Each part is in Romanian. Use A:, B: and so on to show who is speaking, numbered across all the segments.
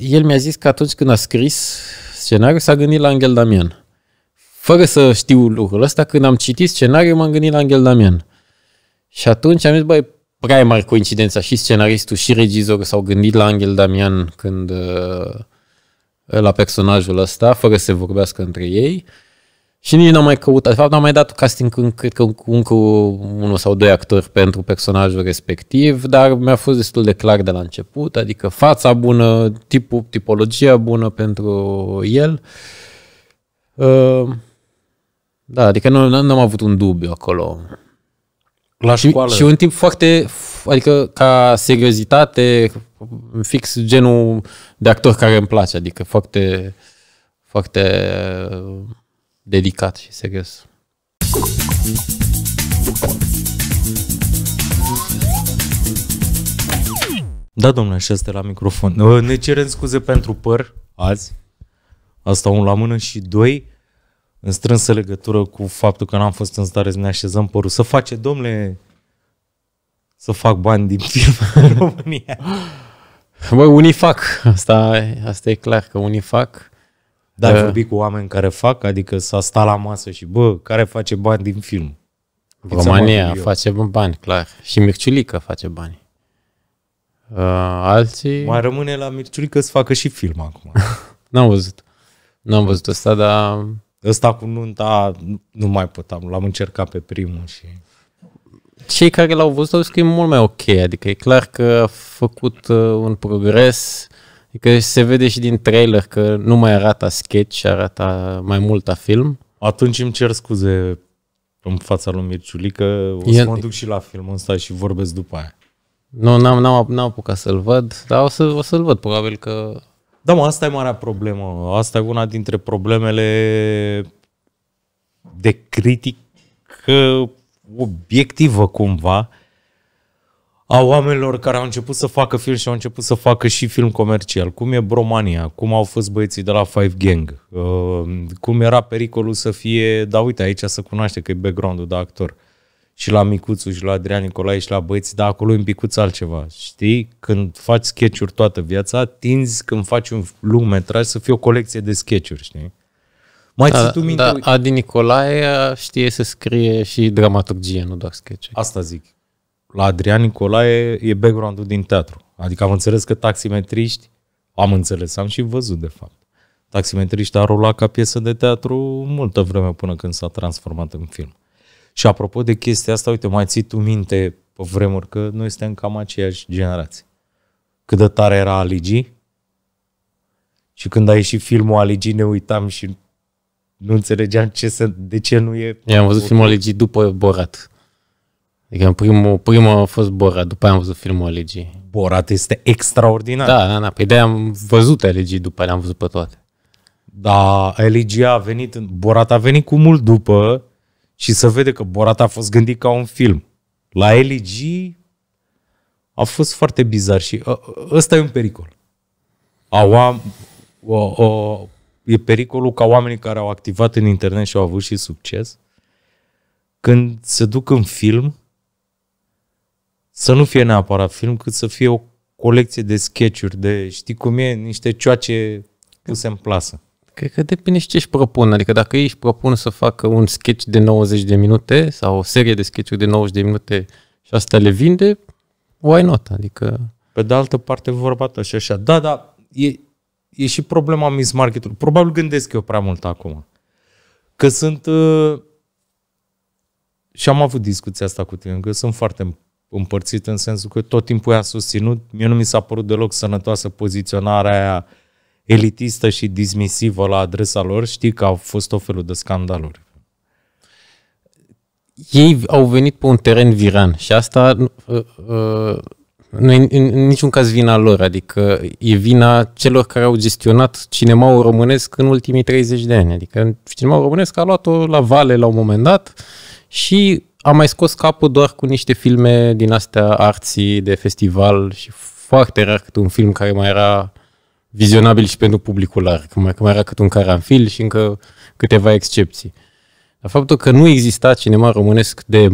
A: el mi-a zis că atunci când a scris scenariul s-a gândit la Angel Damian. Fără să știu lucrul ăsta, când am citit scenariul m-am gândit la Angel Damian. Și atunci am zis, băi, prea mare coincidența, și scenaristul și regizorul s-au gândit la Angel Damian când uh, la personajul ăsta, fără să vorbească între ei. Uh, și nici n-am mai căutat. De fapt, n-am mai dat casting în, cred că, încă unul sau doi actori pentru personajul respectiv, dar mi-a fost destul de clar de la început, adică fața bună, tipul, tipologia bună pentru el. Uh, da, adică nu, n-am avut un dubiu acolo. La și, Și un tip foarte, adică ca seriozitate, fix genul de actor care îmi place, adică foarte, foarte dedicat și serios.
B: Da, domnule, și asta la microfon. Ă, ne cerem scuze pentru păr azi. Asta un la mână și doi, în strânsă legătură cu faptul că n-am fost în stare să ne așezăm părul. Să face, domnule, să fac bani din film în România. Băi, unii fac. Asta, asta e clar că unii fac. Dar ai da. vorbit cu oameni care fac, adică s-a stat la
A: masă și, bă, care face bani din film? România face bani, clar. Și Mirciulică face bani. Uh, alții... Mai
B: rămâne la Mirciulică să facă și film acum. N-am văzut. N-am văzut asta, dar... Ăsta cu nunta nu mai pot, l-am încercat pe primul și...
A: Cei care l-au văzut au zis că e mult mai ok, adică e clar că a făcut uh, un progres, uh, Adică se vede și din trailer că nu mai arată sketch, arată mai mult a film. Atunci îmi cer scuze în fața lui că o să mă duc și la filmul ăsta și
B: vorbesc după aia. Nu, n-am, n-am, n-am apucat să-l văd, dar o, să, o să-l văd, probabil că... Da, mă, asta e marea problemă. Asta e una dintre problemele de critică obiectivă, cumva, a oamenilor care au început să facă film și au început să facă și film comercial, cum e Bromania, cum au fost băieții de la Five Gang, uh, cum era pericolul să fie, da uite aici să cunoaște că e background-ul de actor, și la Micuțu și la Adrian Nicolae și la băieți, dar acolo e un picuț altceva. Știi? Când faci sketch toată viața, tinzi când faci un lung metraj să fie o colecție de sketch-uri, știi? Mai da, tu minte? Da, Adi Nicolae știe să scrie și dramaturgie, nu doar sketch Asta zic la Adrian Nicolae e background-ul din teatru. Adică am înțeles că taximetriști, am înțeles, am și văzut de fapt. Taximetriști a rulat ca piesă de teatru multă vreme până când s-a transformat în film. Și apropo de chestia asta, uite, mai ții tu minte pe vremuri că noi suntem cam aceeași generație. Cât de tare era Aligi și când a ieșit filmul Aligi ne uitam și nu înțelegeam ce se, de ce nu e... i am văzut filmul Aligi
A: după Borat. Adică în primul, primul a fost Borat, după aia am văzut filmul Alegii. Borat este extraordinar. Da, da, da. Păi de am văzut Alegii după le-am văzut pe toate. Da, Elegia a venit,
B: Borat a venit cu mult după și să vede că Borat a fost gândit ca un film. La Elegie a fost foarte bizar și ă, ă, ăsta e un pericol. A, oam, o, o, e pericolul ca oamenii care au activat în internet și au avut și succes, când se duc în film, să nu fie neapărat film, cât să fie o colecție de sketch-uri, de știi cum e, niște
A: cioace puse în plasă. Cred că depinde și ce își propun. Adică dacă ei își propun să facă un sketch de 90 de minute sau o serie de sketch de 90 de minute și asta le vinde, why not? Adică... Pe de altă parte, vorba ta și așa. Da, da, e,
B: e și problema market marketului. Probabil gândesc eu prea mult acum. Că sunt... Uh, și am avut discuția asta cu tine, că sunt foarte împărțit în sensul că tot timpul i-a susținut. Mie nu mi s-a părut deloc sănătoasă poziționarea aia elitistă și dismisivă la adresa lor. Știi că au fost o felul de scandaluri.
A: Ei au venit pe un teren viran și asta uh, uh, nu e în niciun caz vina lor, adică e vina celor care au gestionat cinemaul românesc în ultimii 30 de ani. Adică cinemaul românesc a luat-o la vale la un moment dat și am mai scos capul doar cu niște filme din astea arții de festival și foarte rar cât un film care mai era vizionabil și pentru publicul larg, că mai, că mai era cât un caranfil și încă câteva excepții. La faptul că nu exista cinema românesc de,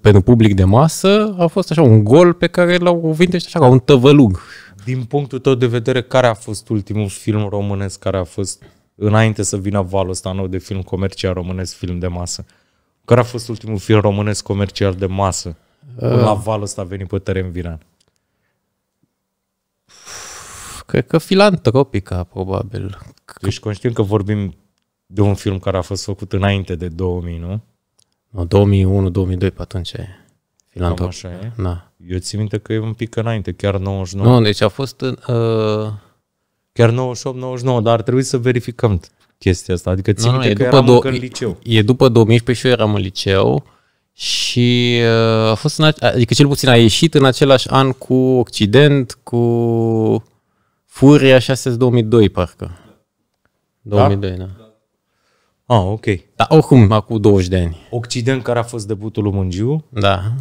A: pentru public de masă a fost așa un gol pe care l-au vinde așa ca un tăvălug. Din punctul tău de vedere, care a fost
B: ultimul film românesc care a fost înainte să vină valul ăsta nou de film comercial românesc, film de masă? Care a fost ultimul film românesc comercial de masă? Uh. La valul ăsta a venit pe teren viran. Cred că filantropica, probabil. Ești conștient că vorbim de un film care a fost făcut înainte
A: de 2000, nu? No, 2001, 2002, pe atunci e. Filantrop. Cam așa e? Da.
B: Eu țin minte că e un pic înainte, chiar 99. Nu, deci a fost... În, uh... Chiar 98-99, dar ar trebui să verificăm chestia asta. Adică țin no, minte că eram do- încă în liceu. E
A: după 2011 și eu eram în liceu și uh, a fost în, adică cel puțin a ieșit în același an cu Occident, cu Furia 2002 parcă. 2002, da? da. da. Ah,
B: ok. Dar oricum, acum 20 de ani. Occident care a fost debutul lui Mungiu. Da.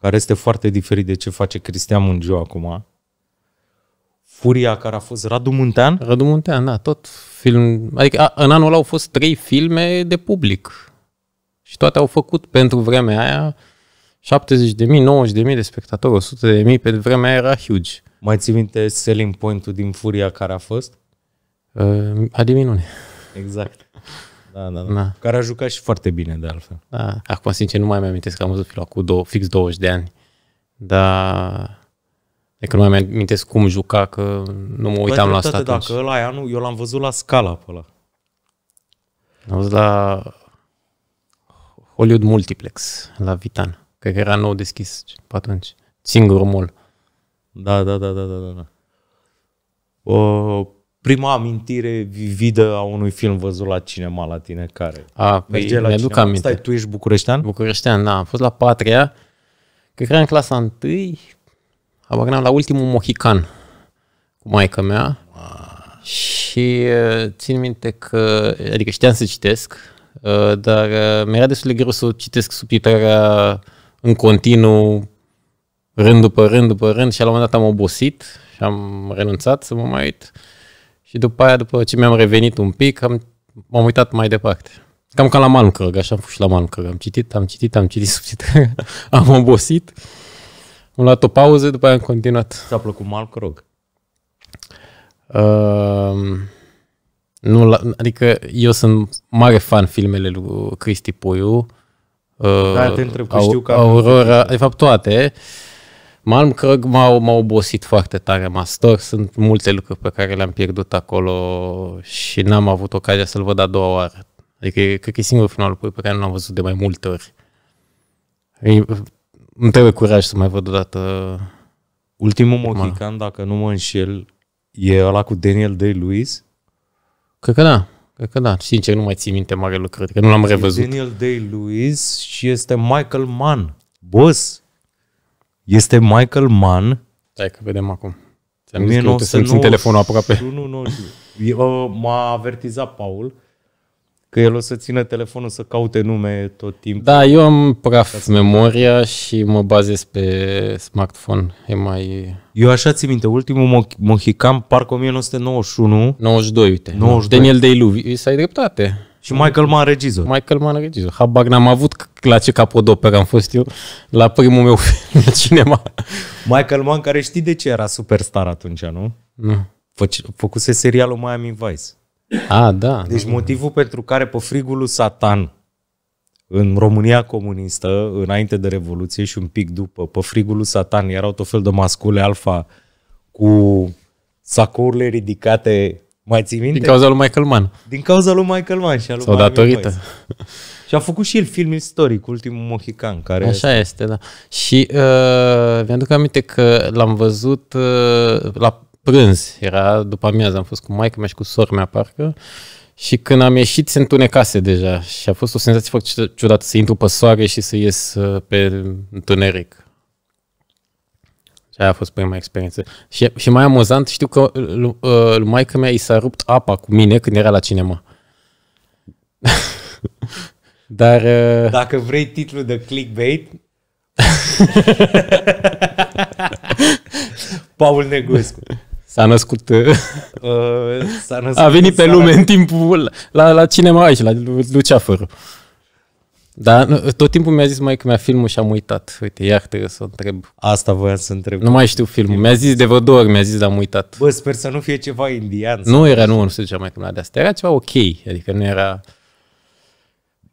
B: Care este foarte diferit de ce face Cristian Mungiu acum.
A: Furia care a fost Radu Muntean. Radu Muntean, da, tot film, adică în anul ăla au fost trei filme de public și toate au făcut pentru vremea aia 70.000, 90.000 de spectatori, 100.000 pe vremea aia era huge. Mai ții minte selling point-ul din Furia care a fost? Uh, Adi Minune.
B: Exact. Da, da, da. da.
A: Care a jucat și foarte bine, de altfel. Da. Acum, sincer, nu mai mi-am că am văzut filmul cu două, fix 20 de ani. Dar E că adică nu mai amintesc cum juca, că nu mă uitam la asta Dacă
B: ăla aia nu, eu l-am văzut la Scala pe ăla.
A: L-am văzut la Hollywood Multiplex, la Vitan. Cred că era nou deschis pe atunci. Singurul mall. Da, da, da, da, da, da. O
B: prima amintire vividă a unui film văzut la cinema la tine care? A, păi, la mi-aduc aminte. Stai,
A: tu ești bucureștean? Bucureștean, da. Am fost la Patria, cred că era în clasa întâi, habar n-am, la ultimul mohican cu maica mea. Wow. Și uh, țin minte că, adică știam să citesc, uh, dar uh, mi-era destul de greu să citesc subtitrarea în continuu, rând după rând după rând și la un moment dat am obosit și am renunțat să mă mai uit. Și după aia, după ce mi-am revenit un pic, am, m-am uitat mai departe. Cam ca la Malmkrog, așa am fost și la Malmkrog. Am citit, am citit, am citit subtitrarea, am obosit am luat o pauză, după aia am continuat. Ți-a plăcut rog? Uh, nu, adică eu sunt mare fan filmele lui Cristi Puiu. Uh, da, te ehm, întreb, că știu că... Aurora, de fapt toate. Malm Krog m-a, m-a obosit foarte tare, m-a stors. Sunt multe lucruri pe care le-am pierdut acolo și n-am avut ocazia să-l văd a doua oară. Adică cred că e singurul final pe care nu l-am văzut de mai multe ori. Îmi trebuie curaj să mai văd o
B: dată
A: Ultimul Mohican,
B: dacă nu mă înșel, e ăla cu Daniel
A: Day-Lewis? Cred că da. Cred că da. Sincer, nu mai țin minte mare lucru. Cred că nu l-am revăzut.
B: Daniel Day-Lewis și este Michael Mann.
A: Boss!
B: Este Michael Mann. Stai că vedem acum. Ți-am zis că să-mi telefonul aproape. Nu, nu, nu. M-a avertizat Paul. Că el o să țină telefonul să caute nume tot timpul. Da, eu am praf
A: memoria și mă bazez pe smartphone. E mai... Eu așa țin minte, ultimul mo- Mohican, parcă 1991. 92, uite. 92. Daniel Day-Lewis, să ai dreptate. Și Michael Mann regizor. Michael Mann regizor. Habar n-am avut la ce capodoperă am fost eu la primul meu film la cinema.
B: Michael Mann, care știi de ce era superstar atunci, nu? Nu. Făcuse serialul Miami Vice. Ah, a, da, da. Deci motivul pentru care pe frigul lui Satan în România comunistă, înainte de Revoluție și un pic după, pe frigul lui Satan erau tot fel de mascule alfa cu sacourile ridicate
A: mai ții minte? Din cauza lui Michael Mann.
B: Din cauza lui Michael Mann și a lui Sau datorită. Și a făcut și el film istoric, Ultimul Mohican.
A: Care Așa este, este da. Și uh, mi-aduc aminte că l-am văzut uh, la prânz, era după amiază, am fost cu maica mea și cu sora mea parcă și când am ieșit se întunecase deja și a fost o senzație foarte ciudată să intru pe soare și să ies uh, pe întuneric. aia a fost prima experiență. Și, și mai amuzant, știu că uh, uh, maica mea i s-a rupt apa cu mine când era la cinema. Dar... Uh... Dacă
B: vrei titlul de clickbait... Paul Neguscu.
A: S-a născut, uh,
B: s-a născut a venit pe lume în
A: timpul, la, la cinema aici, la Luceafăr. Dar tot timpul mi-a zis mai că mi-a filmul și am uitat. Uite, iar trebuie să o întreb. Asta voiam să întreb. Nu mai știu filmul. Mi-a zis de vreo două ori, mi-a zis, dar am uitat. Bă, sper să nu fie ceva indian. Nu era, nu, nu se ducea mai la de asta. Era ceva ok, adică nu era...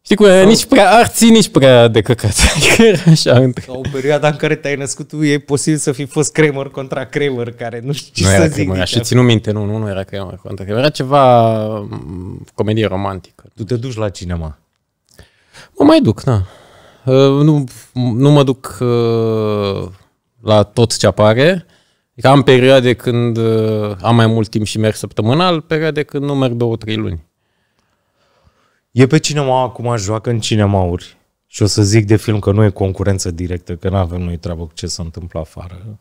A: Știi cum Nici prea arții, nici prea de căcat. așa între...
B: O în perioada în care te-ai născut tu, e posibil să fi fost cremor contra cremor, care nu știu ce nu să era zic. Kramer, așa ținu
A: minte, nu, nu, nu era cremor contra Kramer. Era ceva mm, comedie romantică. Tu te duci la cinema? Mă mai duc, da. Uh, nu, nu mă duc uh, la tot ce apare. am perioade când uh, am mai mult timp și merg săptămânal, perioade când nu merg două, trei luni. E pe cinema acum, joacă
B: în cinemauri. Și o să zic de film că nu e concurență directă, că nu avem noi treabă cu ce se întâmplă afară.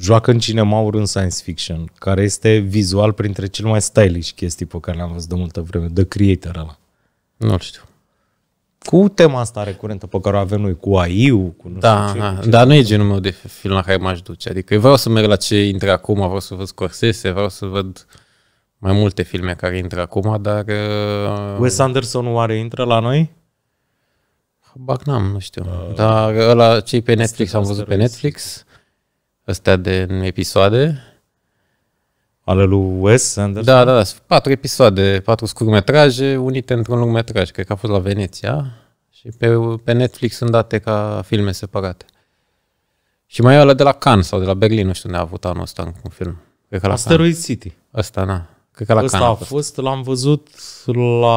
B: Joacă în cinemauri în science fiction, care este vizual printre cele mai stylish chestii pe care le-am văzut de multă vreme, de creator ăla. Nu știu. Cu tema asta recurentă pe
A: care o avem noi, cu ai cu nu da, știu ce, aha, da. ce dar nu e genul meu de film la care m-aș duce. Adică eu vreau să merg la ce intră acum, vreau să văd Scorsese, vreau să văd mai multe filme care intră acum, dar... Uh, Wes Anderson oare intră la noi? Habar n-am, nu știu. Uh, dar ăla, cei pe Netflix, am văzut pe Netflix, ăstea de episoade. Ale lui Wes Anderson? Da, da, da, patru episoade, patru scurmetraje unite într-un lungmetraj. Cred că a fost la Veneția și pe, pe Netflix sunt date ca filme separate. Și mai e ăla de la Cannes sau de la Berlin, nu știu unde a avut anul ăsta un film. Cred că la Asteroid Cannes. City. Asta na. Cred că la Ăsta a
B: fost, l-am văzut la...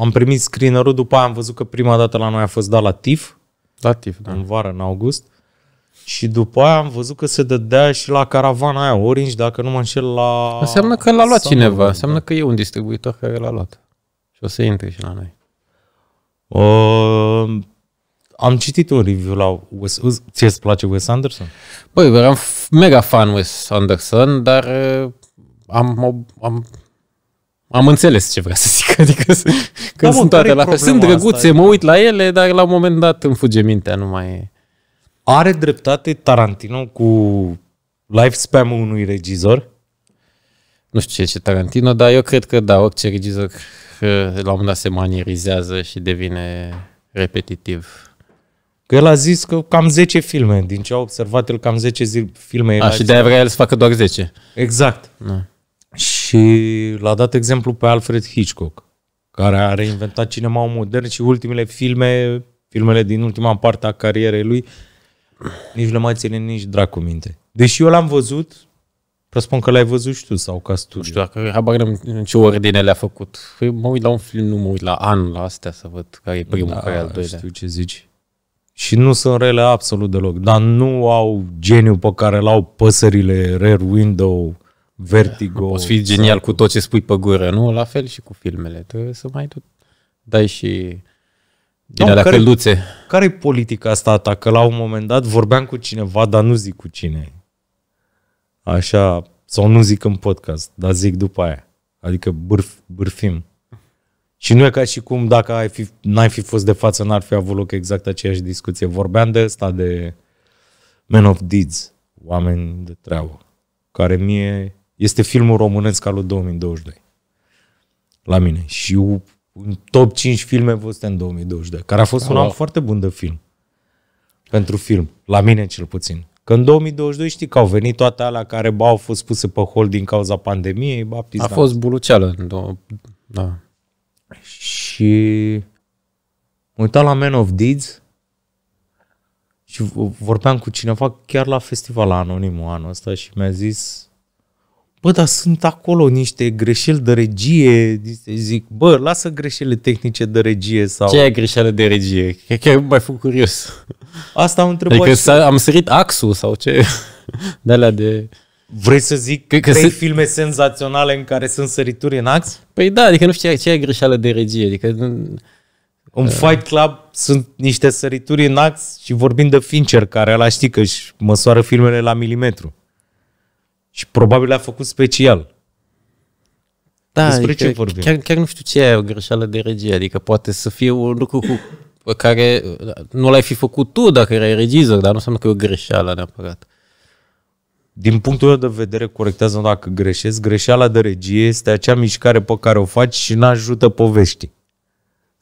B: Am primit screenerul, după aia am văzut că prima dată la noi a fost dat la TIF. La TIF, da. În vară, în august. Și după aia am văzut că se dădea și la caravana aia Orange, dacă nu mă înșel la... Înseamnă că l-a luat cineva, înseamnă
A: da. că e un distribuitor care l-a luat. Și o să intre și la noi.
B: Uh, am citit un review la Wes... Ție îți place Wes
A: Anderson? Băi, eram mega fan Wes Anderson, dar am, am, am înțeles ce vrea să zic. Adică că da, sunt toate la fel. Sunt drăguțe, asta, mă uit la ele, dar la un moment dat îmi fuge mintea, nu mai Are dreptate Tarantino cu live spam unui regizor? Nu știu ce e Tarantino, dar eu cred că da, orice regizor la un moment dat se manierizează și devine repetitiv.
B: Că el a zis că cam 10 filme, din ce a observat el, cam 10 zile filme. A, și de-aia vrea el să
A: facă doar 10. Exact. Da.
B: Și l-a dat exemplu pe Alfred Hitchcock, care a reinventat cinema modern și ultimele filme, filmele din ultima parte a carierei lui, nici le mai ține nici dracu minte. Deși eu l-am văzut, presupun că l-ai văzut și tu sau ca studiu. Nu
A: știu, dacă habar în ce ordine le-a făcut. Păi mă uit la un film, nu mă uit la an, la astea, să văd care e primul, da, care e al doilea. știu ce zici. Și nu sunt rele absolut deloc, dar nu
B: au geniu pe care l-au păsările Rare Window, vertigo. Poți fi genial
A: cu tot ce spui pe gură, nu? La fel și cu filmele. Trebuie să mai tot dai și
B: din no, alea care, călduțe.
A: care e politica asta ta? Că la un moment dat vorbeam cu
B: cineva, dar nu zic cu cine. Așa, sau nu zic în podcast, dar zic după aia. Adică bârf, bârfim. Și nu e ca și cum dacă ai fi, n-ai fi fost de față, n-ar fi avut loc exact aceeași discuție. Vorbeam de ăsta, de men of deeds, oameni de treabă, care mie este filmul românesc al lui 2022. La mine. Și un top 5 filme văzute în 2022, care a fost da, un an foarte bun de film. Pentru film. La mine cel puțin. Că în 2022 știi că au venit toate alea care ba, au fost puse pe hold din cauza pandemiei.
A: Ba, a fost
B: buluceală. Da. Și mă uitam la Man of Deeds și vorbeam cu cineva chiar la festival la Anonimul anul ăsta și mi-a zis bă, dar sunt acolo niște greșeli de regie, zic, bă, lasă greșelile tehnice de regie sau... Ce e
A: greșeală de regie? Chiar, chiar mai fac curios. Asta am întrebat adică și... am sărit axul sau ce? de alea de... Vrei să zic că, că trei se...
B: filme senzaționale în care sunt sărituri în ax? Păi da, adică nu știu ce e greșeală de regie, adică... În uh... Fight Club sunt niște sărituri în ax și vorbim de Fincher, care ăla știi că își măsoară filmele la milimetru. Și probabil le-a făcut special. Da, Despre adică ce vorbim? Chiar,
A: chiar nu știu ce e o greșeală de regie, adică poate să fie un lucru cu, care nu l-ai fi făcut tu dacă erai regizor, dar nu înseamnă că e o greșeală neapărat. Din punctul meu de vedere, corectează dacă greșesc, greșeala de
B: regie este acea mișcare pe care o faci și nu ajută poveștii.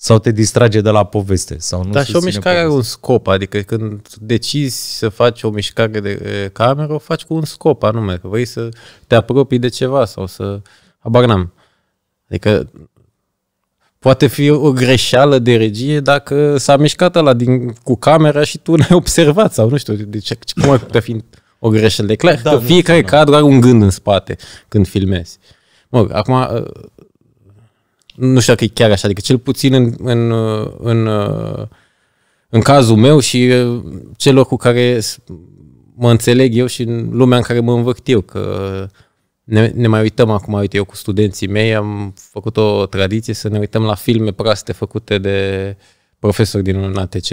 B: Sau te distrage de la poveste. Sau nu Dar și o mișcare poveste.
A: are un scop, adică când decizi să faci o mișcare de cameră, o faci cu un scop anume, că vrei să te apropii de ceva sau să... Habar n-am. Adică poate fi o greșeală de regie dacă s-a mișcat ăla din, cu camera și tu n-ai observat sau nu știu, de ce, cum ar putea fi o greșeală. E clar da, că fiecare cadru are un gând în spate când filmezi. Mă, acum nu știu dacă e chiar așa, adică cel puțin în, în, în, în cazul meu și celor cu care mă înțeleg eu și în lumea în care mă învârt eu, că ne, ne mai uităm acum, uite, eu cu studenții mei am făcut o tradiție să ne uităm la filme proaste făcute de profesori din un ATC.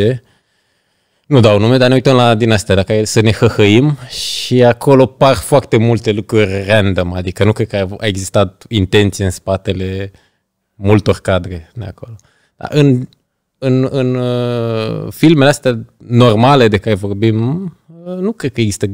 A: Nu dau nume, dar ne uităm la din astea, dacă să ne hăhăim și acolo par foarte multe lucruri random, adică nu cred că a existat intenție în spatele uh, multor cadre de acolo. Dar în, în, în uh, filmele astea normale de care vorbim, uh, nu cred că există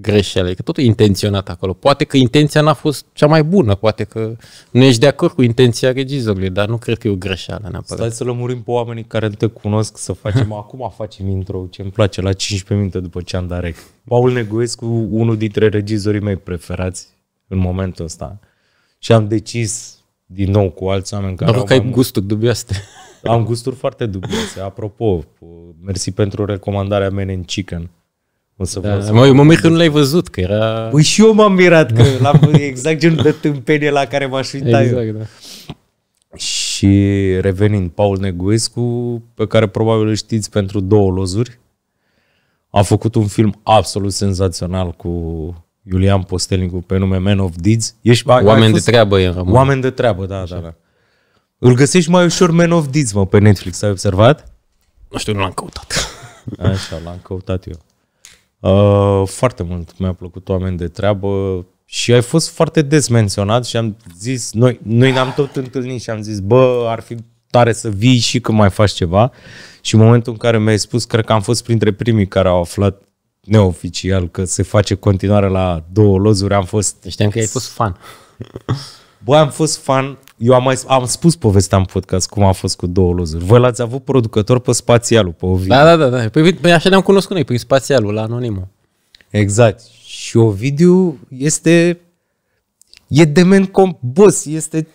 A: greșele, că adică totul e intenționat acolo. Poate că intenția n-a fost cea mai bună, poate că nu ești de acord cu intenția regizorului, dar nu cred că e o greșeală neapărat. Stai să
B: lămurim pe oamenii
A: care nu te cunosc să facem, acum facem intro ce îmi place la 15 minute după
B: ce am dat. Paul Negoescu, unul dintre regizorii mei preferați în momentul ăsta. Și am decis din nou cu alți oameni care Dar au că ai mai gusturi dubioase. Am gusturi foarte dubioase. Apropo, mersi pentru recomandarea mea în Chicken. O să da, mă, mă mir că nu l-ai văzut, că era... Păi și eu m-am mirat, că l-am exact genul de tâmpenie la care m-aș fi exact, eu. Da. Și revenind, Paul Neguescu, pe care probabil îl știți pentru două lozuri, a făcut un film absolut senzațional cu Iulian Postelnicu pe nume Man of Deeds. Ești, oameni fost, de treabă e în Oameni de treabă, da, da Așa. da, da. Îl găsești mai ușor Man of Deeds, mă, pe Netflix, ai observat? Nu știu, nu l-am căutat. Așa, l-am căutat eu. Uh, foarte mult mi-a plăcut oameni de treabă și ai fost foarte des menționat și am zis, noi, noi ne-am tot întâlnit și am zis, bă, ar fi tare să vii și când mai faci ceva. Și în momentul în care mi-ai spus, cred că am fost printre primii care au aflat neoficial că se face continuare la două lozuri. Am fost... Știam că ai fost fan. Bă, am fost fan. Eu am, mai, am spus povestea în podcast cum a fost cu două lozuri. Voi l-ați avut producător pe spațialul, pe Ovidiu. Da,
A: da, da. da. Păi, păi așa ne-am cunoscut noi, prin spațialul, la anonimul. Exact. Și Ovidiu este... E
B: dement compus, este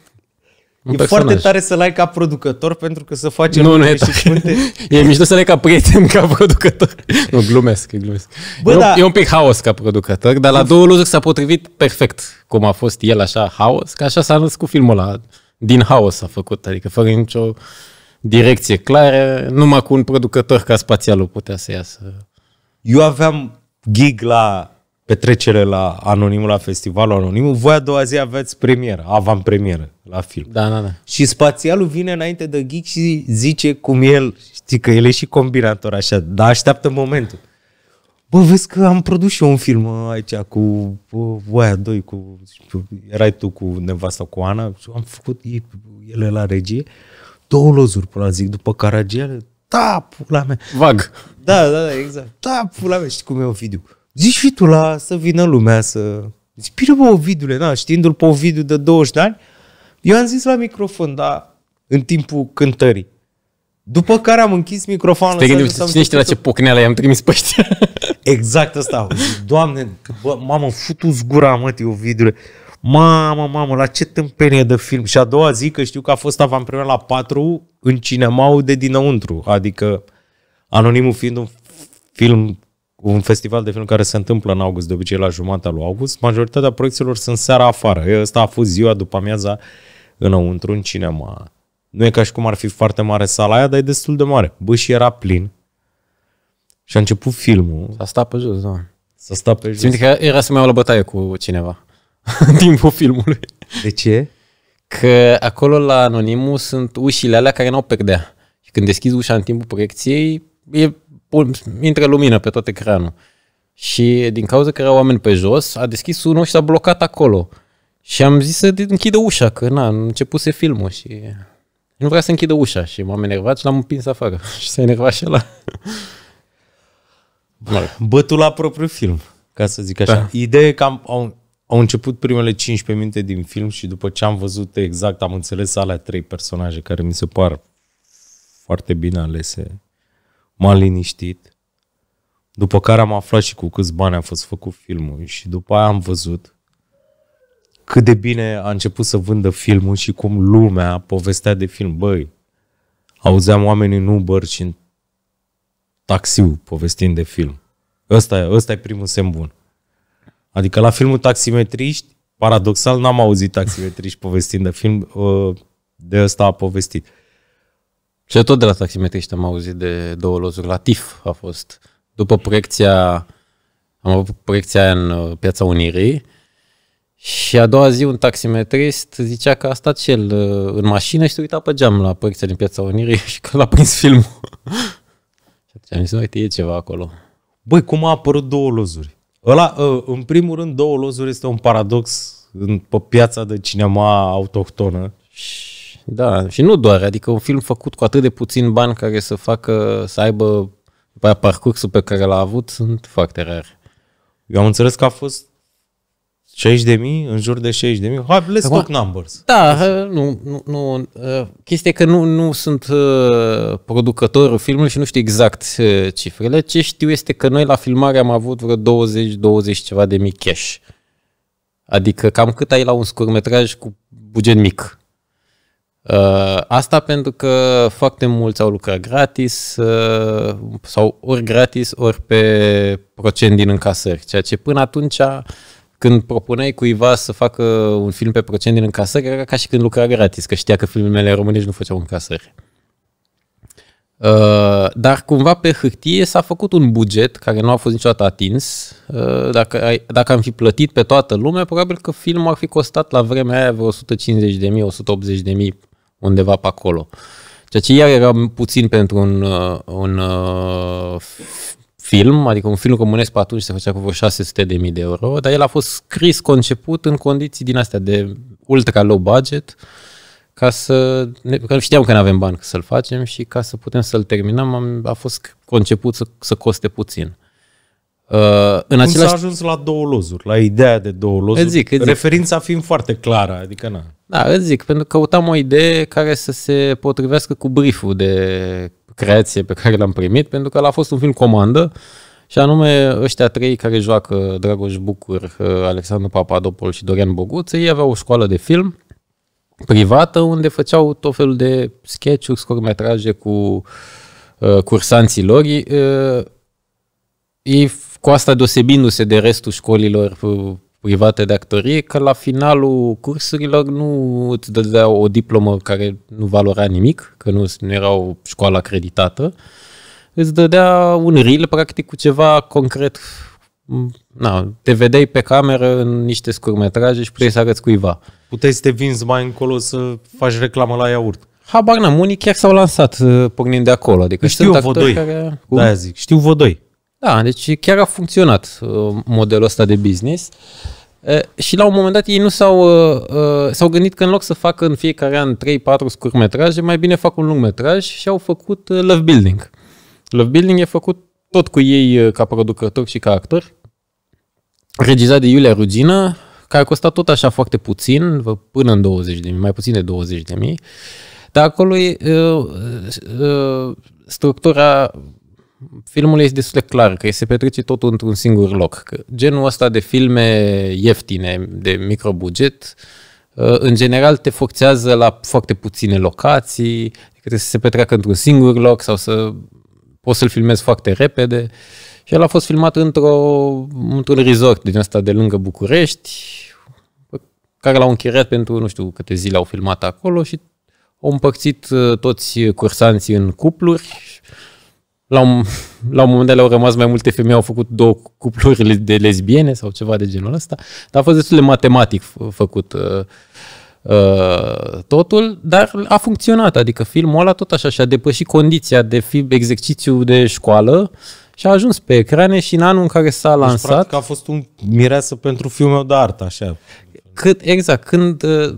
A: un e personaj. foarte tare
B: să-l ai ca producător pentru că să faci nu, nu e și
A: e mișto să-l ai ca prieten ca producător. Nu, glumesc, glumesc. Bă, e, da. un, e un pic haos ca producător, dar la două lucruri s-a potrivit perfect cum a fost el așa haos, că așa s-a născut filmul ăla. Din haos a făcut, adică fără nicio direcție clară, numai cu un producător ca spațialul putea să iasă. Eu
B: aveam gig la petrecere la Anonimul, la festivalul Anonimul, voi a doua zi aveți premieră, avantpremieră la film. Da, da, da. Și spațialul vine înainte de Geek și zice cum el, știi că el e și combinator așa, dar așteaptă momentul. Bă, vezi că am produs și eu un film aici cu bă, oaia doi, cu, erai tu cu nevasta cu Ana și am făcut ele la regie două lozuri până la zic, după Caragiale, da, pula mea. Vag. Da, da, da, exact. Da, pula mea, știi cum e video. Zici și tu la să vină lumea să... Zici, bine bă, Ovidule, na, știindu-l pe Ovidiu de 20 de ani, eu am zis la microfon, da, în timpul cântării. După care am închis microfonul. Te gândim, cine
A: știe la ce pocneală i-am trimis pe ăștia.
B: Exact asta. Doamne, bă, mamă, futu-ți gura, mă, te, Ovidule. Mamă, mamă, la ce tâmpenie de film. Și a doua zi, că știu că a fost avantpremier la 4 în cinemau de dinăuntru. Adică, Anonimul fiind un film un festival de film care se întâmplă în august, de obicei la jumătatea lui august, majoritatea proiecțiilor sunt seara afară. Ăsta a fost ziua după amiaza înăuntru în cinema. Nu e ca și cum ar fi foarte mare sala aia, dar e destul de mare. Bă, și era plin. Și a început filmul. S-a stat pe jos, da. S-a stat pe jos. Simt că
A: era să mai iau la bătaie cu cineva în timpul
B: filmului. De ce?
A: Că acolo la Anonimus sunt ușile alea care n-au perdea. Și când deschizi ușa în timpul proiecției, e intre lumină pe tot ecranul. Și din cauza că erau oameni pe jos, a deschis unul și s-a blocat acolo. Și am zis să închidă ușa, că na, începuse filmul și nu vrea să închidă ușa și m-am enervat și l-am împins afară și s-a enervat și ăla. Bătul
B: la propriu film, ca să zic așa. Da.
A: Ideea e că am, au,
B: au început primele 15 minute din film și după ce am văzut exact, am înțeles alea trei personaje care mi se par foarte bine alese m-a liniștit, după care am aflat și cu câți bani a fost făcut filmul și după aia am văzut cât de bine a început să vândă filmul și cum lumea povestea de film. Băi, auzeam oamenii în Uber și în taxiu povestind de film. Ăsta, ăsta e primul semn bun. Adică la filmul Taximetriști, paradoxal, n-am auzit taximetriști povestind de film, uh, de ăsta a povestit.
A: Și tot de la taximetriști am auzit de două lozuri. La TIF a fost. După proiecția, am avut proiecția aia în uh, Piața Unirii și a doua zi un taximetrist zicea că a stat și el uh, în mașină și se uita pe geam la proiecția din Piața Unirii și că l-a prins filmul. și atunci am zis, uite, e ceva acolo. Băi, cum a
B: apărut două lozuri? Ăla, uh, în primul rând, două lozuri este un paradox pe piața
A: de cinema autohtonă și da, și nu doar, adică un film făcut cu atât de puțin bani care să facă, să aibă după aia parcursul pe care l-a avut, sunt foarte
B: rare. Eu am înțeles că a fost 60 de mii, în jur de 60 de mii. Hai, let's Acum, talk numbers.
A: Da, nu, nu, nu. Chestia că nu, nu sunt producătorul filmului și nu știu exact cifrele. Ce știu este că noi la filmare am avut vreo 20-20 ceva de mii cash. Adică cam cât ai la un scurtmetraj cu buget mic. Uh, asta pentru că foarte mulți au lucrat gratis uh, sau ori gratis, ori pe procent din încasări, ceea ce până atunci când propuneai cuiva să facă un film pe procent din încasări, era ca și când lucra gratis, că știa că filmele românești nu făceau încasări. Uh, dar cumva pe hârtie s-a făcut un buget care nu a fost niciodată atins. Uh, dacă, ai, dacă am fi plătit pe toată lumea, probabil că filmul ar fi costat la vremea aia vreo 150.000, 180.000, de mii, undeva pe acolo. Ceea ce iar era puțin pentru un, uh, un uh, film, adică un film comunesc pe atunci se făcea cu vreo 600 de mii de euro, dar el a fost scris, conceput în condiții din astea de ultra low budget, ca să, ne, că știam că nu avem bani să-l facem și ca să putem să-l terminăm, am, a fost conceput să, să coste puțin. Uh, în Cum același... s-a ajuns la două lozuri, la ideea de două lozuri, zic, zic. referința
B: fiind foarte clară, adică na.
A: Da, îți zic, pentru că căutam o idee care să se potrivească cu brieful de creație pe care l-am primit, pentru că l-a fost un film comandă și anume ăștia trei care joacă Dragoș Bucur, uh, Alexandru Papadopol și Dorian Boguță, ei aveau o școală de film privată unde făceau tot felul de sketch-uri, scurmetraje cu uh, cursanții lor. Uh, ei cu asta deosebindu-se de restul școlilor uh, private de actorie, că la finalul cursurilor nu îți dădeau o diplomă care nu valora nimic, că nu, nu era o școală acreditată, îți dădea un reel, practic, cu ceva concret. Na, te vedeai pe cameră în niște scurmetraje și puteai să arăți cuiva. Puteai să te vinzi mai încolo să faci reclamă la iaurt. Habar n-am, unii chiar s-au lansat uh, pornind de acolo. Adică știu sunt vă doi. Care... Da, zic, știu vă doi. Da, deci chiar a funcționat uh, modelul ăsta de business. Și la un moment dat ei nu s-au, uh, uh, s-au gândit că în loc să facă în fiecare an 3-4 scurtmetraje, mai bine fac un lungmetraj și au făcut Love Building. Love Building e făcut tot cu ei ca producător și ca actor, regizat de Iulia Rugină, care a costat tot așa foarte puțin, până în 20 de mii, mai puțin de 20 de mii, dar acolo e, e, e, structura filmul este destul de clar că se petrece totul într-un singur loc. Că genul ăsta de filme ieftine, de microbuget, uh, în general te forțează la foarte puține locații, trebuie să se petreacă într-un singur loc sau să poți să-l filmezi foarte repede. Și el a fost filmat într-o, într-un resort din asta de lângă București, care l-au închiriat pentru, nu știu câte zile au filmat acolo și au împărțit uh, toți cursanții în cupluri la un, la un moment dat au rămas mai multe femei, au făcut două cupluri de lesbiene sau ceva de genul ăsta, dar a fost destul de matematic făcut uh, uh, totul, dar a funcționat, adică filmul ăla tot așa și-a depășit condiția de film, exercițiu de școală și a ajuns pe ecrane și în anul în care s-a deci, lansat... Practic a fost un mireasă pentru filmul de artă, așa. Cât, exact, când uh,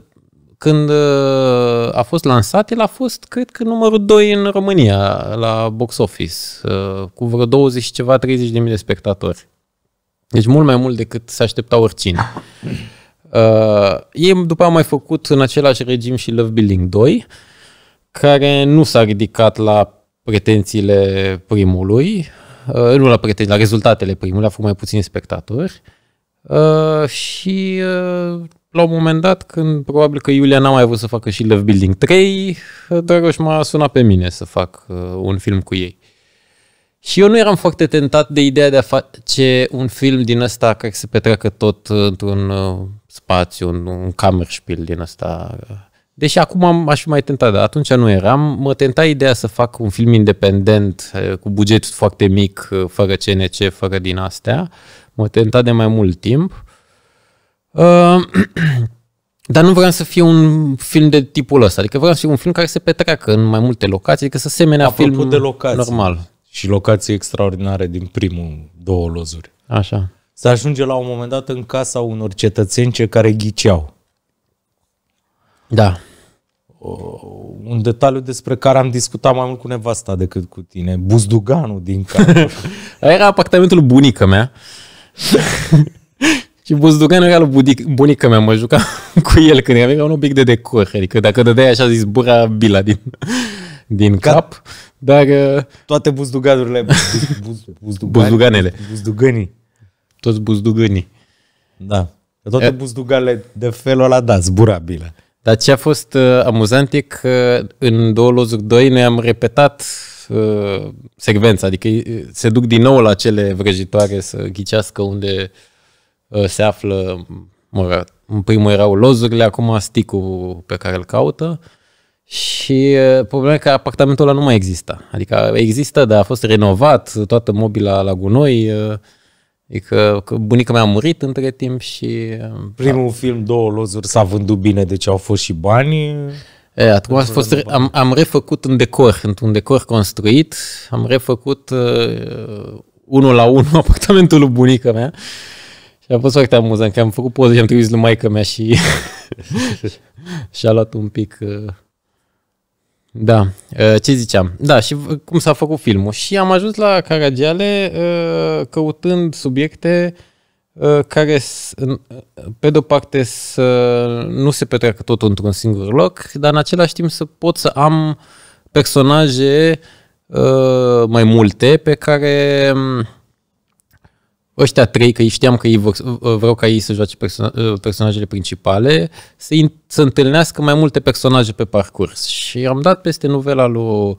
A: când uh, a fost lansat, el a fost, cred că, numărul 2 în România la box office, uh, cu vreo 20 și ceva, 30 de mii de spectatori. Deci mult mai mult decât se aștepta oricine. Uh, ei după au mai făcut în același regim și Love Building 2, care nu s-a ridicat la pretențiile primului, uh, nu la pretenții, la rezultatele primului, a fost mai puțini spectatori. Uh, și uh, la un moment dat, când probabil că Iulia n-a mai vrut să facă și Love Building 3, Dragoș m-a sunat pe mine să fac uh, un film cu ei. Și eu nu eram foarte tentat de ideea de a face un film din ăsta care se petreacă tot uh, într-un uh, spațiu, un, un camerspiel din ăsta. Deși acum am, aș fi mai tentat, dar atunci nu eram. Mă tenta ideea să fac un film independent, uh, cu buget foarte mic, uh, fără CNC, fără din astea. Mă tenta de mai mult timp. Ehm, dar nu vreau să fie un film de tipul ăsta. Adică vreau să fie un film care se petreacă în mai multe locații, adică să semenea Apropo film de locații. normal.
B: Și locații extraordinare din primul două lozuri. Așa. Să ajunge la un moment dat în casa unor cetățeni ce care ghiceau. Da. Uh, un detaliu despre care am discutat mai mult cu nevasta decât cu tine. Buzduganul din care. Era apartamentul bunica mea.
A: Și buzducanul era lui bunica mea, mă juca cu el când era, era un obiect de decor. Adică dacă dădeai așa zis bura bila din, din cap, cap dar... Uh, toate buzduganurile, buz, buz, buzduganele. Buzdugănii. Toți buzdugănii. Da.
B: Toate e... buzduganele de felul ăla, da,
A: zburabile. Dar ce a fost uh, amuzant e că în două lozuri 2 ne-am repetat uh, secvența, adică uh, se duc din nou la cele vrăjitoare să ghicească unde Ă, se află, mă, primul erau lozurile, acum sticul pe care îl caută și problema e că apartamentul ăla nu mai exista. Adică există, dar a fost renovat, toată mobila la gunoi, e că bunica mea a murit între timp și... Primul da. film, două lozuri, s-a vândut
B: bine, deci au fost și bani. E, atunci a fost,
A: am, am refăcut un decor, într-un decor construit, am refăcut uh, unul la unul apartamentul lui bunica mea a fost foarte amuzant, că am făcut poze și am trimis lui maica mea și, și a luat un pic... Uh, da, uh, ce ziceam? Da, și cum s-a făcut filmul. Și am ajuns la Caragiale uh, căutând subiecte care, pe de-o parte, să nu se petreacă tot într-un singur loc, dar în același timp să pot să am personaje mai multe pe care mm, ăștia trei, că știam că ei vor, vreau ca ei să joace persona, ă, personajele principale, să, să întâlnească mai multe personaje pe parcurs. Și am dat peste novela lui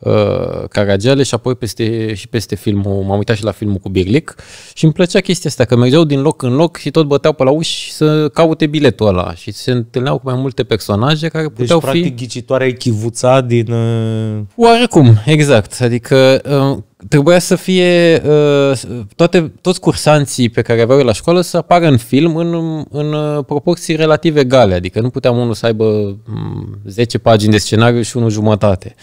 A: Uh, Caragiale și apoi peste, și peste filmul, m-am uitat și la filmul cu Birlic și îmi plăcea chestia asta, că mergeau din loc în loc și tot băteau pe la uși să caute biletul ăla și se întâlneau cu mai multe personaje care deci, puteau deci, fi... practic, ghicitoarea chivuța din... Uh, Oarecum, exact. Adică uh, trebuia să fie toate, toți cursanții pe care aveau la școală să apară în film în, în proporții relativ egale, adică nu puteam unul să aibă 10 mm, pagini de scenariu și unul jumătate.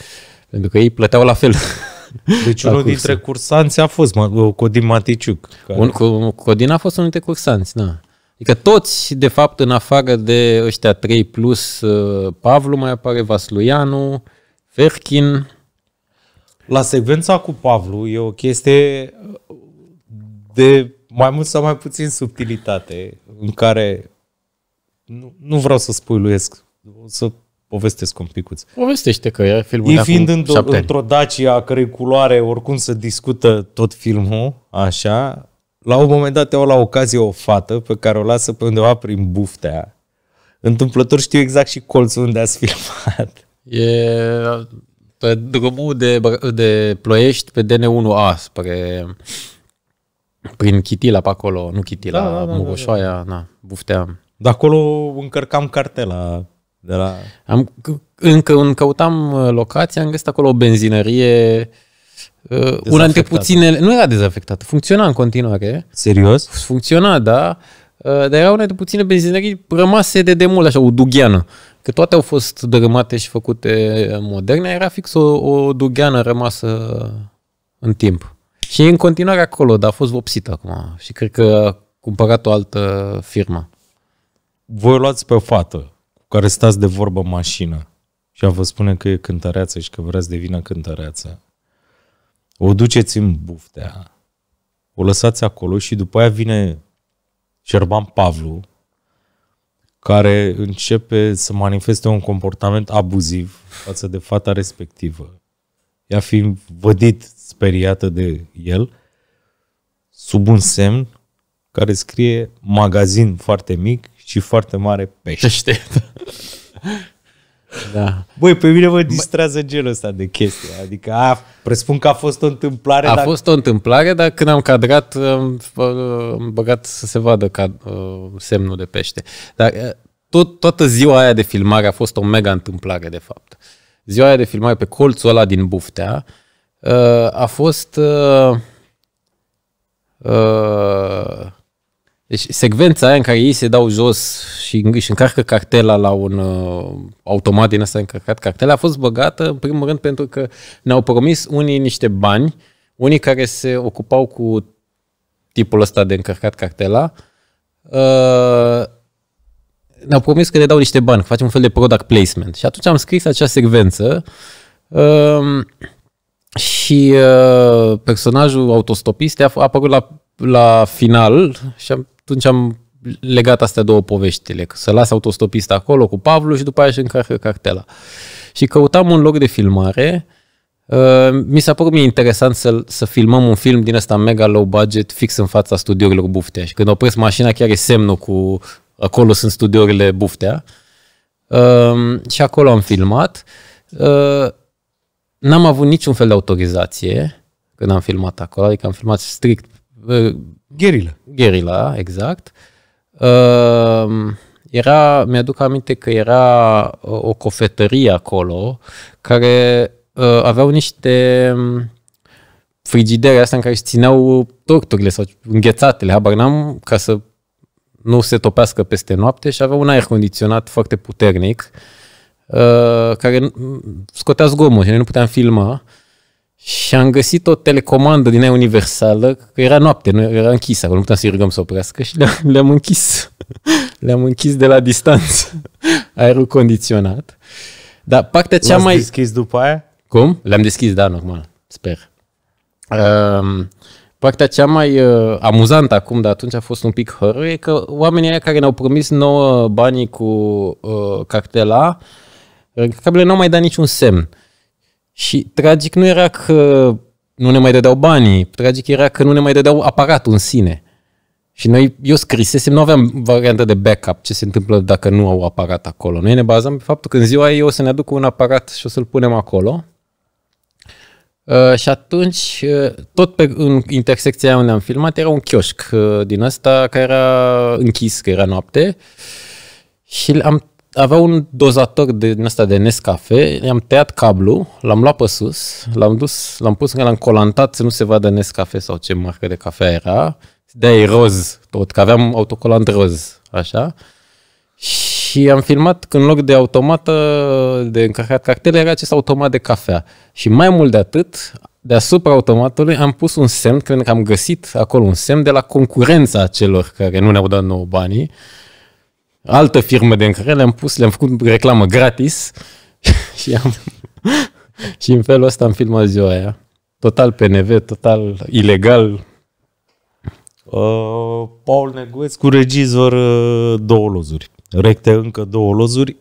A: Pentru că ei plăteau la fel. Deci unul dintre cursanți a fost Codin Maticiuc. Care... Un, Codin a fost unul dintre cursanți, da. Adică toți, de fapt, în afară de ăștia trei plus uh, Pavlu, mai apare Vasluianu, Ferkin. La secvența cu Pavlu e o chestie uh,
B: de mai mult sau mai puțin subtilitate, în care nu, nu vreau să spui lui, o să povestesc un picuț. Povestește că e filmul Ei fiind într-o, într-o Dacia a cărei culoare oricum să discută tot filmul, așa, la un moment dat au la ocazie o fată pe care o lasă pe undeva prin buftea. Întâmplător știu exact și colțul unde ați filmat.
A: E pe drumul de, de Ploiești pe DN1A spre prin Chitila pe acolo, nu Chitila, da, da, Mugoșoaia, da, da. da. na, buftea. De acolo încărcam cartela de la... Am, încă îmi căutam uh, locația, am găsit acolo o benzinărie uh, una dintre puținele, nu era dezafectată, funcționa în continuare. Serios? Funcționa, da, uh, dar era una dintre puține benzinării rămase de demult, așa, o dugheană. Că toate au fost dărâmate și făcute moderne, era fix o, o dugheană rămasă în timp. Și e în continuare acolo, dar a fost vopsită acum și cred că a cumpărat o altă firmă. Voi luați pe fată
B: care stați de vorbă în mașină și a vă spune că e cântăreață și că vrea să devină cântăreață, o duceți în buftea, o lăsați acolo și după aia vine Șerban Pavlu, care începe să manifeste un comportament abuziv față de fata respectivă. Ea fiind vădit, speriată de el, sub un semn care scrie magazin foarte mic și foarte mare pește. Pește. Da. Băi, pe mine mă distrează genul ăsta de chestie. Adică, a, presupun că a fost o întâmplare. A dar... fost
A: o întâmplare, dar când am cadrat, am băgat să se vadă ca, uh, semnul de pește. Dar uh, tot, toată ziua aia de filmare a fost o mega întâmplare, de fapt. Ziua aia de filmare pe colțul ăla din Buftea uh, a fost... Deci secvența aia în care ei se dau jos și își încarcă cartela la un uh, automat din ăsta încărcat, cartela a fost băgată în primul rând pentru că ne-au promis unii niște bani, unii care se ocupau cu tipul ăsta de încărcat cartela, uh, ne-au promis că ne dau niște bani, că facem un fel de product placement. Și atunci am scris acea secvență uh, și uh, personajul autostopist a apărut la la final și am atunci am legat astea două poveștile, să las autostopista acolo cu Pavlu și după aia și încarcă cartela. Și căutam un loc de filmare, uh, mi s-a părut mie interesant să, să filmăm un film din ăsta mega low budget fix în fața studiourilor Buftea și când opresc mașina chiar e semnul cu acolo sunt studiourile Buftea uh, și acolo am filmat. Uh, n-am avut niciun fel de autorizație când am filmat acolo, adică am filmat strict... Gherilă gherila, exact. Ehm, era, mi-aduc aminte că era o cofetărie acolo care ă, aveau niște mm, frigidere astea în care își țineau torturile sau înghețatele, habar n-am, ca să nu se topească peste noapte și avea un aer condiționat foarte puternic ă, care scotea zgomot și noi nu puteam filma și am găsit o telecomandă din aia universală, că era noapte, nu era închisă, acolo nu puteam să-i rugăm să oprească și le-am, le-am închis. le-am închis de la distanță aerul condiționat. Dar partea cea mai... deschis după aia? Cum? Le-am deschis, da, normal, sper. Um, partea cea mai uh, amuzantă acum, dar atunci a fost un pic hără, e că oamenii aia care ne-au promis nouă banii cu uh, cartela, uh, probabil n-au mai dat niciun semn. Uh, și tragic nu era că nu ne mai dădeau banii, tragic era că nu ne mai dădeau aparatul în sine. Și noi, eu scrisesem, nu aveam variantă de backup, ce se întâmplă dacă nu au aparat acolo. Noi ne bazăm pe faptul că în ziua ei o să ne aduc un aparat și o să-l punem acolo. Uh, și atunci, uh, tot pe, în intersecția unde am filmat, era un chioșc uh, din asta care era închis, că era noapte. Și am avea un dozator de, din asta de Nescafe, i-am tăiat cablu, l-am luat pe sus, l-am dus, l-am pus, l-am colantat să nu se vadă Nescafe sau ce marcă de cafea era. de e roz tot, că aveam autocolant roz, așa. Și am filmat că în loc de automată de încărcat cartele era acest automat de cafea. Și mai mult de atât, deasupra automatului am pus un semn, cred că am găsit acolo un semn de la concurența celor care nu ne-au dat nouă banii altă firmă de încredere, le-am pus, le-am făcut reclamă gratis și am... și în felul ăsta am filmat ziua aia. Total PNV, total ilegal.
B: Uh, Paul cu regizor, uh, două
A: lozuri. Recte
B: încă două lozuri.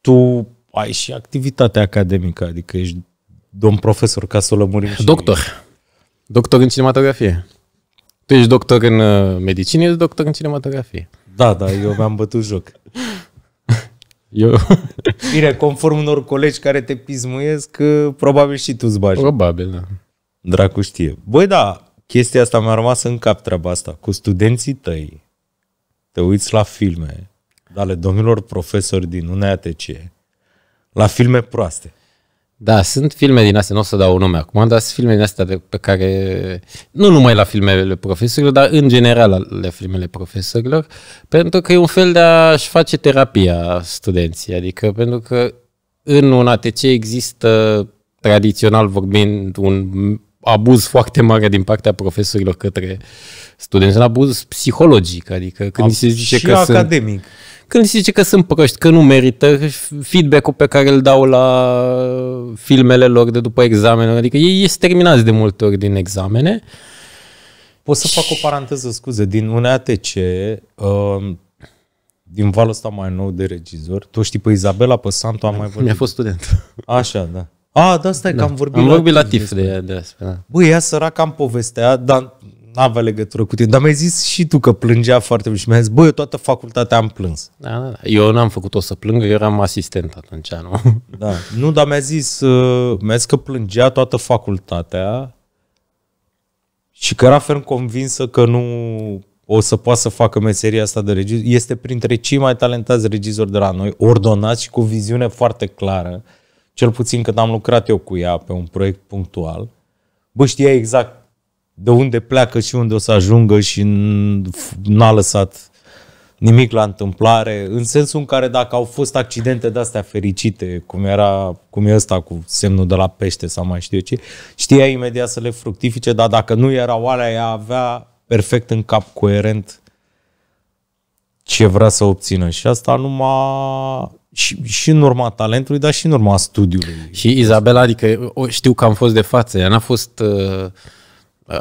B: Tu ai și activitatea academică, adică ești
A: domn profesor, ca să o lămurim. Și doctor. Doctor în cinematografie. Tu ești doctor în ă, medicină, ești doctor în cinematografie. Da, da, eu mi-am bătut joc. Eu...
B: Bine, conform unor colegi care te pismuiesc, probabil și tu îți bagi. Probabil, da. Dracu știe. Băi, da, chestia asta mi-a rămas în cap treaba asta. Cu studenții tăi, te uiți la filme ale domnilor
A: profesori din UNATC, la filme proaste. Da, sunt filme din astea, nu o să dau un nume acum, dar sunt filme din astea de, pe care, nu numai la filmele profesorilor, dar în general la filmele profesorilor, pentru că e un fel de a-și face terapia studenții, adică pentru că în un ATC există tradițional vorbind un abuz foarte mare din partea profesorilor către studenți, un abuz psihologic, adică când Ab- se zice că academic. Sunt, când se zice că sunt proști, că nu merită feedback-ul pe care îl dau la filmele lor de după examen, adică ei este terminați de multe ori din examene. Pot să fac o
B: paranteză, scuze, din UNATC, ATC, um, din valul ăsta mai nou de regizor, tu știi pe Izabela, pe Santu, am mai văzut. Mi-a fost student. Așa, da. A, da, stai da. că am vorbit am la vorbit la TIF de, ea, de asta. Da. Băi, ea săracă am povestea, dar n-avea legătură cu tine. Dar mi-ai zis și tu că plângea foarte mult și mi-ai zis, băi, toată facultatea am plâns. Da,
A: da, da. Eu
B: n-am făcut-o să plâng, eu eram asistent atunci, nu? Da. Nu, dar mi-a zis, uh, mi-a zis că plângea toată facultatea și că era ferm convinsă că nu o să poată să facă meseria asta de regizor. Este printre cei mai talentați regizori de la noi, ordonați și cu o viziune foarte clară cel puțin când am lucrat eu cu ea pe un proiect punctual, bă, știa exact de unde pleacă și unde o să ajungă și n-a lăsat nimic la întâmplare, în sensul în care dacă au fost accidente de-astea fericite, cum era, cum e ăsta cu semnul de la pește sau mai știu eu ce, știa imediat să le fructifice, dar dacă nu era oalea, ea avea perfect în cap, coerent, ce vrea să obțină. Și asta
A: numai și, și în urma talentului, dar și în urma studiului. Și Izabela, adică știu că am fost de față, ea n-a fost uh,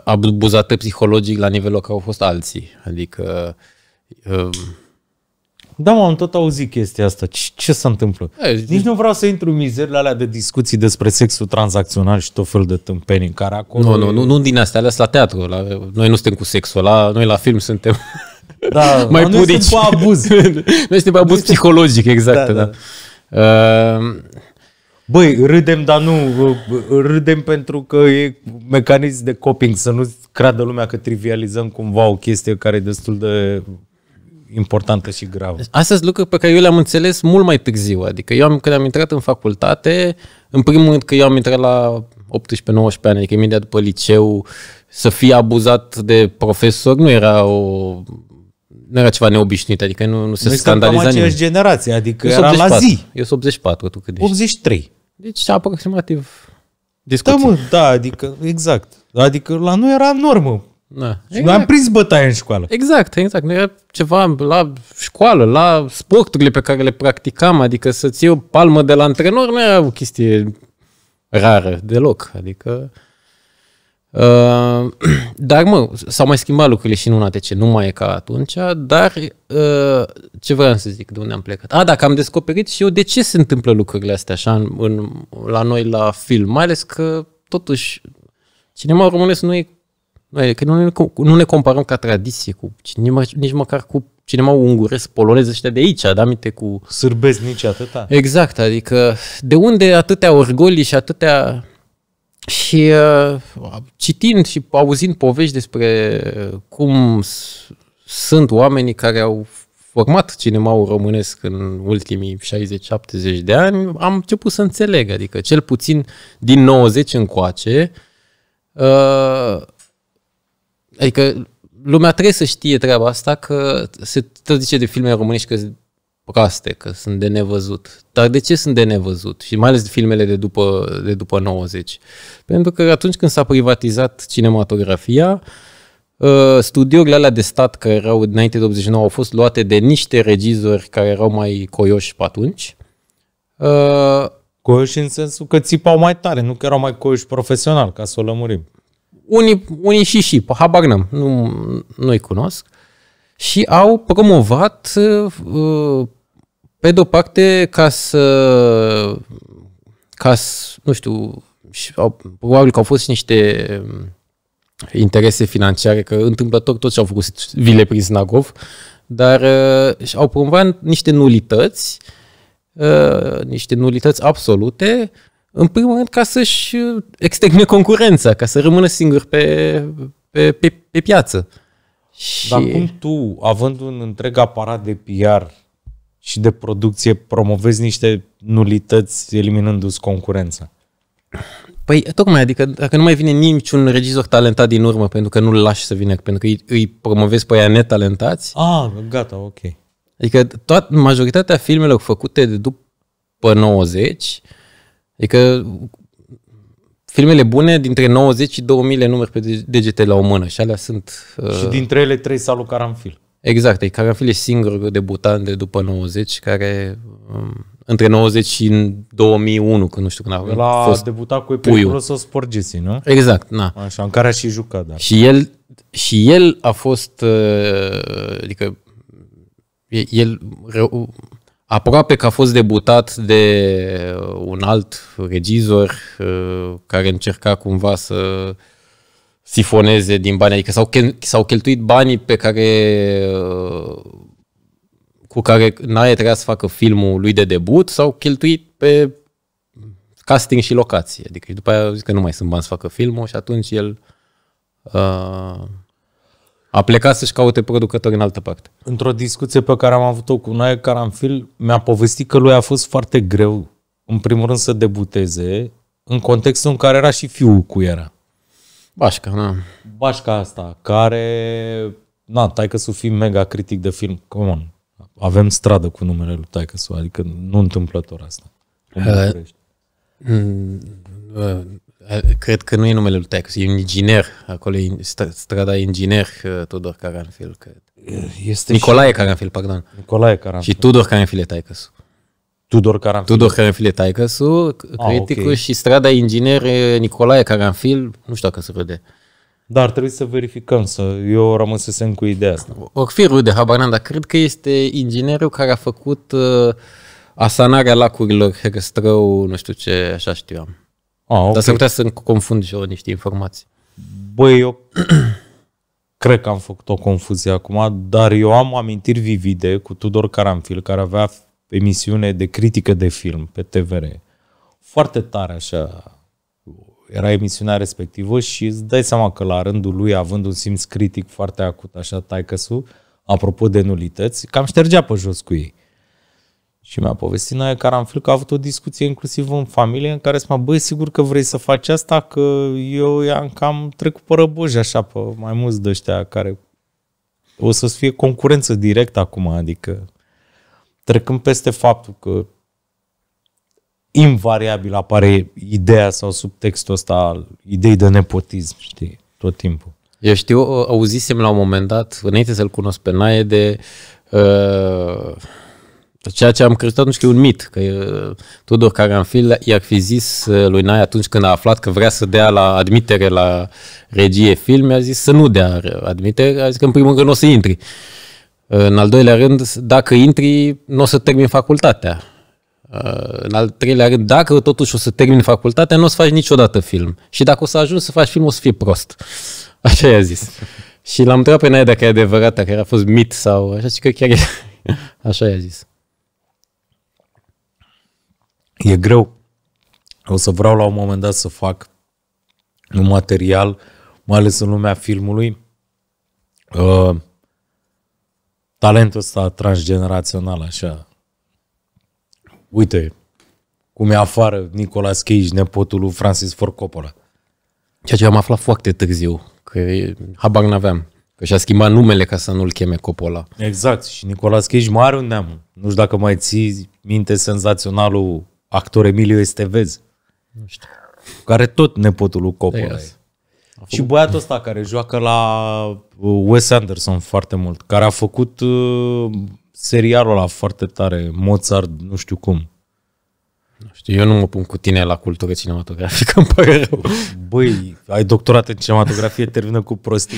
A: abuzată psihologic la nivelul că au fost alții. Adică... Uh,
B: da, m am tot auzit chestia asta. Ce, ce se întâmplă? Ei, Nici nu vreau să intru în mizerile alea de discuții despre sexul
A: tranzacțional și tot felul de în care acolo... Nu, nu, nu, nu din astea, ales la teatru. La, noi nu suntem cu sexul ăla, noi la film suntem... Da, mai noi purici. nu pe abuz. nu este pe abuz este... psihologic, exact. Da, da. da. Uh, Băi, râdem, dar nu,
B: râdem pentru că e mecanism de coping, să nu creadă lumea că trivializăm
A: cumva o chestie care e destul de importantă și gravă. Astea sunt lucruri pe care eu le-am înțeles mult mai târziu, adică eu am, când am intrat în facultate, în primul rând că eu am intrat la 18-19 ani, adică imediat după liceu, să fie abuzat de profesor nu era o nu era ceva neobișnuit, adică nu, nu se Noi scandaliza nimeni. aceeași generație, adică era la zi. Eu sunt 84, tu cât ești? 83. Deci aproximativ
B: discuție. Da, mă, da, adică, exact. Adică la noi era normă. Da. Exact. Noi am exact. prins
A: bătaie în școală. Exact, exact. Noi era ceva la școală, la sporturile pe care le practicam, adică să-ți iei o palmă de la antrenor nu era o chestie rară deloc. Adică Ă, dar mă, s-au mai schimbat lucrurile și nu una ce nu mai e ca atunci, dar uh, ce vreau să zic, de unde am plecat? A, dacă am descoperit și eu de ce se întâmplă lucrurile astea așa în, în, la noi la film, mai ales că totuși cinema românesc nu e nu e că nu ne, nu ne comparăm ca tradiție cu cinema, nici măcar cu cinema unguresc, polonez, ăștia de aici, da, minte cu... Sârbesc nici atâta. Exact, adică de unde atâtea orgolii și atâtea și uh, citind și auzind povești despre uh, cum sunt oamenii care au format cinemaul românesc în ultimii 60-70 de ani, am început să înțeleg, adică cel puțin din 90 încoace, uh, adică lumea trebuie să știe treaba asta că se tot zice de filme românești că proaste, că sunt de nevăzut. Dar de ce sunt de nevăzut? Și mai ales filmele de după, de după 90. Pentru că atunci când s-a privatizat cinematografia, ă, studiourile alea de stat care erau înainte de 89 au fost luate de niște regizori care erau mai coioși pe atunci.
B: Ă, coioși în sensul că țipau mai tare, nu că erau mai coioși profesional, ca să o lămurim.
A: Unii, unii și și, habar n-am, nu, nu-i cunosc. Și au promovat uh, pe de-o parte, ca să, ca să nu știu, au, probabil că au fost și niște um, interese financiare, că întâmplător toți au făcut vile prin Snagov, dar uh, au promovat niște nulități, uh, niște nulități absolute, în primul rând ca să-și uh, externe concurența, ca să rămână singur pe, pe, pe, pe piață. Dar cum
B: tu, având un întreg aparat de PR și de
A: producție promovezi niște nulități eliminându-ți concurența. Păi, tocmai, adică dacă nu mai vine niciun regizor talentat din urmă, pentru că nu-l lași să vină, pentru că îi, îi promovezi pe aia netalentați.
B: Ah, gata, ok.
A: Adică toat, majoritatea filmelor făcute de după 90, adică filmele bune dintre 90 și 2000 le număr pe degete la o mână și alea sunt... Uh... Și dintre
B: ele trei salu caramfil.
A: Exact, e Carafil e singurul debutant de după 90 care um, între 90 și 2001, că nu știu când a fost a fost debutat cu Epicurus
B: Sporgesi, nu? Exact, na. Așa, în care a și jucat, da.
A: Și el, și el a fost, uh, adică, el aproape că a fost debutat de uh, un alt regizor uh, care încerca cumva să sifoneze din bani, adică s-au, s-au cheltuit banii pe care uh, cu care Nae trebuia să facă filmul lui de debut, s-au cheltuit pe casting și locație. Adică și după aia zic că nu mai sunt bani să facă filmul și atunci el uh, a plecat să-și caute producători în altă parte.
B: Într-o discuție pe care am avut-o cu Nae Caranfil, mi-a povestit că lui a fost foarte greu, în primul rând, să debuteze în contextul în care era și fiul cu era. Bașca, na. Bașca asta, care... Na, taică să fi mega critic de film. Come on. Avem stradă cu numele lui taică su, adică nu întâmplător asta. Uh,
A: mm, uh, uh, cred că nu e numele lui taică e inginer. Acolo e strada inginer uh, Tudor Caranfil, cred. Este Nicolae și... Caranfil, pardon. Nicolae Caranfil. Și Tudor Caranfil e taică su. Tudor Caranfil. Tudor Caranfil e taică su, ah, okay. și strada inginer Nicolae Caranfil, nu știu dacă se vede. Dar trebuie să verificăm, să eu rămăsesem cu ideea asta. O fi rude, habar dar cred că este inginerul care a făcut uh, asanarea lacurilor, Herăstrău, nu știu ce, așa știu am. Ah, okay. Dar să putea să confund și eu niște informații. Băi, eu cred că am
B: făcut o confuzie acum, dar eu am amintiri vivide cu Tudor Caranfil, care avea emisiune de critică de film pe TVR. Foarte tare așa era emisiunea respectivă și îți dai seama că la rândul lui, având un simț critic foarte acut, așa, taicăsu, apropo de nulități, cam ștergea pe jos cu ei. Și mi-a povestit Naia Caranfil că a avut o discuție inclusiv în familie în care spunea, băi, sigur că vrei să faci asta, că eu i-am cam trecut pe răboji așa, pe mai mulți de ăștia care o să fie concurență directă acum, adică trecând peste faptul că invariabil apare ideea sau subtextul ăsta al idei de nepotism, știi, tot timpul.
A: Eu știu, auzisem la un moment dat, înainte să-l cunosc pe Naie, de uh, ceea ce am crezut atunci că e un mit, că uh, Tudor Caranfil i-ar fi zis uh, lui Naie atunci când a aflat că vrea să dea la admitere la regie film, i-a zis să nu dea uh, admitere, a zis că în primul rând nu o să intri. Uh, în al doilea rând, dacă intri, nu o să termin facultatea. Uh, în al treilea rând, dacă totuși o să termin facultatea, nu o să faci niciodată film. Și dacă o să ajungi să faci film, o să fie prost. Așa i-a zis. Și l-am întrebat pe Naia dacă e adevărat, dacă era fost mit sau așa, și că chiar e... așa i-a zis.
B: E greu. O să vreau la un moment dat să fac un material, mai ales în lumea filmului, uh, talentul ăsta transgenerațional, așa. Uite, cum e afară Nicolas Cage, nepotul lui Francis Ford Coppola.
A: Ceea ce am aflat foarte târziu, că habar n-aveam. Că și-a schimbat numele ca să nu-l cheme Coppola.
B: Exact. Și Nicolas Cage mai are un neam. Nu știu dacă mai ții minte senzaționalul actor Emilio Estevez. Nu știu. Care tot nepotul lui Coppola e. Și băiatul ăsta care joacă la uh, Wes Anderson foarte mult, care a făcut uh, serialul ăla foarte tare, Mozart,
A: nu știu cum. Nu știu, eu nu mă pun cu tine la cultură cinematografică, îmi pare
B: rău. Băi, ai doctorat în cinematografie, termină cu prostii.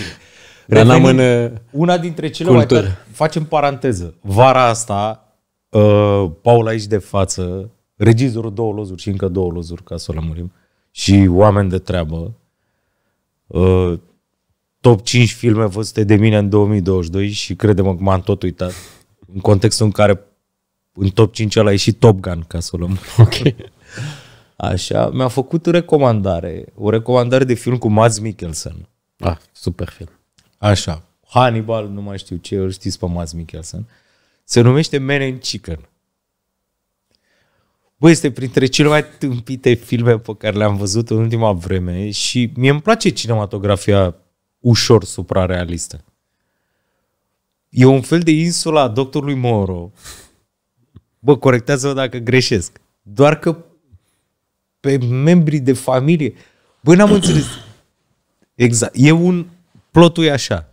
B: Dar în uh, Una dintre cele cultură. mai tari, facem paranteză. Vara asta, uh, Paul aici de față, regizorul două lozuri și încă două lozuri, ca să o lămurim, și oameni de treabă, uh, top 5 filme văzute de mine în 2022 și credem că m-am tot uitat. În contextul în care în top 5 ăla a ieșit Top Gun, ca să o luăm. Okay. Așa, mi-a făcut o recomandare, o recomandare de film cu Mads Mikkelsen.
A: Ah, super film. Așa,
B: Hannibal, nu mai știu ce, îl știți pe Mads Mikkelsen. Se numește Men and Chicken. Bă, este printre cele mai tâmpite filme pe care le-am văzut în ultima vreme și mie îmi place cinematografia ușor suprarealistă. E un fel de insula a doctorului Moro. Bă, corectează-mă dacă greșesc. Doar că pe membrii de familie... Bă, n-am înțeles. Exact. E un... Plotul e așa.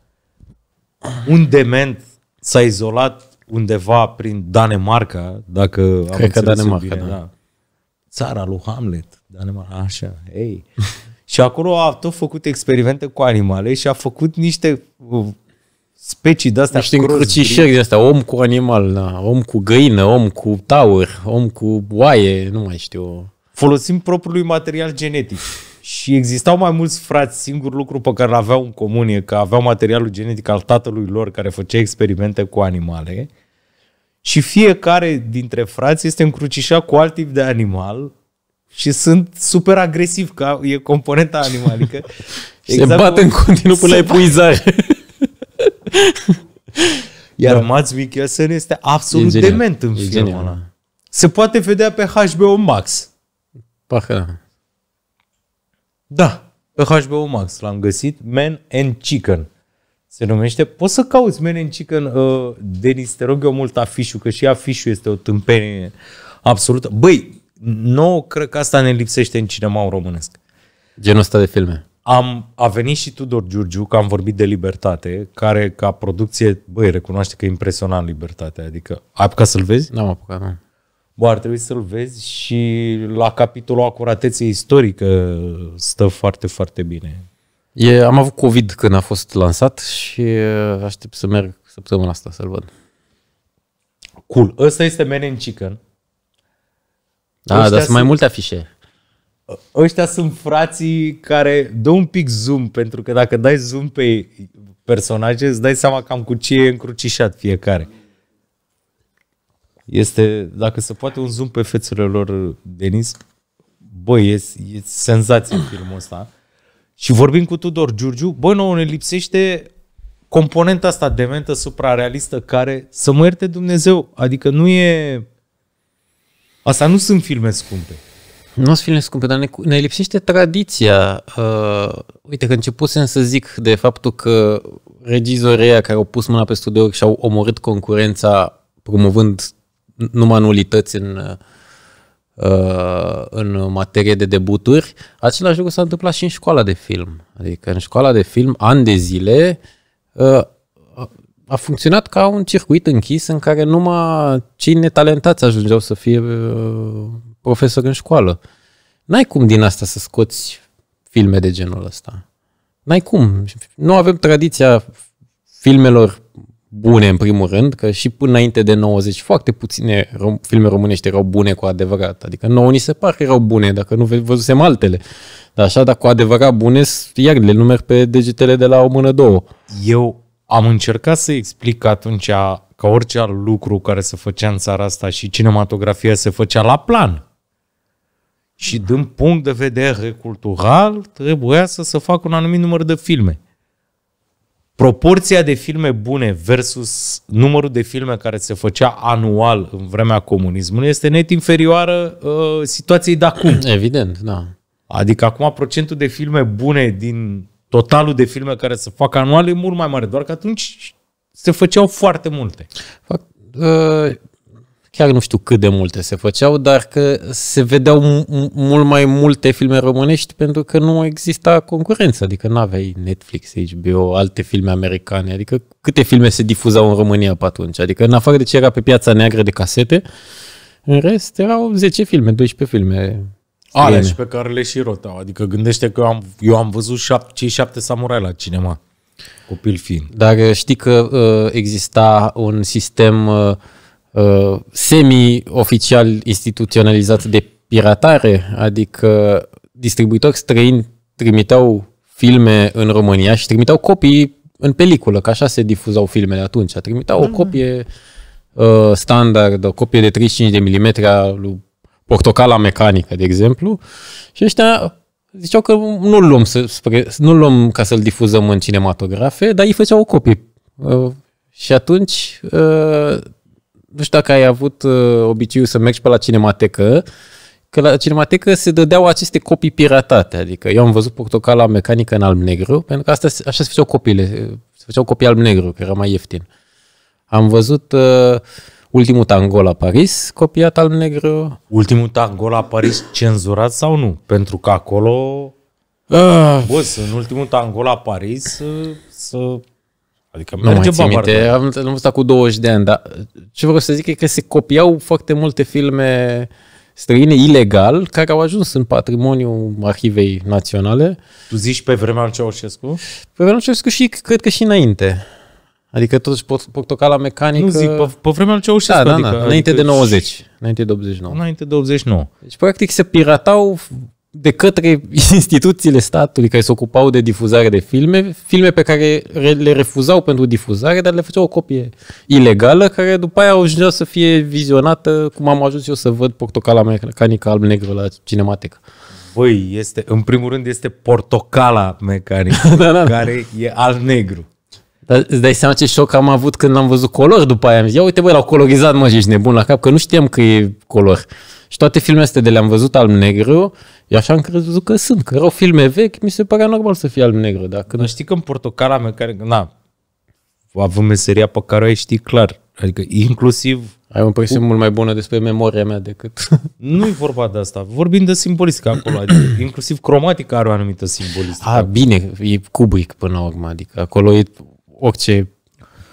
B: Un dement s-a izolat undeva prin Danemarca, dacă Cred am că Danemarca, bine, da. da. Țara lui Hamlet, Danemarca, așa, ei. și acolo a tot făcut experimente cu animale și a făcut niște uh,
A: specii de astea. Niște încrucișări de astea, om cu animal, da, om cu găină, om cu taur, om cu oaie, nu mai știu. Folosim propriului material genetic.
B: Și existau mai mulți frați, singurul lucru pe care l-aveau în comun e că aveau materialul genetic al tatălui lor care făcea experimente cu animale și fiecare dintre frați este încrucișat cu alt tip de animal și sunt super agresiv, că e componenta animalică. Exact se bat în continuu până la epuizare. Iar da. Mads Mikkelsen este absolut e dement în filmul ăla. Se poate vedea pe HBO Max. Pahă. Da, pe HBO Max l-am găsit, Man and Chicken se numește. Poți să cauți Man and Chicken, uh, Denis, te rog eu mult afișul, că și afișul este o tâmpenie absolută. Băi, nu cred că asta ne lipsește în cinema românesc.
A: Genul ăsta de filme.
B: Am, a venit și Tudor Giurgiu, că am vorbit de Libertate, care ca producție, băi, recunoaște că e impresionant Libertatea, adică ai apucat să-l vezi? N-am apucat, nu. Bă, ar trebui să-l vezi și la capitolul acurateței istorică stă foarte, foarte bine.
A: E, am avut COVID când a fost lansat și uh, aștept să merg săptămâna asta să-l văd. Cool.
B: Ăsta este Man in Chicken.
A: Da, dar sunt mai multe
B: afișe. Ăștia sunt frații care dă un pic zoom, pentru că dacă dai zoom pe personaje, îți dai seama cam cu ce e încrucișat fiecare. Mm. Este, dacă se poate, un zoom pe fețele lor, Denis. Băi, e, e senzație în filmul ăsta. Și vorbim cu Tudor Giurgiu, Băi, nouă ne lipsește componenta asta dementă suprarealistă care, să mă ierte Dumnezeu, adică nu e...
A: Asta nu sunt filme scumpe. Nu sunt filme scumpe, dar ne, ne lipsește tradiția. Uh, uite că începusem să zic de faptul că regizorii care au pus mâna pe studio și au omorât concurența promovând numai nulități în, uh, în materie de debuturi. Același lucru s-a întâmplat și în școala de film. Adică în școala de film, ani de zile, uh, a funcționat ca un circuit închis în care numai cei netalentați ajungeau să fie uh, profesori în școală. N-ai cum din asta să scoți filme de genul ăsta. N-ai cum. Nu avem tradiția filmelor bune în primul rând, că și până înainte de 90 foarte puține rom- filme românești erau bune cu adevărat. Adică nouă ni se par că erau bune, dacă nu văzusem altele. Dar așa, dacă cu adevărat bune, iar le numer pe degetele de la o mână două. Eu am
B: încercat să explic atunci ca orice alt lucru care se făcea în țara asta și cinematografia se făcea la plan. Și din punct de vedere cultural, trebuia să se facă un anumit număr de filme proporția de filme bune versus numărul de filme care se făcea anual în vremea comunismului este net inferioară uh, situației de acum. Evident, da. Adică acum procentul de filme bune din totalul de filme care se fac anual e mult mai mare, doar că atunci se făceau foarte multe.
A: Fac, uh, chiar nu știu cât de multe se făceau, dar că se vedeau mult mai multe filme românești pentru că nu exista concurență, adică nu aveai Netflix, HBO, alte filme americane, adică câte filme se difuzau în România pe atunci, adică în afară de ce era pe piața neagră de casete, în rest erau 10 filme, 12 filme ale și
B: pe care le și rotau. Adică gândește că eu am, eu am văzut șap, cei șapte samurai la cinema, copil fiind.
A: Dar uh, știi că uh, exista un sistem uh, uh, semi-oficial instituționalizat de piratare, adică distribuitori străini trimiteau filme în România și trimiteau copii în peliculă, că așa se difuzau filmele atunci. Trimiteau mm-hmm. o mhm. copie uh, standard, o copie de 35 de mm a lui Portocala Mecanică, de exemplu, și ăștia ziceau că nu-l luăm, să, spre, nu-l luăm ca să-l difuzăm în cinematografe, dar ei făceau o copie. Uh, și atunci uh, nu știu dacă ai avut uh, obiceiul să mergi pe la cinematecă, că la cinematecă se dădeau aceste copii piratate. Adică eu am văzut Portocala mecanică în alb-negru, pentru că asta, așa se făceau copiile, se făceau copii alb-negru, că era mai ieftin. Am văzut uh, Ultimul tango la Paris, copiat alb-negru. Ultimul tango la Paris cenzurat sau nu? Pentru că acolo... Uh. Bă, în ultimul tango la Paris uh, să Adică nu merge mai minte, am, am văzut cu 20 de ani, dar ce vreau să zic e că se copiau foarte multe filme străine ilegal, care au ajuns în patrimoniul Arhivei Naționale. Tu zici pe vremea lui Ceaușescu? Pe vremea lui Ceaușescu și cred că și înainte. Adică totuși portocala mecanică... Nu zic, pe, pe vremea lui Ceaușescu. Da, da, da adică, da, înainte adică de 90, înainte de 89. Înainte de 89. Deci practic se piratau de către instituțiile statului care se ocupau de difuzare de filme, filme pe care le refuzau pentru difuzare, dar le făceau o copie ilegală, care după aia ajungea să fie vizionată, cum am ajuns eu să văd Portocala Mecanică alb-negru la cinematică. Băi, este, în primul rând este Portocala Mecanică, da, da. care e alb-negru. Dar îți dai seama ce șoc am avut când am văzut color după aia. Am zis, ia uite băi, l-au colorizat, mă, ești nebun la cap, că nu știam că e color. Și toate filmele astea de le-am văzut alb-negru, eu așa am crezut că sunt, că erau filme vechi, mi se părea normal să fie alb-negru. Dar când... Dar știi că în portocala mea, care, na,
B: avem meseria pe care o ai, știi clar, adică inclusiv... Ai o impresie cu... mult mai bună despre memoria mea decât... Nu-i vorba de asta, vorbim de simbolistică acolo, adică inclusiv cromatica are
A: o anumită simbolistică. A, ah, bine, e cubic până la urmă, adică acolo e orice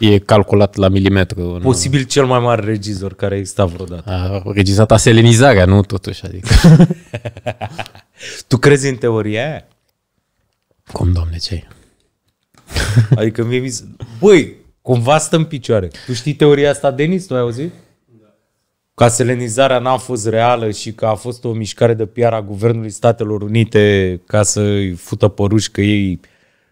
A: E calculat la milimetru. În... Posibil
B: cel mai mare
A: regizor care a existat vreodată. A regizat aselenizarea, nu totuși. Adică. tu crezi în teoria aia? Cum, domne, ce
B: Adică mi e se... Băi, cumva stă în picioare. Tu știi teoria asta, Denis? Tu ai auzit? Da. că selenizarea n-a fost reală și că a fost o mișcare de PR a Guvernului Statelor Unite ca
A: să-i fută păruși că ei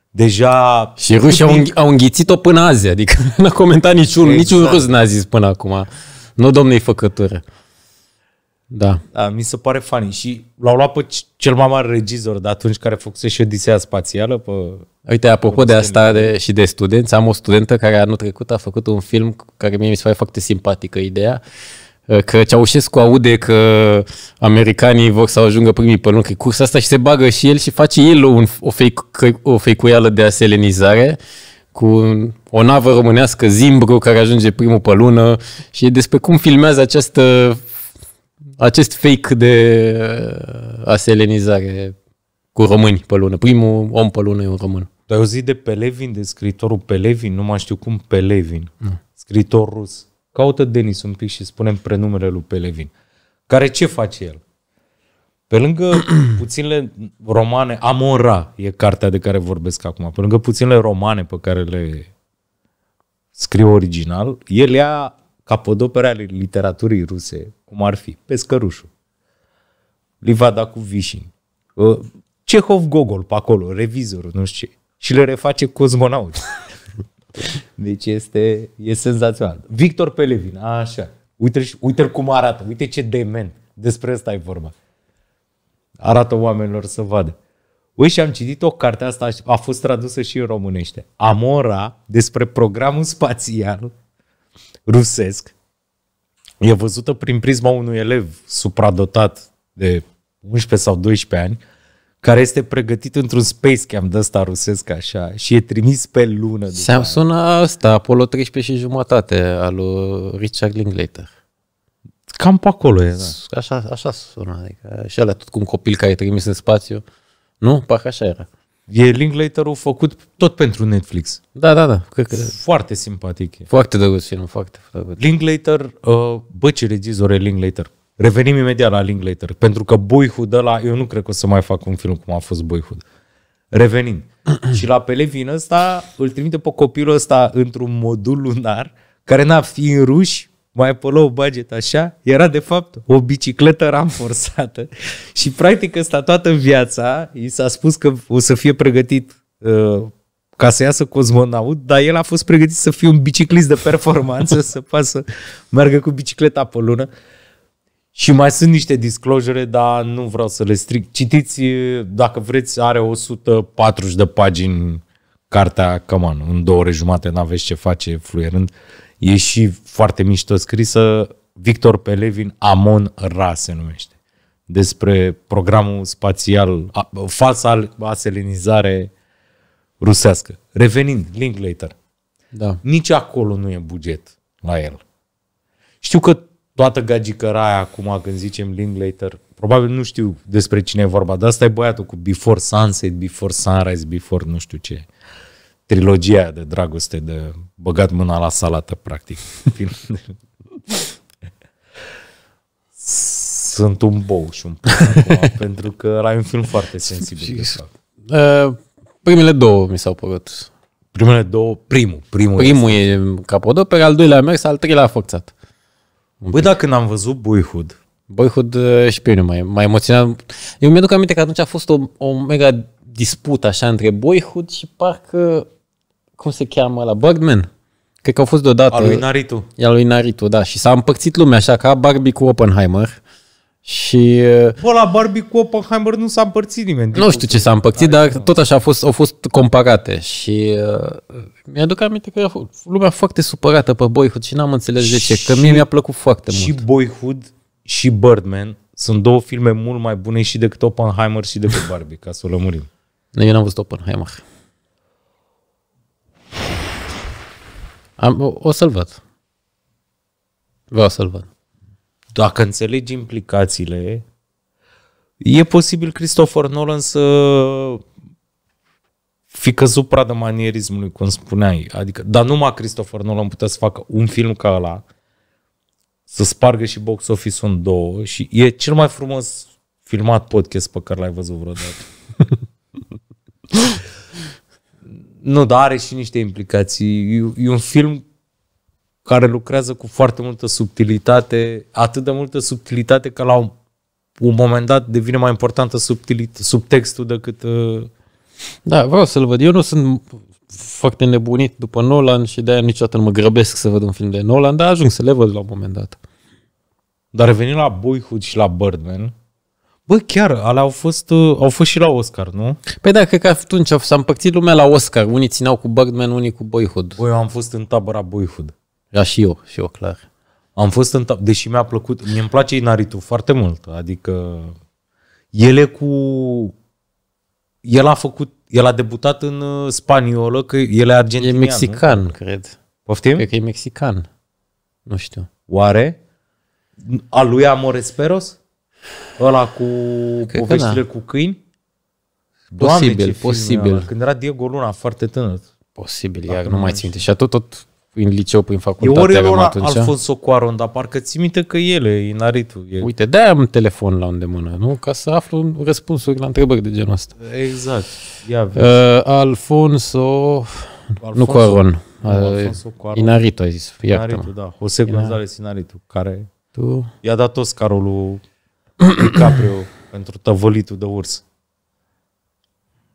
A: deja... Și rușii au, au înghițit-o până azi, adică n-a comentat niciun, exact. niciun rus n-a zis până acum. Nu domnei făcătură.
B: Da. da. mi se pare funny. Și l-au luat pe cel mai mare regizor de atunci
A: care făcuse și Odiseea Spațială. Pe Uite, apropo de asta de, și de studenți, am o studentă care anul trecut a făcut un film care mie mi se pare foarte simpatică ideea Eh, că Ceaușescu aude că americanii vor să ajungă primii pe lună, cursa asta și se bagă și el și face el un, o, fake, o feicuială de aselenizare cu o navă românească, Zimbru, care ajunge primul pe lună și e despre cum filmează această, acest fake de eh, aselenizare cu români pe lună. Primul om pe lună e un român. Dar o zi de Pelevin, de scriitorul Pelevin? Nu mai știu
B: cum Pelevin. mm. Scriitor rus Caută Denis un pic și spunem prenumele lui Pelevin. Care ce face el? Pe lângă puținele romane, Amora e cartea de care vorbesc acum, pe lângă puținele romane pe care le scriu original, el ia capodopere ale literaturii ruse, cum ar fi Pescărușul, Livada cu Vișin, uh, Cehov Gogol pe acolo, revizorul, nu știu ce, și le reface cosmonauti. Deci este, e senzațional. Victor Pelevin, așa. Uite, uite cum arată, uite ce dement. Despre asta e vorba. Arată oamenilor să vadă. Uite și am citit o carte, asta a fost tradusă și în românește. Amora, despre programul spațial rusesc, e văzută prin prisma unui elev supradotat de 11 sau 12 ani, care este pregătit într-un space cam de ăsta rusesc așa și e trimis pe lună. Se
A: sună asta, Apollo 13 și jumătate al lui Richard Linklater. Cam pe acolo e, da. Așa, așa sună, adică și alea tot cu un copil care e trimis în spațiu. Nu? Parcă așa era. E Linklater-ul făcut tot pentru Netflix. Da, da, da. Cred că... Foarte
B: simpatic e. Foarte drăguț filmul, foarte drăguț. Linklater, uh, bă ce regizor e Linklater. Revenim imediat la Linklater, pentru că Boyhood ăla, eu nu cred că o să mai fac un film cum a fost Boyhood. Revenim. și la Pelevin ăsta îl trimite pe copilul ăsta într-un modul lunar, care n-a fi în ruși, mai pe low budget așa, era de fapt o bicicletă ramforsată și practic ăsta toată viața i s-a spus că o să fie pregătit uh, ca să iasă cosmonaut, dar el a fost pregătit să fie un biciclist de performanță, să să meargă cu bicicleta pe lună. Uh, și mai sunt niște disclosure, dar nu vreau să le stric. Citiți, eh, dacă vreți, are 140 de pagini cartea Căman. În două ore jumate n-aveți ce face fluierând. E și foarte mișto scrisă. Victor Pelevin Amon Ra se numește. Despre programul spațial, a, falsa aselenizare rusească. Revenind, later. Da. Nici acolo nu e buget la el. Știu că toată gagicăraia acum când zicem Linklater, probabil nu știu despre cine e vorba, dar asta e băiatul cu Before Sunset, Before Sunrise, Before nu știu ce. Trilogia de dragoste, de băgat mâna la salată, practic.
A: Sunt un bou și un acum,
B: pentru că era un film foarte sensibil. de fapt.
A: Uh, primele două mi s-au părut. Primele două, primul. Primul, primul e capodoperă, al doilea a mers, al treilea a forțat. Băi, dacă n-am văzut Boyhood. Boyhood uh, și pe mine mai, mai emoționat. Eu mi-aduc aminte că atunci a fost o, o mega dispută așa între Boyhood și parcă, cum se cheamă la Birdman? Cred că au fost deodată. Al lui Naritu. E al lui Naritu, da. Și s-a împărțit lumea așa ca Barbie cu Oppenheimer. Și... Uh,
B: Bă, la Barbie cu Oppenheimer nu s-a împărțit nimeni. Nu
A: știu ce s-a împărțit, dar tot așa a fost, au fost comparate și uh, mi-aduc aminte că fost lumea foarte supărată pe Boyhood și n-am înțeles și, de ce, că mie mi-a plăcut foarte și mult. Și Boyhood
B: și Birdman sunt două filme mult mai bune și decât Oppenheimer și decât Barbie, ca să o lămurim.
A: Nu, eu n-am văzut Oppenheimer. Am, o, o să-l văd. Vreau să-l văd dacă
B: înțelegi implicațiile, e posibil Christopher Nolan să fi căzut pradă manierismului, cum spuneai. Adică, dar numai Christopher Nolan putea să facă un film ca ăla, să spargă și box office în două și e cel mai frumos filmat podcast pe care l-ai văzut vreodată. nu, dar are și niște implicații. e un film care lucrează cu foarte multă subtilitate, atât de multă subtilitate că la un, un moment dat devine mai importantă subtilit, subtextul decât...
A: Uh... Da, vreau să-l văd. Eu nu sunt foarte nebunit după Nolan și de-aia niciodată nu mă grăbesc să văd un film de Nolan, dar ajung să le văd la un moment dat. Dar revenind la Boyhood și la Birdman, bă, chiar, alea au fost, uh, au fost și la Oscar, nu? Păi da, cred că atunci s-a împărțit lumea la Oscar. Unii țineau cu Birdman, unii cu Boyhood. Băi, eu am fost în tabăra
B: Boyhood. Da, și eu, și eu, clar. Am fost în deși mi-a plăcut, mi îmi place Inaritu foarte mult, adică ele cu... El a făcut, el a debutat în uh, spaniolă, că el e argentinian, E mexican, nu? cred.
A: Poftim? Cred că e mexican. Nu știu. Oare?
B: A lui Amoresperos? Ăla cu cred da. poveștile cu câini? Doamne, posibil, posibil. Ăla. Când era Diego Luna foarte tânăr.
A: Posibil, Dacă iar nu mai țin. Și tot, tot prin liceu, prin facultate. E ori avem atunci. Alfonso Cuaron, dar parcă ți minte că el e inaritul. E... Uite, de am telefon la îndemână, nu? Ca să aflu răspunsuri la întrebări de genul ăsta.
B: Exact. Ia uh,
A: Alfonso... Alfonso... Nu Cuaron. Uh, nu, Alfonso Cuaron. Inarito ai zis. Inarito, da. Jose Inar... González Inarito,
B: care tu... i-a dat Oscarul
A: lui caprio pentru tăvălitul de urs.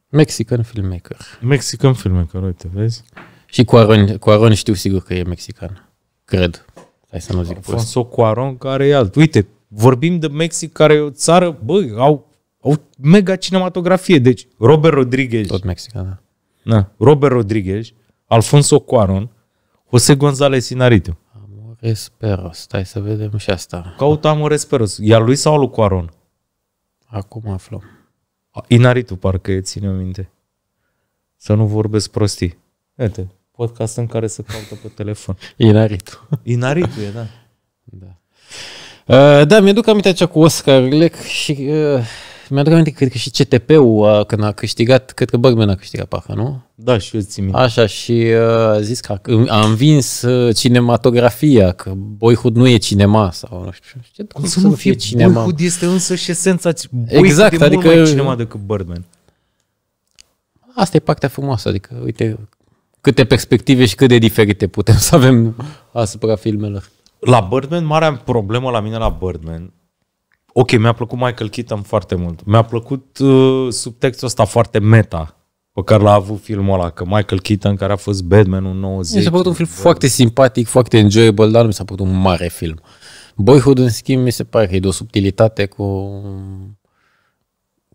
A: Mexican filmmaker. Mexican filmmaker, uite, vezi? Și Cuaron, Cuaron știu sigur că e mexican. Cred. Hai să nu zic Alfonso prost. Cuaron care e alt. Uite,
B: vorbim de Mexic care e o țară, băi, au, au mega cinematografie. Deci Robert Rodriguez. Tot mexican, da. Na, Robert Rodriguez, Alfonso Cuaron, José González Inaritu. Amores Peros, stai să vedem și asta. Caută Amores Peros, iar lui sau lui Cuaron? Acum aflăm. Inaritu, parcă ține minte. Să nu vorbesc prostii. Uite, podcast în care să caută pe telefon.
A: Inaritu.
B: Inaritu e, da. da.
A: Uh, da, mi-aduc aminte aceea cu Lec și uh, mi-aduc aminte, cred că și CTP-ul uh, când a câștigat, cred că Bergman a câștigat paha, nu? Da, și eu țin minte. Așa, și a uh, zis că a, a învins uh, cinematografia, că Boyhood nu e cinema sau nu știu. ce. cum, cum să, nu fie, fie cinema? Boyhood
B: este însă și esența Boyhood exact, e adică, mult mai adică- cinema
A: decât Birdman. Asta e partea frumoasă, adică uite câte perspective și cât de diferite putem să avem asupra filmelor. La Birdman, marea problemă la mine la Birdman,
B: ok, mi-a plăcut Michael Keaton foarte mult. Mi-a plăcut uh, subtextul ăsta foarte meta pe care l-a avut filmul ăla, că Michael Keaton, care a fost Batman în 90. Mi s-a părut un film
A: foarte simpatic, foarte enjoyable, dar nu mi s-a părut un mare film. Boyhood, în schimb, mi se pare că e de o subtilitate cu...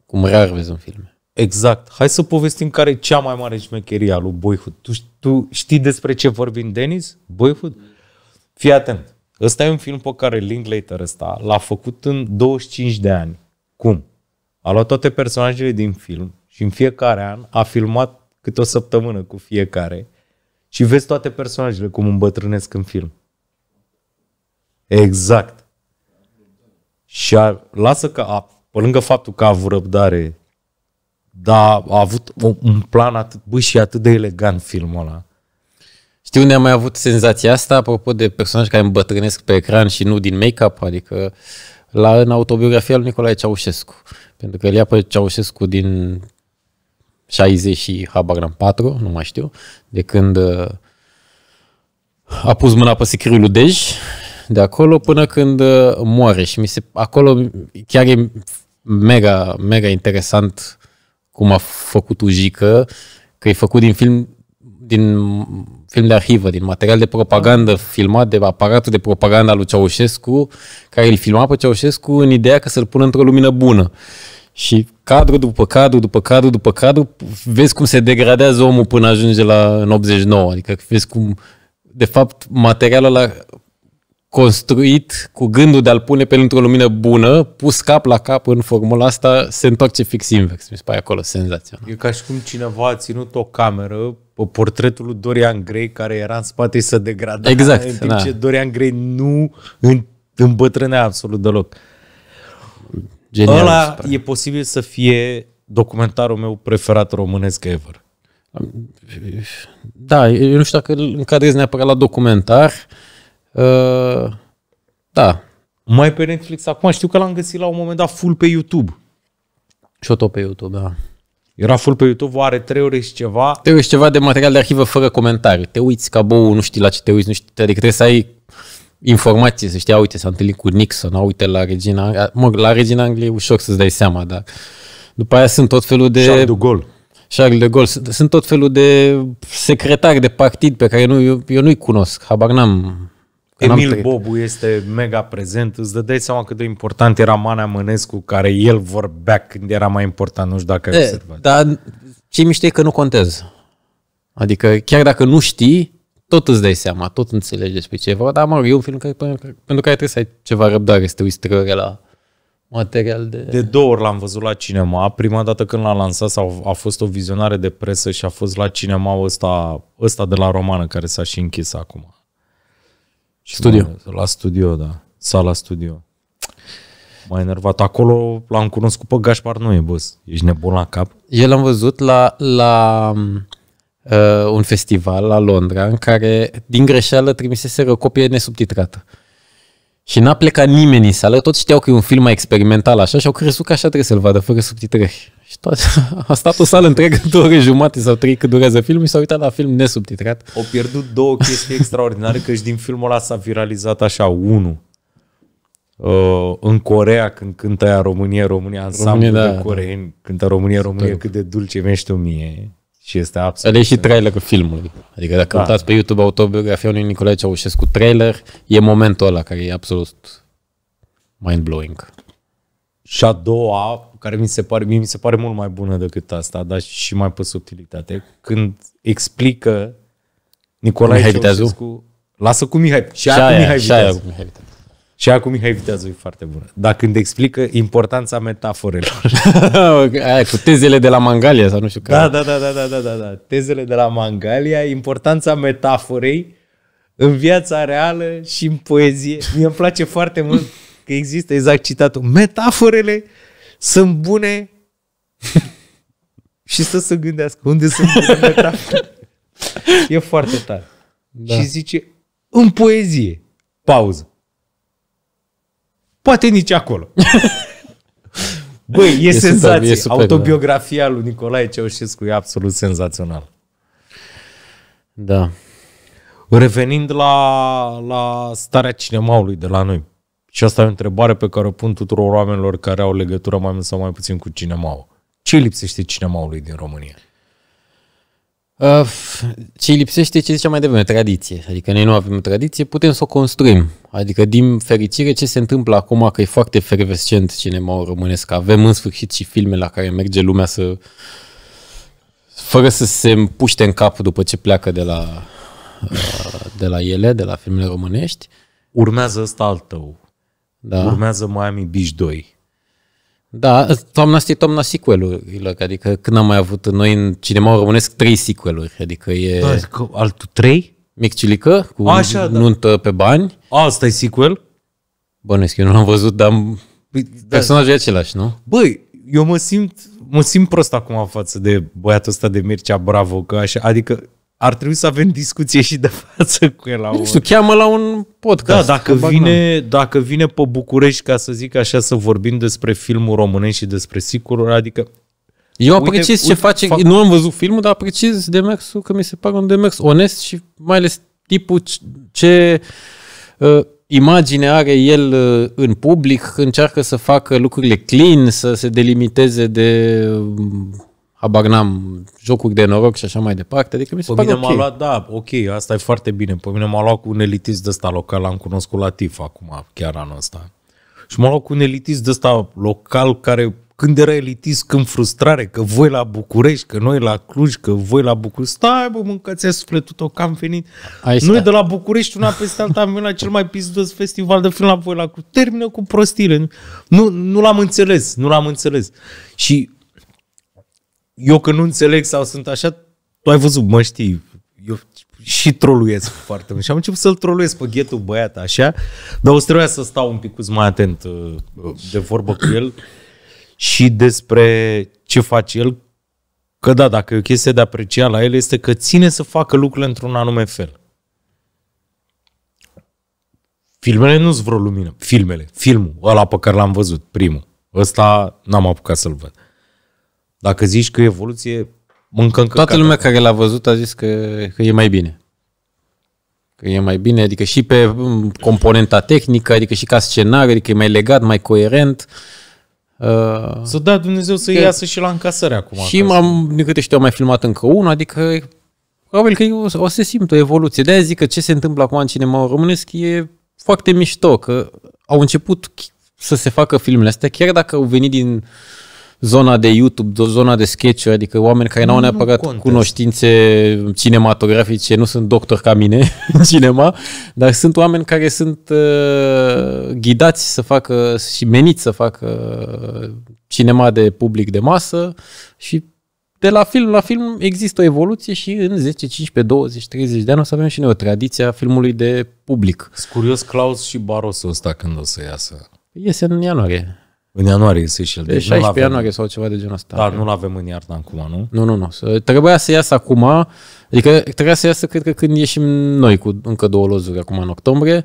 A: cum rar vezi în filme.
B: Exact. Hai să povestim care e cea mai mare șmecherie a lui Boyhood. Tu, tu știi despre ce vorbim, Denis? Boyhood? Fii atent. Ăsta e un film pe care Linklater ăsta l-a făcut în 25 de ani. Cum? A luat toate personajele din film și în fiecare an a filmat câte o săptămână cu fiecare și vezi toate personajele cum îmbătrânesc în film. Exact. Și a, lasă că, a, pe lângă faptul că a avut răbdare dar a avut un plan atât bă, și atât de elegant filmul ăla.
A: Știu unde am mai avut senzația asta, apropo de personaje care îmbătrânesc pe ecran și nu din make-up, adică la în autobiografia lui Nicolae Ceaușescu. Pentru că el ia pe Ceaușescu din 60 și habar 4, nu mai știu, de când uh, a pus mâna pe sicriul lui Dej, de acolo până când uh, moare și mi se, acolo chiar e mega, mega interesant cum a făcut Ujică, că e făcut din film din film de arhivă, din material de propagandă filmat de aparatul de propagandă al lui Ceaușescu, care îl filma pe Ceaușescu în ideea că să-l pună într-o lumină bună. Și cadru după cadru, după cadru, după cadru, vezi cum se degradează omul până ajunge la în 89. Adică vezi cum, de fapt, materialul ăla construit cu gândul de a-l pune pe într-o lumină bună, pus cap la cap în formula asta, se întoarce fix invers. Mi se pare acolo senzațional.
B: E ca și cum cineva a ținut o cameră pe portretul lui Dorian Gray care era în spate și să degrada. Exact. În timp da. ce Dorian Gray nu îmbătrânea absolut deloc.
A: Genial, Ăla
B: e posibil să fie documentarul meu
A: preferat românesc ever. Da, eu nu știu dacă îl încadrez neapărat la documentar, uh, Uh, da. Mai pe Netflix
B: acum. Știu că l-am găsit la un moment dat full pe YouTube.
A: Și tot pe YouTube, da.
B: Era full pe YouTube, are trei ore și ceva.
A: Te ore și ceva de material de arhivă fără comentarii. Te uiți ca bou, nu știi la ce te uiți, nu știi, adică trebuie să ai informații, să știi, uite, s-a întâlnit cu Nixon, a, uite, la Regina, mă, la Regina Angliei e ușor să-ți dai seama, dar după aia sunt tot felul de... Charles de Gaulle. Charles de Gaulle. Sunt, sunt tot felul de secretari de partid pe care nu, eu, eu nu-i cunosc, habar n-am Emil
B: Bobu este mega prezent. Îți dădeai seama cât de important era Manea Mănescu, care el vorbea când era mai important, nu știu dacă e, Dar
A: ce miște e că nu contez. Adică chiar dacă nu știi, tot îți dai seama, tot înțelegi despre ce e dar mă rog, e un film care, pentru care trebuie să ai ceva răbdare să te uiți trei la material de... De două ori l-am văzut la cinema. Prima dată când l-a lansat sau
B: a fost o vizionare de presă și a fost la cinema ăsta, ăsta de la romană care s-a și închis acum. Studio. Mă, la studio, da. Sala studio. M-a enervat. Acolo l-am cunoscut pe Gașpar e bus. Ești nebun la cap?
A: El l-am văzut la, la uh, un festival la Londra în care, din greșeală, trimisese o copie nesubtitrată. Și n-a plecat nimeni în sală, toți știau că e un film mai experimental așa și au crezut că așa trebuie să-l vadă, fără subtitrări. Și toată, a stat o sală întreagă, două ore jumate sau trei cât durează filmul și s-a uitat la film nesubtitrat. Au pierdut două chestii
B: extraordinare, că și din filmul ăla s-a viralizat așa, unul, Uh, în Corea când cântă aia România, România, ansamblu România, da, de da. coreeni, da. cântă România, România, cât de dulce
A: vești tu mie. Și este absolut... Are și trailerul filmului. Adică dacă da. uitați pe YouTube autobiografia unui Nicolae Ceaușescu trailer, e momentul ăla care e absolut mind-blowing. Și a doua, care mi se pare, mi se pare mult mai bună decât asta,
B: dar și mai pe subtilitate, când explică Nicolae Mihai Ceaușescu, lasă cu Mihai, și aia cu Mihai Viteazu. Și aia cu Mihai Viteazu e foarte bună. Dar când explică importanța metaforelor. aia, cu tezele de la Mangalia sau nu știu care. Da, da, da, da, da, da, da. Tezele de la Mangalia, importanța metaforei în viața reală și în poezie. Mie îmi place foarte mult că există exact citatul. Metaforele sunt bune și să se gândească unde sunt metaforele. metafore. E foarte tare. Da. Și zice, în poezie, pauză. Poate nici acolo. Băi, e, e senzație. Super, e super, Autobiografia da. lui Nicolae Ceaușescu e absolut senzațional. Da. Revenind la, la starea cinemaului de la noi. Și asta e o întrebare pe care o pun tuturor oamenilor care au legătură mai mult sau mai puțin cu cinemaul. Ce lipsește cinemaului din România?
A: Uh, ce lipsește, ce ziceam mai devreme, tradiție. Adică noi nu avem tradiție, putem să o construim. Adică, din fericire, ce se întâmplă acum, că e foarte fervescent cinema românesc. Avem în sfârșit și filme la care merge lumea să... fără să se împuște în cap după ce pleacă de la, de la ele, de la filmele românești. Urmează ăsta al tău. Da. Urmează Miami Beach 2. Da, toamna asta e toamna sequelurilor, adică când am mai avut noi în cinema românesc trei sequeluri, adică e... Da, altul trei? Mic Cilică, cu Așa, da. pe bani. Asta e sequel? Bănuiesc, eu nu l-am văzut, dar păi, da. personajul e același, nu?
B: Băi, eu mă simt, mă simt prost acum față de băiatul ăsta de Mircea Bravo, că așa, adică ar trebui să avem discuție și de față cu el. La nu știu, cheamă la un podcast. Da, dacă vine, dacă vine pe București, ca să zic așa, să vorbim despre filmul românesc și despre sicurul, adică eu apreciez ce face, fac... nu am
A: văzut filmul, dar apreciez demersul, că mi se pare un demers onest și mai ales tipul ce uh, imagine are el uh, în public, încearcă să facă lucrurile clean, să se delimiteze de uh, habar n-am, jocuri de noroc și așa mai departe. Adică mi se pare mine okay. m-a
B: luat, da, ok, asta e foarte bine. Pe mine m-a luat cu un elitist de ăsta local, am cunoscut la TIF acum, chiar anul ăsta. Și m-a luat cu un elitist de ăsta local care când era elitist, când frustrare, că voi la București, că noi la Cluj, că voi la București. Stai, bă, mâncați sufletul tău, că am venit. Aici noi de la București, una peste alta, am venit la cel mai pizdos festival de film la voi la Cluj. Termină cu prostire. Nu, nu l-am înțeles, nu l-am înțeles. Și eu că nu înțeleg sau sunt așa, tu ai văzut, mă știi, eu și troluiesc foarte mult. Și am început să-l troluiesc pe ghetul băiat așa, dar o să trebuia să stau un pic mai atent uh, de vorbă cu el și despre ce face el, că da, dacă e o chestie de apreciat la el, este că ține să facă lucrurile într-un anume fel. Filmele nu sunt vreo lumină. Filmele. Filmul, ăla pe care l-am văzut, primul. Ăsta n-am apucat să-l văd. Uh, dacă zici că evoluție, mâncă încă Toată lumea
A: care l-a văzut a zis că, că e mai bine. Că e mai bine, adică și pe mm, componenta tehnică, adică și ca scenariu, adică e mai legat, mai coerent. să da Dumnezeu să iasă și la încasări acum. Și m-am, din câte știu, am mai filmat încă unul, adică probabil că eu, o, o să simt o evoluție. De-aia zic că ce se întâmplă acum în cinema românesc e foarte mișto, că au început să se facă filmele astea, chiar dacă au venit din uh, zona de YouTube, zona de sketch adică oameni care nu, n-au mm, neapărat nu cunoștințe cinematografice, nu sunt doctor ca mine în cinema, dar sunt oameni care sunt uh, ghidați să facă și meniți să facă cinema de public de masă și de la film la film există o evoluție și în 10, 15, 20, 30 de ani o să avem și noi o tradiție a filmului de public. Sunt curios Claus și Barosul ăsta când o să iasă. Iese în ianuarie. În ianuarie se și el. deci 16 ianuarie
B: sau ceva de genul ăsta. Dar nu-l avem în iarnă acum, nu?
A: Nu, nu, nu. Trebuia să iasă acum, adică trebuia să iasă, cred că când ieșim noi cu încă două lozuri acum în octombrie,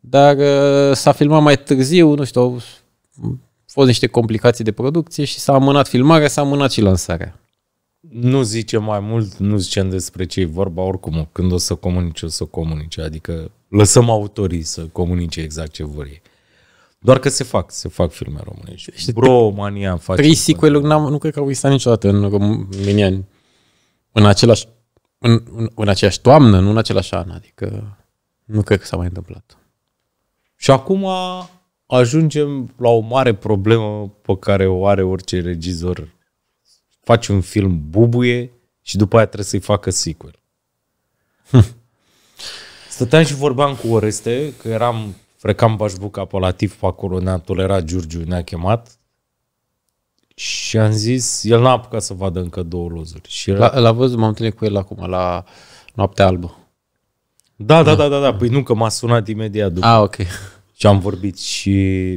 A: dar uh, s-a filmat mai târziu, nu știu, au fost niște complicații de producție și s-a amânat filmarea, s-a amânat și lansarea.
B: Nu zice mai mult, nu zicem despre ce e vorba, oricum, când o să comunice, o să comunice, adică lăsăm autorii să comunice exact ce vor ei. Doar că se fac, se fac filme românești. Deci, mania face. Trei sequel
A: nu cred că au existat niciodată în România în același în, în, în aceeași toamnă, nu în același an, adică nu cred că s-a mai întâmplat. Și acum ajungem
B: la o mare problemă pe care o are orice regizor. Faci un film bubuie și după aia trebuie să-i facă sequel. Hm. Stăteam și vorbeam cu Oreste, că eram Frecam Bașbuc apelativ pe acolo, ne-a tolerat Giurgiu, ne-a chemat și am zis, el n-a apucat să vadă încă două lozuri. Și era... la, a văzut, m-am întâlnit cu el acum, la Noaptea Albă. Da, da, da, da, da, păi nu, că m-a sunat imediat după. Ah, ok. Și am vorbit și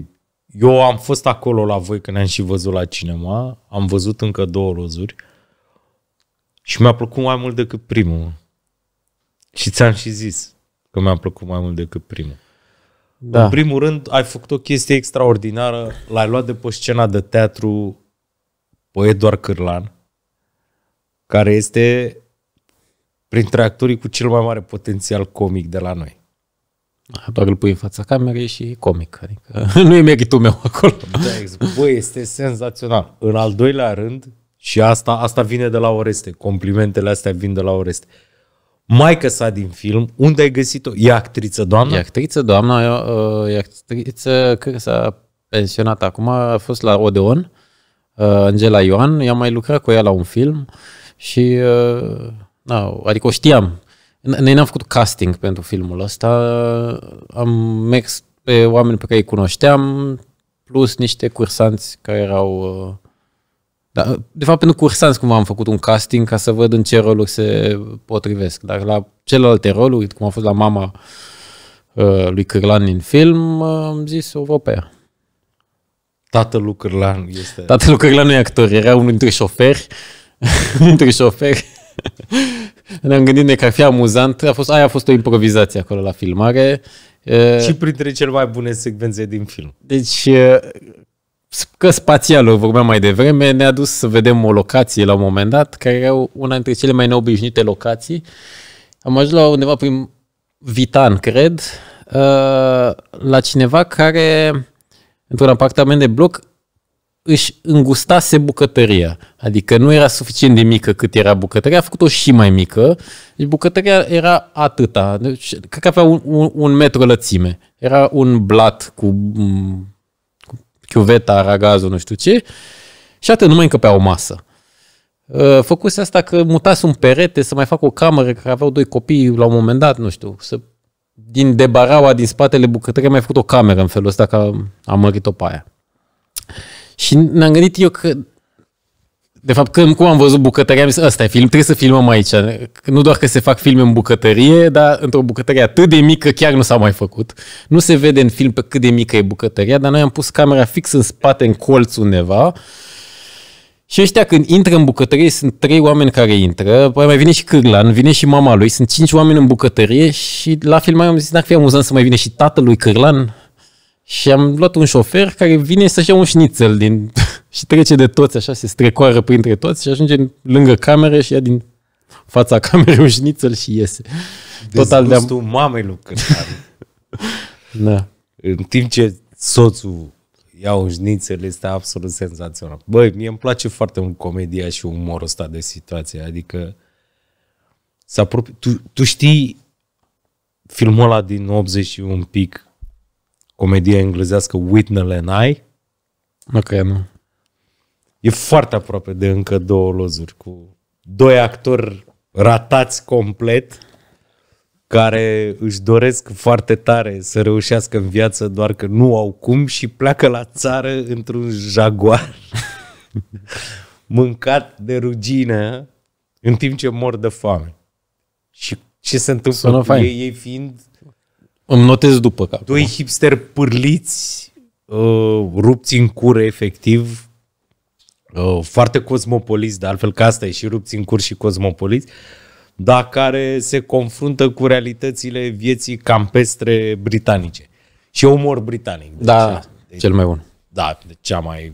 B: eu am fost acolo la voi când am și văzut la cinema, am văzut încă două lozuri și mi-a plăcut mai mult decât primul. Și ți-am și zis că mi-a plăcut mai mult decât primul. Da. În primul rând, ai făcut o chestie extraordinară, l-ai luat de pe scena de teatru pe Eduard Cârlan, care este printre actorii cu cel mai mare potențial comic
A: de la noi. Ah, doar îl pui în fața camerei și comic. Adică nu e meritul meu acolo. Da,
B: exact. Băi, este senzațional. În al doilea rând, și asta, asta vine de la Oreste, complimentele astea vin de la Oreste. Uh, maică sa din film, unde ai
A: găsit-o? E actriță, doamna? E actriță, doamna, uh, e actriță, cred că s-a pensionat acum, a fost la Odeon, uh, Angela Ioan, i-am mai lucrat cu ea la un film și, uh, na, adică o știam. Noi n-am făcut casting pentru filmul ăsta, am mers pe oameni pe care îi cunoșteam, plus niște cursanți care erau da, de fapt, pentru cursanți cumva am făcut un casting ca să văd în ce roluri se potrivesc. Dar la celelalte roluri, cum a fost la mama uh, lui Cârlan în film, uh, am zis o vă pe ea. Tatăl lui Cârlan este... Tatăl lui Cârlan nu e actor, era unul dintre șoferi. unul dintre șoferi. Ne-am gândit ne că ar fi amuzant. A fost, aia a fost o improvizație acolo la filmare. Și uh,
B: printre cele mai bune secvențe din film.
A: Deci, uh, că spațială, vorbeam mai devreme, ne-a dus să vedem o locație la un moment dat, care era una dintre cele mai neobișnuite locații. Am ajuns la undeva prin Vitan, cred, uh, la cineva care, într-un apartament de bloc, își îngustase bucătăria. Adică nu era suficient de mică cât era bucătăria, a făcut-o și mai mică. Deci bucătăria era atâta. Deci, cred că avea un, un, un metru lățime. Era un blat cu chiuveta, aragazul, nu știu ce, și atât, nu mai încăpea o masă. Uh, făcuse asta că mutase un perete să mai fac o cameră, care aveau doi copii la un moment dat, nu știu, să, din debaraua din spatele bucătării mai făcut o cameră în felul ăsta, că am mărit-o pe aia. Și ne-am gândit eu că de fapt, când, cum am văzut bucătăria, am zis, ăsta e film, trebuie să filmăm aici. Nu doar că se fac filme în bucătărie, dar într-o bucătărie atât de mică chiar nu s-a mai făcut. Nu se vede în film pe cât de mică e bucătăria, dar noi am pus camera fix în spate, în colț undeva. Și ăștia când intră în bucătărie, sunt trei oameni care intră, păi mai vine și Cârlan, vine și mama lui, sunt cinci oameni în bucătărie și la film am zis, dacă fi amuzant să mai vine și tatălui Cârlan? Și am luat un șofer care vine să-și ia un șnițel din și trece de toți așa, se strecoară printre toți și ajunge lângă cameră și ia din fața camerei un șnițel și iese. Total de tu mamei lui Da. În
B: timp ce soțul ia un șnițel, este absolut senzațional. Băi, mie îmi place foarte mult comedia și umorul ăsta de situație, adică să apropi... Tu, tu știi filmul ăla din 81 pic, comedia englezească Whitney and I? Nu okay, nu e foarte aproape de încă două lozuri cu doi actori ratați complet care își doresc foarte tare să reușească în viață, doar că nu au cum și pleacă la țară într-un jaguar mâncat de rugine în timp ce mor de foame. Și ce se întâmplă Sună cu fain. ei, ei fiind... Îmi notez după cap. Doi hipster pârliți, uh, rupți în cură efectiv, Uh, foarte cosmopoliți, de altfel că asta e și rupți în curs și cosmopoliți, dar care se confruntă cu realitățile vieții campestre britanice. Și umor britanic. De da, de, deci, cel mai bun. Da, de cea mai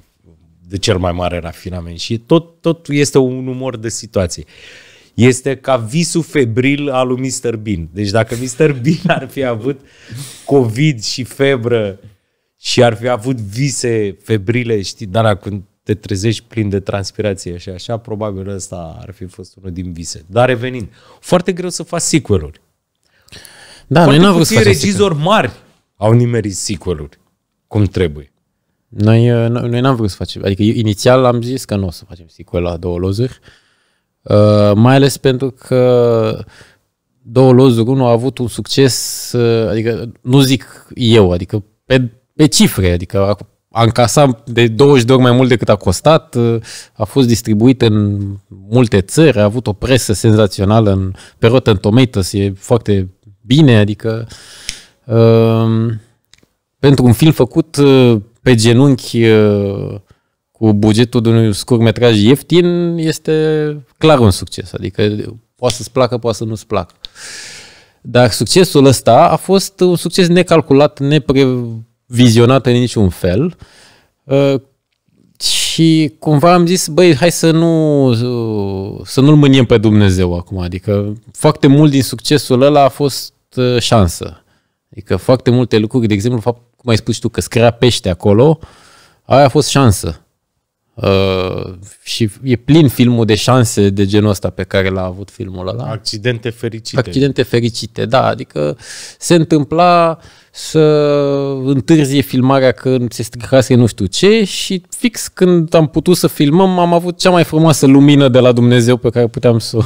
B: de cel mai mare rafinament și tot, tot este un umor de situație. Este ca visul febril al lui Mr. Bean. Deci dacă Mr. Bean ar fi avut COVID și febră și ar fi avut vise febrile, știi, dar când te trezești plin de transpirație și așa, probabil ăsta ar fi fost unul din vise. Dar revenind, foarte greu să faci sequel-uri.
A: Da, foarte noi n-am vrut să regizori sequel. mari au nimerit sequel cum trebuie. Noi, uh, noi n-am vrut să facem, adică inițial am zis că nu o să facem sequel la două lozuri, uh, mai ales pentru că două lozuri unul a avut un succes, uh, adică nu zic eu, adică pe, pe cifre, adică a încasat de 20 de ori mai mult decât a costat, a fost distribuit în multe țări, a avut o presă senzațională în pe Rotten Tomatoes, e foarte bine, adică uh, pentru un film făcut uh, pe genunchi uh, cu bugetul de unui scurtmetraj ieftin, este clar un succes, adică poate să-ți placă, poate să nu-ți placă. Dar succesul ăsta a fost un succes necalculat, nepre vizionată în niciun fel. Uh, și cumva am zis, băi, hai să nu, uh, să nu-l mâniem pe Dumnezeu acum. Adică foarte mult din succesul ăla a fost uh, șansă. Adică foarte multe lucruri, de exemplu, fapt, cum ai spus tu, că scria pește acolo, aia a fost șansă. Uh, și e plin filmul de șanse de genul ăsta pe care l-a avut filmul ăla. Accidente fericite. Accidente fericite, da. Adică se întâmpla să întârzie filmarea când se stricase nu știu ce și fix când am putut să filmăm am avut cea mai frumoasă lumină de la Dumnezeu pe care puteam să,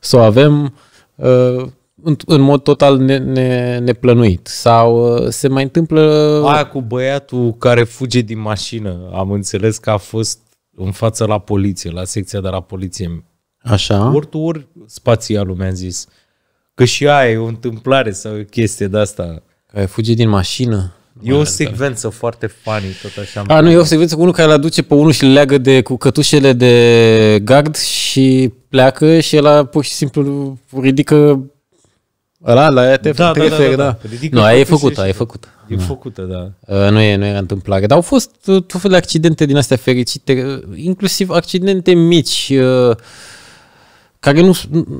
A: să o avem. Uh, în, în mod total ne, ne, neplănuit. Sau uh, se mai întâmplă... Aia cu băiatul care fuge
B: din mașină. Am înțeles că a fost în față la poliție, la secția de la poliție. Așa. Ori tu, ori spațialul, mi a zis. Că și aia e o întâmplare sau
A: o chestie de asta. Că ai fugit din mașină.
B: E o secvență foarte funny, tot așa. A, nu, e o
A: secvență cu unul care îl aduce pe unul și îl leagă de, cu cătușele de gard și pleacă și el pur și simplu ridică Ăla, la aia da, te da, da, da, da, da. da. nu, aia e făcut, aia e făcut. E da. făcută, da. Uh, nu e, nu era întâmplare. Dar au fost uh, tot felul de accidente din astea fericite, uh, inclusiv accidente mici, uh, care nu,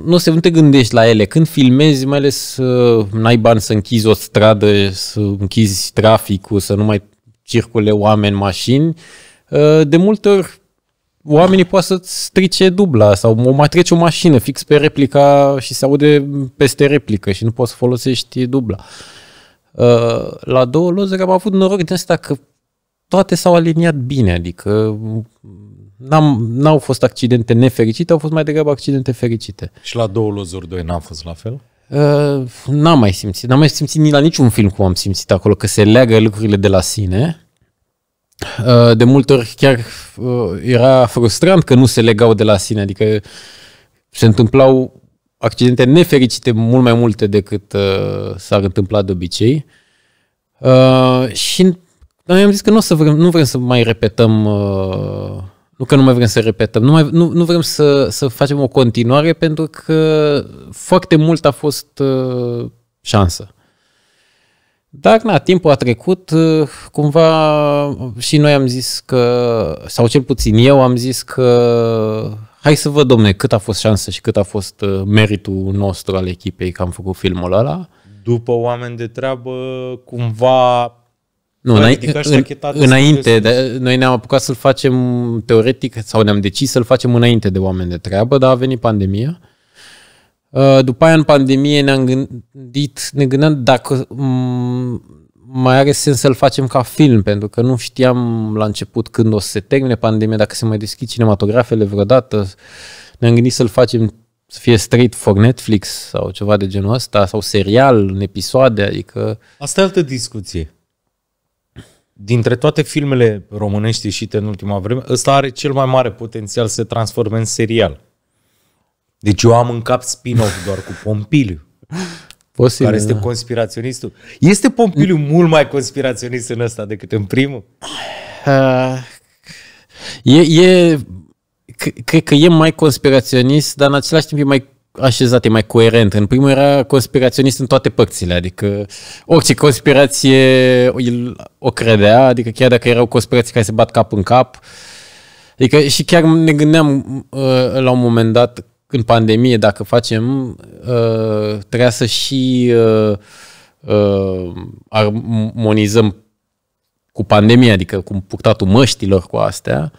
A: nu, se, nu te gândești la ele. Când filmezi, mai ales uh, n-ai bani să închizi o stradă, să închizi traficul, să nu mai circule oameni, mașini, uh, de multe ori oamenii poate să-ți strice dubla sau o mai trece o mașină fix pe replica și se aude peste replică și nu poți să folosești dubla. Uh, Uh, la două lozări am avut noroc din asta că toate s-au aliniat bine, adică mm, n-am, n-au fost accidente nefericite, au fost mai degrabă accidente fericite. Și la două lozuri doi n am fost la fel? Uh, n-am mai simțit, n-am mai simțit nici la niciun film cum am simțit acolo, că se leagă lucrurile de la sine. Uh, de multe ori chiar uh, era frustrant că nu se legau de la sine, adică se întâmplau accidente nefericite mult mai multe decât uh, s-ar întâmpla de obicei. Uh, și noi am zis că nu, o să vrem, nu vrem să mai repetăm, uh, nu că nu mai vrem să repetăm, nu, mai, nu, nu vrem să, să facem o continuare pentru că foarte mult a fost uh, șansă. Dar, na, timpul a trecut, uh, cumva și noi am zis că, sau cel puțin eu am zis că hai să văd, domne, cât a fost șansa și cât a fost uh, meritul nostru al echipei că am făcut filmul ăla.
B: După oameni de treabă, cumva nu, înainte, în, înainte
A: de, noi ne-am apucat să-l facem teoretic sau ne-am decis să-l facem înainte de oameni de treabă, dar a venit pandemia. Uh, după aia, în pandemie, ne-am gândit, ne gândeam dacă mm, mai are sens să-l facem ca film, pentru că nu știam la început când o să se termine pandemia, dacă se mai deschid cinematografele vreodată. Ne-am gândit să-l facem să fie straight for Netflix sau ceva de genul ăsta, sau serial în episoade, adică... Asta e altă discuție. Dintre toate filmele
B: românești ieșite în ultima vreme, ăsta are cel mai mare potențial să se transforme în serial. Deci eu am în cap spin-off doar cu Pompiliu.
A: Posibil, care este da.
B: conspiraționistul. Este Pompiliu mult mai conspiraționist în ăsta decât în primul?
A: Uh, e, e, cred că e mai conspiraționist, dar în același timp e mai așezat, e mai coerent. În primul era conspiraționist în toate părțile, adică orice conspirație el o credea, adică chiar dacă erau conspirații care se bat cap în cap. Adică și chiar ne gândeam uh, la un moment dat în pandemie, dacă facem, uh, trebuia să și uh, uh, armonizăm cu pandemia, adică cu purtatul măștilor cu astea.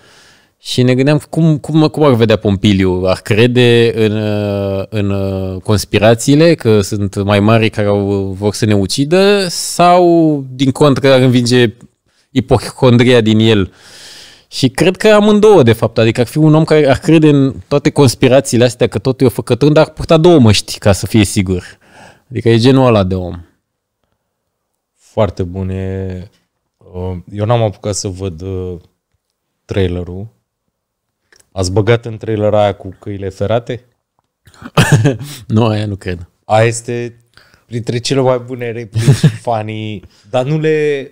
A: Și ne gândeam cum, cum, cum ar vedea Pompiliu? Ar crede în, uh, în uh, conspirațiile, că sunt mai mari care au, vor să ne ucidă, sau din contră ar învinge ipocondria din el? Uh, și cred că amândouă, de fapt. Adică ar fi un om care ar crede în toate conspirațiile astea, că totul e făcătură, dar ar purta două măști, ca să fie sigur. Adică e genul ăla de om. Foarte bune. Uh, eu n-am apucat să văd
B: uh, trailerul. Ați băgat în trailer aia cu căile ferate?
A: nu, aia nu cred.
B: Aia este printre cele mai bune replici fanii, dar nu le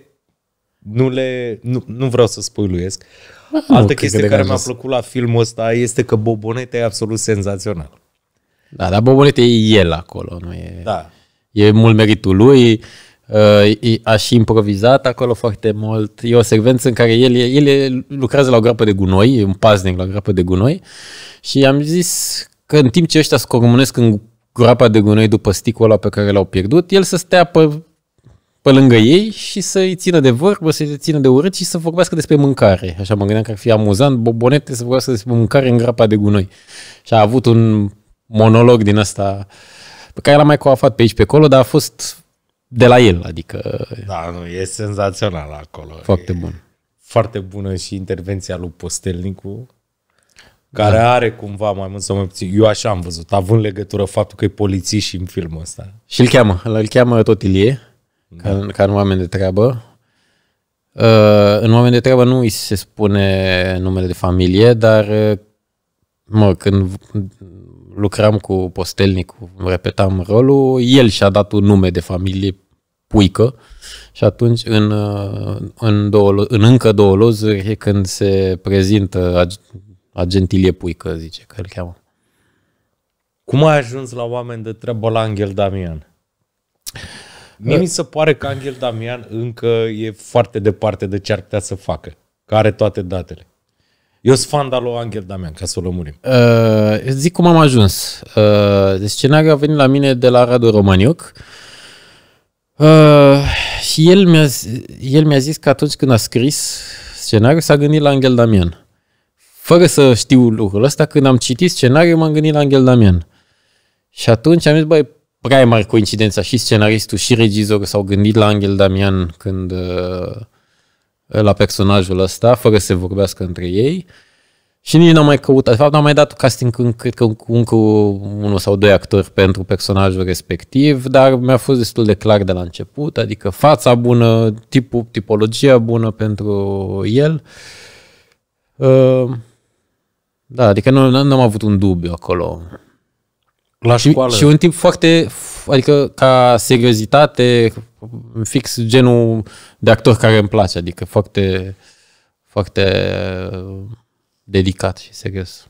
B: nu le, nu, nu vreau să spoiluiesc,
A: nu, Altă chestie care mi-a
B: plăcut la filmul ăsta este că Bobonete e absolut
A: senzațional. Da, dar Bobonete e el acolo, nu e... Da. E mult meritul lui, uh, a și improvizat acolo foarte mult. E o secvență în care el, el lucrează la o grapă de gunoi, e un paznic la o grapă de gunoi și am zis că în timp ce ăștia scormonesc în groapa de gunoi după sticul ăla pe care l-au pierdut, el să stea pe pe lângă ei și să-i țină de vorbă, să-i țină de urât și să vorbească despre mâncare. Așa mă gândeam că ar fi amuzant, Bobonete să vorbească despre mâncare în grapa de gunoi. Și a avut un monolog din asta pe care l-am mai coafat pe aici pe acolo, dar a fost de la el, adică... Da, nu, e senzațional acolo. Foarte e bun.
B: Foarte bună și intervenția lui Postelnicu, da. care da. are cumva mai mult să mă puțin. Eu așa am văzut, având legătură faptul că e polițist și în filmul ăsta.
A: Și îl cheamă, îl cheamă tot Ilie ca, în, ca în oameni de treabă. Uh, în oameni de treabă nu îi se spune numele de familie, dar uh, mă, când lucram cu postelnicul, repetam rolul, el și-a dat un nume de familie, puică, și atunci în, uh, în, două, în încă două lozuri când se prezintă agentilie puică, zice că îl cheamă.
B: Cum ai ajuns la oameni de treabă la Angel Damian? Mie mi se pare că Angel Damian încă e foarte departe de ce ar putea să facă, că are toate datele. Eu sunt fan al lui Angel Damian, ca să o lămurim.
A: Uh, zic cum am ajuns. Uh, deci scenariul a venit la mine de la Radu Romaniuc. Uh, și el mi-a, el mi-a zis că atunci când a scris scenariul s-a gândit la Angel Damian. Fără să știu lucrul ăsta, când am citit scenariul m-am gândit la Angel Damian. Și atunci am zis, băi, prea mare coincidența și scenaristul și regizorul s-au gândit la Angel Damian când uh, la personajul ăsta, fără să vorbească între ei. Și nici n-am mai căutat. De fapt, n-am mai dat casting în, cred că încă unul sau doi actori pentru personajul respectiv, dar mi-a fost destul de clar de la început, adică fața bună, tipul, tipologia bună pentru el. Uh, da, adică nu, n-am avut un dubiu acolo. La și, școală. Și un tip foarte, adică ca seriozitate, fix genul de actor care îmi place, adică foarte, foarte uh, dedicat și serios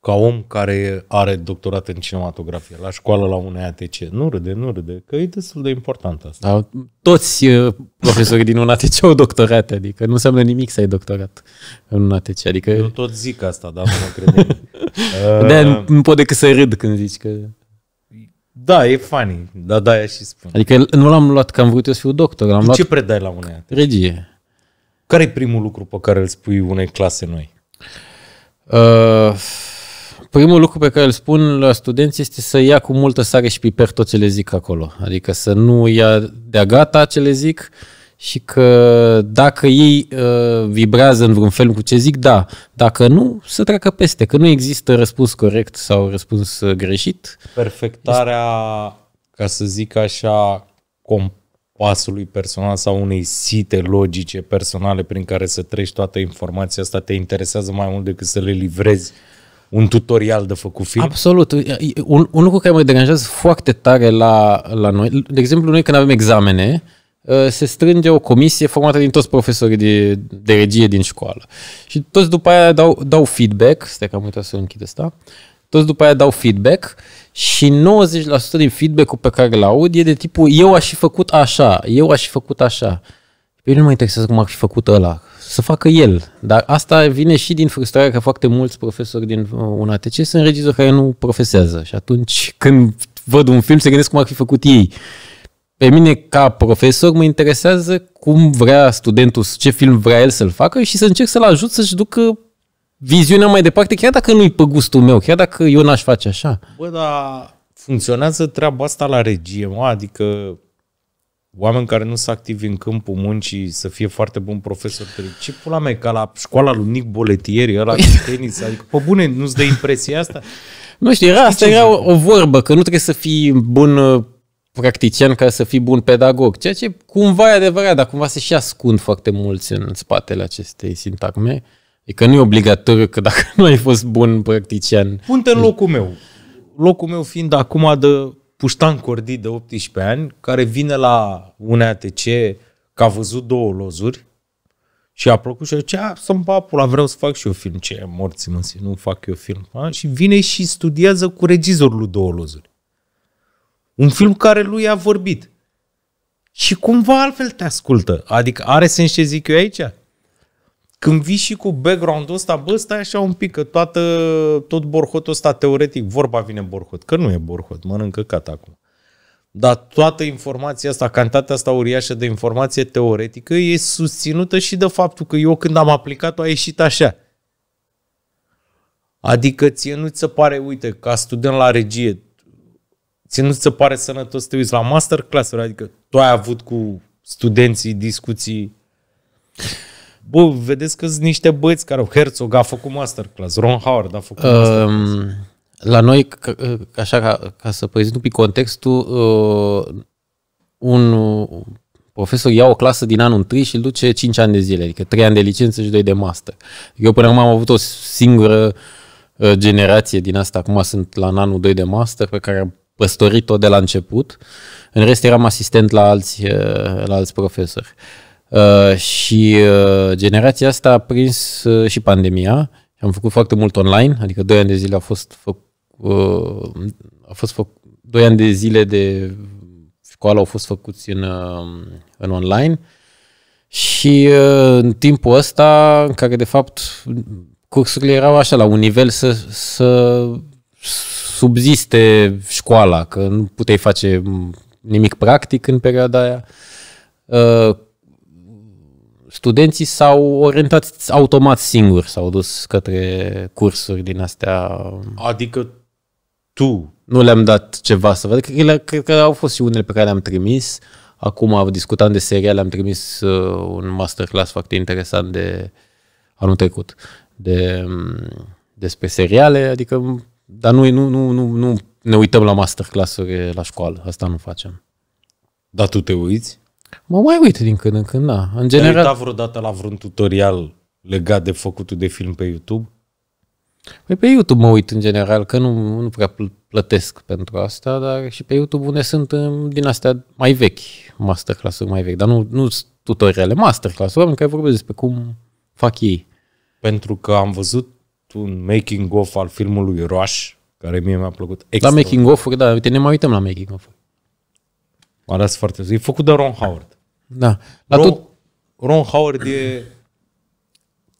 A: ca om
B: care are doctorat în cinematografie, la școală la unei ATC. Nu râde, nu râde, că e destul de important
A: asta. Da, toți uh, profesorii din un ATC au doctorat, adică nu înseamnă nimic să ai doctorat în un ATC. Adică... Eu tot zic
B: asta, dar nu cred. de
A: nu pot decât să râd când zici că...
B: Da, e funny, dar da, aia și spun.
A: Adică nu l-am luat că am vrut eu să fiu doctor. L-am luat... Ce predai la unei ATC? Regie. Care e primul lucru pe care îl spui unei clase noi? Uh primul lucru pe care îl spun la studenți este să ia cu multă sare și piper tot ce le zic acolo. Adică să nu ia de-a gata ce le zic și că dacă ei uh, vibrează în vreun fel cu ce zic, da. Dacă nu, să treacă peste, că nu există răspuns corect sau răspuns uh, greșit.
B: Perfectarea, ca să zic așa, compasului personal sau unei site logice personale prin care să treci toată informația asta, te interesează mai mult decât să le livrezi un tutorial de
A: făcut film? Absolut. Un, un lucru care mă deranjează foarte tare la, la noi, de exemplu, noi când avem examene, uh, se strânge o comisie formată din toți profesorii de, de regie din școală. Și toți după aia dau, dau feedback, stai că am uitat să închid asta, toți după aia dau feedback și 90% din feedback-ul pe care îl aud e de tipul eu aș fi făcut așa, eu aș fi făcut așa. Eu nu mă interesează cum ar fi făcut ăla, să facă el. Dar asta vine și din frustrarea că foarte mulți profesori din uh, un ATC sunt regizori care nu profesează și atunci când văd un film se gândesc cum ar fi făcut ei. Pe mine, ca profesor, mă interesează cum vrea studentul, ce film vrea el să-l facă și să încerc să-l ajut să-și ducă viziunea mai departe, chiar dacă nu-i pe gustul meu, chiar dacă eu n-aș face așa. Bă, dar
B: funcționează treaba asta la regie, mă? adică oameni care nu sunt activi în câmpul muncii să fie foarte bun profesor ce pula mea, ca la școala lui nic Boletieri, ăla cu tenis, adică pe bune nu-ți dă impresia asta?
A: Nu știu, era, asta era o, o vorbă, că nu trebuie să fii bun uh, practician ca să fii bun pedagog, ceea ce cumva e adevărat, dar cumva se și ascund foarte mulți în spatele acestei sintagme. Adică nu e obligatoriu că dacă nu ai fost bun practician... Punte în locul
B: meu. Locul meu fiind acum de puștan cordit de 18 ani care vine la un ATC că a văzut două lozuri și a plăcut și a zis, sunt mi papula, vreau să fac și eu film. Ce morți mă, nu fac eu film. A? Și vine și studiază cu regizorul lui două lozuri. Un film care lui a vorbit. Și cumva altfel te ascultă. Adică are sens ce zic eu aici? Când vii și cu background-ul ăsta, bă, stai așa un pic, că toată, tot borhotul ăsta teoretic, vorba vine borhot, că nu e borhot, mănâncă cat acum. Dar toată informația asta, cantitatea asta uriașă de informație teoretică e susținută și de faptul că eu când am aplicat-o a ieșit așa. Adică ție nu ți se pare, uite, ca student la regie, ție nu ți se pare sănătos să te uiți la masterclass-uri? Adică tu ai avut cu studenții discuții bă, vedeți că sunt niște băieți care au, Herzog a făcut masterclass, Ron Howard a făcut ehm,
A: masterclass. Um, la noi, ca, așa ca, ca să prezint un pic contextul, uh, un uh, profesor ia o clasă din anul 3 și îl duce 5 ani de zile, adică 3 ani de licență și 2 de master. Eu până acum am avut o singură uh, generație din asta, acum sunt la anul 2 de master, pe care am păstorit-o de la început. În rest eram asistent la alți, uh, la alți profesori. Uh, Uh, și uh, generația asta a prins uh, și pandemia și am făcut foarte mult online, adică 2 ani de zile a fost făc, uh, a fost făc, 2 ani de zile de școală au fost făcuți în, uh, în online și uh, în timpul ăsta în care de fapt cursurile erau așa la un nivel să, să subziste școala, că nu puteai face nimic practic în perioada aia. Uh, studenții s-au orientat automat singuri, s-au dus către cursuri din astea. Adică tu? Nu le-am dat ceva să văd. Cred că, cred că au fost și unele pe care le-am trimis. Acum discutam de le am trimis uh, un masterclass foarte interesant de anul trecut de, um, despre seriale, adică dar noi nu, nu, nu, nu ne uităm la masterclass-uri la școală, asta nu facem. Dar tu te uiți? Mă mai uit din când în când, da. În general... ai uitat vreodată la vreun tutorial legat de făcutul de film pe YouTube? Păi pe YouTube mă uit în general, că nu, nu prea plătesc pentru asta, dar și pe YouTube unde sunt um, din astea mai vechi, masterclass-uri mai vechi, dar nu, nu tutoriale, masterclass-uri, oameni care vorbesc despre cum fac ei. Pentru că am văzut un making of al filmului Roș, care mie mi-a plăcut extra. La making of da, uite, ne mai uităm la making of-uri. Arată foarte... E făcut de Ron Howard. Da.
B: La Ron, tot... Ron Howard e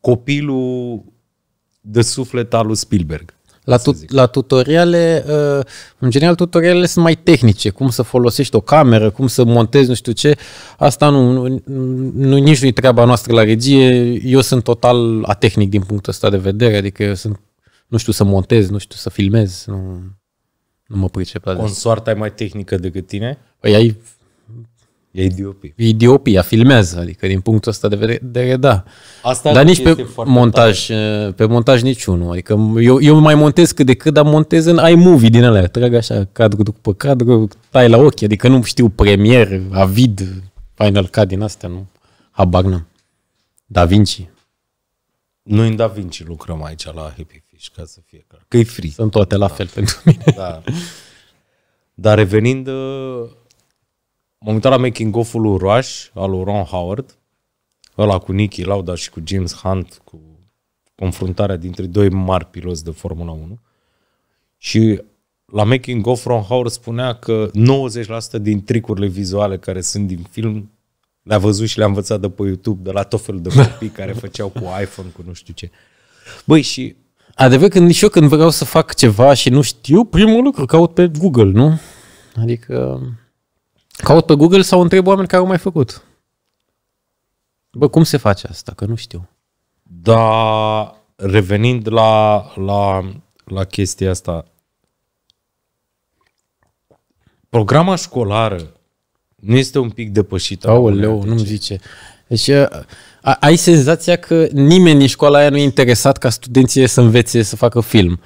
A: copilul de suflet al lui Spielberg. La, tu- la tutoriale, uh, în general, tutorialele sunt mai tehnice, cum să folosești o cameră, cum să montezi nu știu ce. Asta nu, nu, nu nici nu-i treaba noastră la regie. Eu sunt total atehnic din punctul ăsta de vedere, adică eu sunt, nu știu să montez, nu știu să filmez, nu, nu mă pricep la Consoarta e mai tehnică decât tine? Păi ai... E idiopia. idiopia, filmează, adică din punctul ăsta de vedere, da. Asta dar nici pe montaj, tare. Eh, pe montaj niciunul. Adică eu, eu mai montez cât de cât, dar montez în iMovie din alea. Trag așa cadru după cadru, tai la ochi. Adică nu știu premier, avid, Final Cut din astea, nu? Habar n-am. Da Vinci.
B: Noi în Da Vinci lucrăm aici la Happy Fish, ca să fie
A: clar. Că e free. Sunt toate la da. fel pentru mine. Da.
B: Dar revenind eh, M-am uitat la making of-ul lui Rush, al lui Ron Howard, ăla cu Nicky Lauda și cu James Hunt, cu confruntarea dintre doi mari piloți de Formula 1. Și la Making of Ron Howard spunea că 90% din tricurile vizuale care sunt din film le-a văzut și le-a învățat de pe YouTube, de la tot felul de copii care făceau cu iPhone, cu nu știu ce.
A: Băi, și... Adevăr când, și eu când vreau să fac ceva și nu știu, primul lucru caut pe Google, nu? Adică... Caut pe Google sau întreb oameni care au mai făcut. Bă, cum se face asta? Că nu știu.
B: Da, revenind la, la, la chestia asta, programa școlară
A: nu este un pic depășită? Aoleu, nu-mi zice. Deci a, ai senzația că nimeni din școala aia nu e interesat ca studenții să învețe să facă film.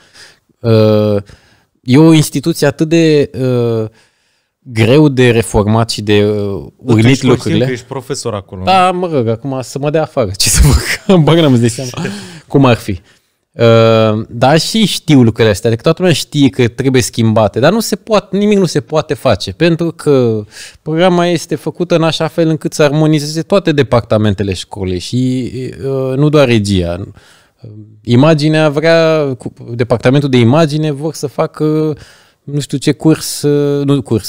A: Uh, e o instituție atât de... Uh, greu de reformat și de uh, urlit tu lucrurile. Că ești profesor acolo. Da, mă rog, acum să mă dea afară, ce să fac, bă, n-am de seama cum ar fi. Uh, dar și știu lucrurile astea, adică toată lumea știe că trebuie schimbate, dar nu se poate, nimic nu se poate face, pentru că programa este făcută în așa fel încât să armonizeze toate departamentele școlii și uh, nu doar regia. Imaginea vrea, departamentul de imagine vor să facă uh, nu știu ce curs, nu curs,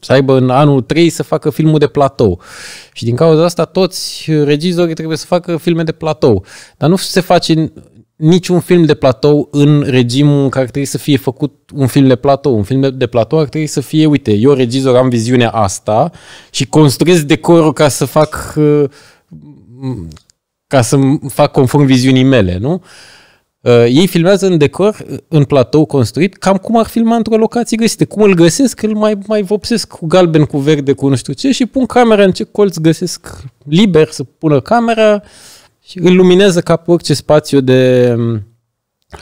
A: să aibă în anul 3 să facă filmul de platou. Și din cauza asta toți regizorii trebuie să facă filme de platou. Dar nu se face niciun film de platou în regimul în care trebuie să fie făcut un film de platou. Un film de platou ar trebui să fie, uite, eu regizor am viziunea asta și construiesc decorul ca să fac ca să fac conform viziunii mele, nu? Uh, Uh, ei filmează în decor, în platou construit, cam cum ar filma într-o locație găsită. Cum îl găsesc, îl mai, mai vopsesc cu galben, cu verde, cu nu știu ce și pun camera în ce colț găsesc liber să pună camera și îl luminează ca pe orice spațiu de...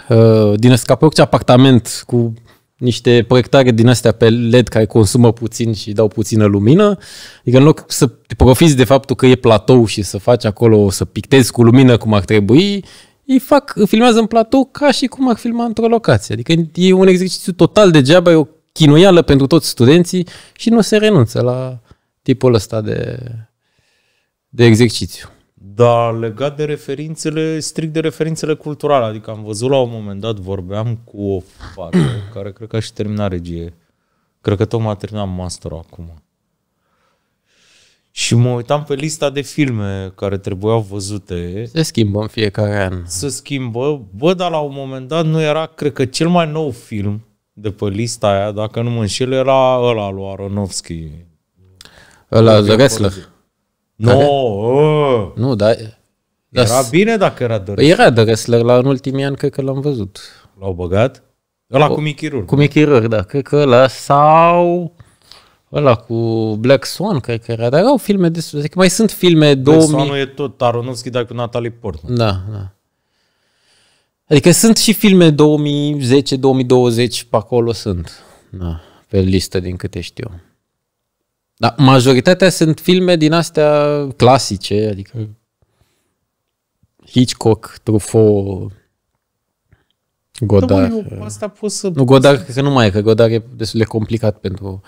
A: Uh, din asta, ca pe orice apartament cu niște proiectare din astea pe LED care consumă puțin și dau puțină lumină. Adică în loc să te profiți de faptul că e platou și să faci acolo, să pictezi cu lumină cum ar trebui, ei fac, filmează în platou ca și cum ar filma într-o locație. Adică e un exercițiu total degeaba, e o chinuială pentru toți studenții și nu se renunță la tipul ăsta de, de exercițiu.
B: Da, legat de referințele, strict de referințele culturale, adică am văzut la un moment dat, vorbeam cu o fată care cred că a și terminat regie. Cred că tocmai a terminat master acum. Și mă uitam pe lista de filme care trebuiau văzute. Se schimbă în fiecare an. Se schimbă. Bă, dar la un moment dat nu era, cred că cel mai nou film de pe lista aia, dacă nu mă înșel, era ăla lui Aronofsky. Ăla, The Wrestler. No,
A: uh. Nu, dar... Da, era das... bine dacă era The păi Era The Wrestler, la în ultimii ani cred că l-am văzut. L-au băgat? Ăla o, cu Mickey Rourke. Cu da. Mickey Rourke, da. Cred că ăla sau ăla cu Black Swan, cred că era, dar au filme destul, adică mai sunt filme Black 2000... Black Swan
B: e tot Aronofsky, dar cu Natalie
A: Portman. Da, da. Adică sunt și filme 2010-2020, pe acolo sunt, da, pe listă din câte știu. Dar majoritatea sunt filme din astea clasice, adică Hitchcock, Truffaut, Godard. asta pot să... Nu, Godard că nu mai e, că Godard e destul de complicat pentru...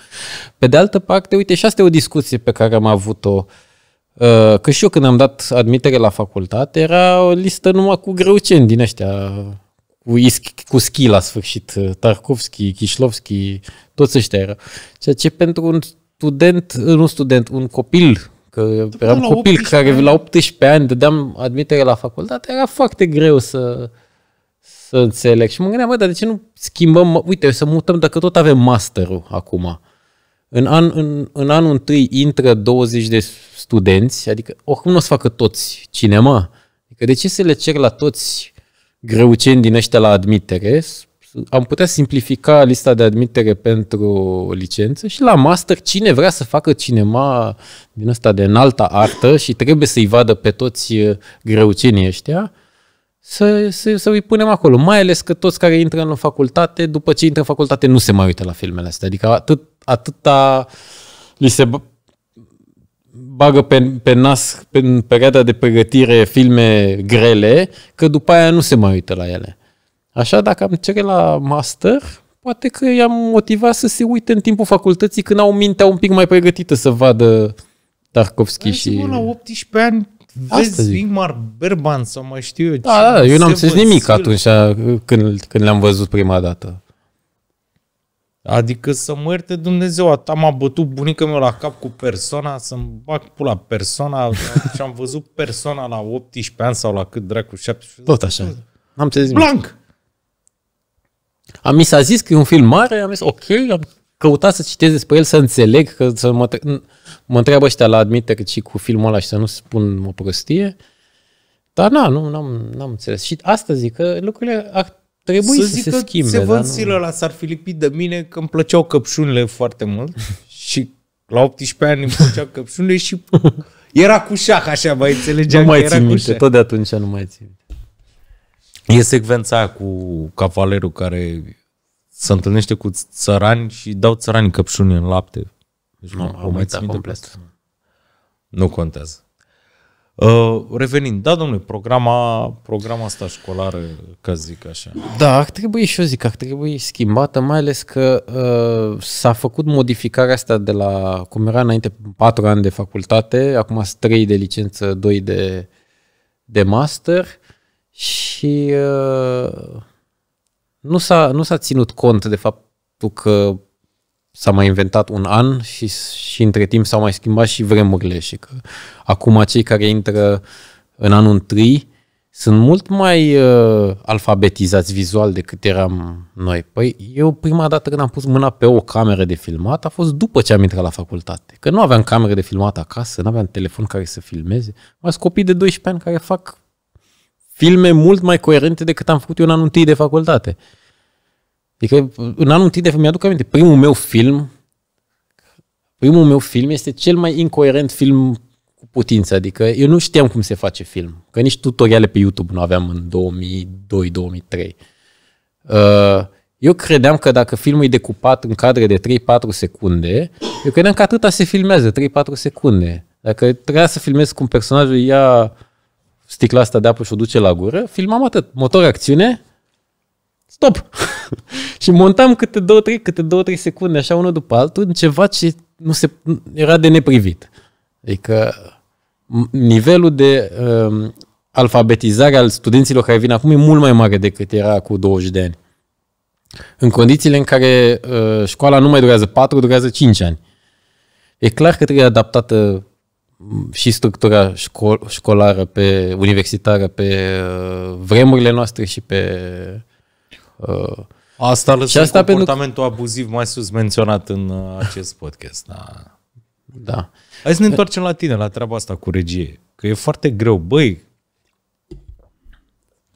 A: Pe de altă parte, uite, și asta e o discuție pe care am avut-o. Uh, că și eu când am dat admitere la facultate, era o listă numai cu greuceni din ăștia, cu, ischi, cu schi la sfârșit, uh, Tarkovski, Kishlovski, toți ăștia erau. Ceea ce pentru un student, nu student, un copil că eram copil care la 18 ani dădeam admitere la facultate, era foarte greu să să înțeleg. Și mă gândeam, bă, dar de ce nu schimbăm, uite, să mutăm, dacă tot avem masterul acum. În, an, în, în anul întâi intră 20 de studenți, adică oricum nu o să facă toți cinema. Adică de ce să le cer la toți greuceni din ăștia la admitere? Am putea simplifica lista de admitere pentru licență și la master cine vrea să facă cinema din ăsta de înalta artă și trebuie să-i vadă pe toți uh, greucenii ăștia, să, să, să îi punem acolo. Mai ales că toți care intră în facultate, după ce intră în facultate, nu se mai uită la filmele astea. Adică atât, atâta li se bagă pe, pe nas, pe, în perioada de pregătire, filme grele, că după aia nu se mai uită la ele. Așa, dacă am cere la master, poate că i-am motivat să se uite în timpul facultății când au mintea un pic mai pregătită să vadă Tarkovski și... La
B: 18 ani Vezi Ingmar Berban sau mai știu eu. Da, da, eu n-am înțeles nimic atunci
A: când, când l-am văzut prima dată.
B: Adică să mă ierte Dumnezeu, m a bătut bunica mea la cap cu persoana, să-mi bag pula persoana și am văzut persoana la 18 ani sau
A: la cât dracu, 17 Tot așa. N-am înțeles Blanc! Nimic. Am mi s-a zis că e un film mare, am zis ok, am căuta să citesc despre el, să înțeleg, că să mă, mă întreabă ăștia la că și cu filmul ăla și să nu spun o prostie. Dar na, nu, n-am, n-am înțeles. Și asta zic că lucrurile ar trebui să, să zic se că schimbe. Se văd zilele
B: nu... la s-ar fi lipit de mine că îmi plăceau căpșunile foarte mult și la 18 ani îmi plăceau căpșunile și era cu șah așa, mai înțelegeam nu mai că era cu tot de atunci nu mai țin E secvența cu cavalerul care se întâlnește cu țărani și dau țărani căpșuni în lapte. Deci nu, m-a, am uitat complet. Nu contează. Uh, revenind, da, domnule, programa, programa asta școlară, ca zic așa.
A: Da, ar trebui și eu zic, ar trebui schimbată, mai ales că uh, s-a făcut modificarea asta de la, cum era înainte, 4 ani de facultate, acum sunt 3 de licență, 2 de, de master și uh, nu s-a, nu s-a ținut cont de faptul că s-a mai inventat un an și, și între timp s-au mai schimbat și vremurile și că acum cei care intră în anul întâi sunt mult mai uh, alfabetizați vizual decât eram noi. Păi eu prima dată când am pus mâna pe o cameră de filmat a fost după ce am intrat la facultate. Că nu aveam cameră de filmat acasă, nu aveam telefon care să filmeze. Mai sunt copii de 12 ani care fac filme mult mai coerente decât am făcut eu în anul întâi de facultate. Adică în anul întâi de mi-aduc aminte, primul meu film, primul meu film este cel mai incoerent film cu putință, adică eu nu știam cum se face film, că nici tutoriale pe YouTube nu aveam în 2002-2003. Uh, eu credeam că dacă filmul e decupat în cadre de 3-4 secunde, eu credeam că atâta se filmează, 3-4 secunde. Dacă trebuia să filmez cum personajul ia sticla asta de apă și o duce la gură, filmam atât. Motor, acțiune, stop! și montam câte două, trei, câte două, trei secunde, așa, unul după altul, în ceva ce nu se, era de neprivit. Adică nivelul de um, alfabetizare al studenților care vin acum e mult mai mare decât era cu 20 de ani. În condițiile în care uh, școala nu mai durează 4, durează 5 ani. E clar că trebuie adaptată și structura șco- școlară, pe universitară, pe uh, vremurile noastre și pe uh, Asta lăsăm asta comportamentul
B: pentru... abuziv mai sus menționat în uh, acest podcast. Da. da. Hai să ne întoarcem la tine, la treaba asta cu regie. Că e foarte greu. Băi,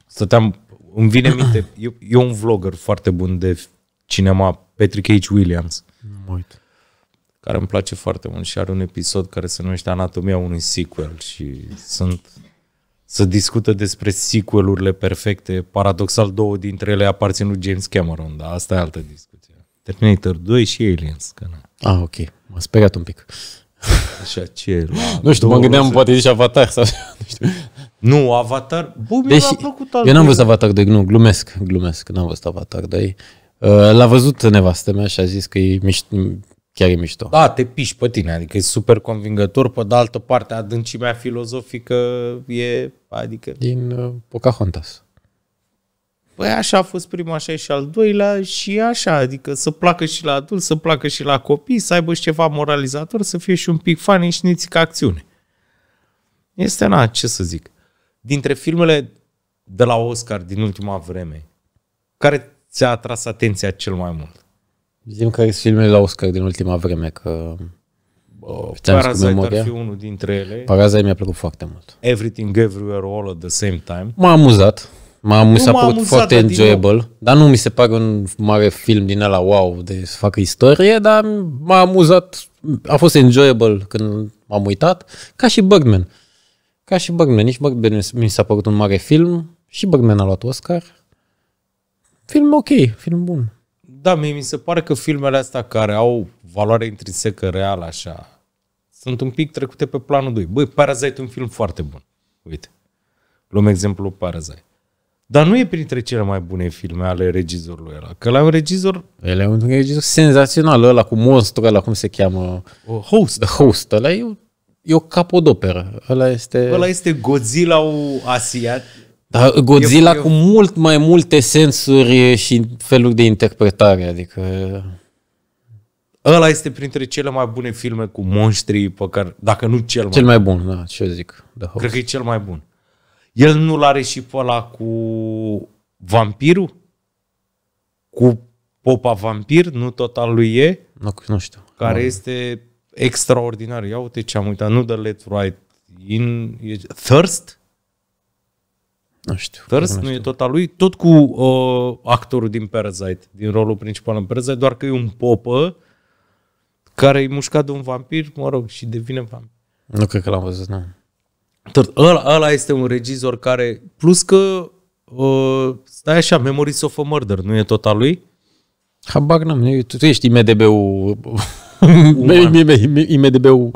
B: stăteam, îmi vine minte, e, un vlogger foarte bun de cinema, Patrick H. Williams. Mă uit. Care îmi place foarte mult și are un episod care se numește Anatomia unui sequel și sunt să discută despre sequelurile perfecte. Paradoxal, două dintre ele aparțin lui James Cameron, dar asta e altă discuție. Terminator 2 și Aliens.
A: Că nu Ah, ok. M-a speriat un pic. Așa, ce? Nu știu, mă gândeam, rose. poate zici
B: Avatar sau nu știu. Nu, Avatar... Bă, mi Deși, plăcut Eu n-am văzut
A: Avatar 2, nu, glumesc, glumesc, n-am văzut Avatar 2. Uh, l-a văzut nevastă mea și a zis că e Chiar e mișto. Da, te piși pe tine, adică e
B: super convingător, pe de altă parte adâncimea filozofică e, adică... Din uh,
A: Pocahontas.
B: Păi așa a fost primul, așa și al doilea și așa, adică să placă și la adulți, să placă și la copii, să aibă și ceva moralizator, să fie și un pic fan și niți ca acțiune. Este, na, ce să zic, dintre filmele de la Oscar din ultima vreme, care ți-a atras atenția
A: cel mai mult? Zim care sunt filmele la Oscar din ultima vreme, că Uh, Parasite ar fi unul dintre ele. Parasite mi-a plăcut foarte mult.
B: Everything Everywhere All at the Same
A: Time. M-a amuzat. M-a, mi s-a părut foarte enjoyable, dar nu mi se pare un mare film din ăla wow de să facă istorie, dar m-a amuzat, a fost enjoyable când m am uitat, ca și Birdman. Ca și Birdman, nici Birdman mi s-a părut un mare film și Birdman a luat Oscar. Film ok, film bun
B: da, mie mi se pare că filmele astea care au valoare intrinsecă reală așa, sunt un pic trecute pe planul 2. Băi, Parasite e un film foarte bun. Uite, luăm exemplu Parasite. Dar nu e printre cele mai bune filme ale regizorului ăla. Că la un
A: regizor... El e un regizor senzațional, ăla cu monstru, ăla cum se cheamă... O host. The Host. Ăla e, e o capodoperă. Ăla este... Ăla
B: este Godzilla-ul asiat, dar Godzilla eu, eu... cu
A: mult mai multe sensuri și feluri de interpretare, adică...
B: Ăla este printre cele mai bune filme cu
A: monștri
B: pe care, dacă nu cel mai Cel mai bun,
A: bun da, ce zic.
B: Cred că e cel mai bun. El nu l-are și pe ăla cu vampirul? Cu popa vampir, nu tot al lui e?
A: Nu, nu știu.
B: Care nu. este extraordinar. Ia uite ce am uitat. Nu de Let Right In, e Thirst? Nu știu. Thirst nu, nu e tot al lui, tot cu uh, actorul din Parasite, din rolul principal în Parasite, doar că e un popă care e mușcat de un vampir, mă rog, și devine vampir.
A: Nu cred că l-am văzut, nu. Tot,
B: ăla, ăla este un regizor care, plus că uh, stai așa, Memories of a Murder, nu e tot al lui?
A: Habag n-am, tu, tu ești IMDB-ul IMDB-ul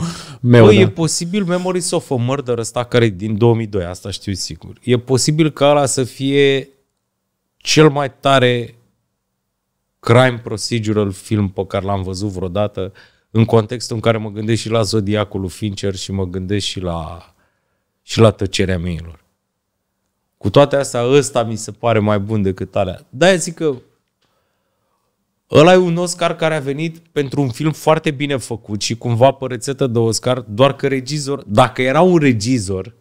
A: meu, Băi, da. e
B: posibil Memory of a Murder ăsta care din 2002, asta știu sigur. E posibil ca ăla să fie cel mai tare crime procedural film pe care l-am văzut vreodată, în contextul în care mă gândesc și la Zodiacul lui Fincher și mă gândesc și la, și la tăcerea meilor. Cu toate astea, ăsta mi se pare mai bun decât alea. Da, zic că Ăla e un Oscar care a venit pentru un film foarte bine făcut și cumva pe rețetă de Oscar, doar că regizor, dacă era un regizor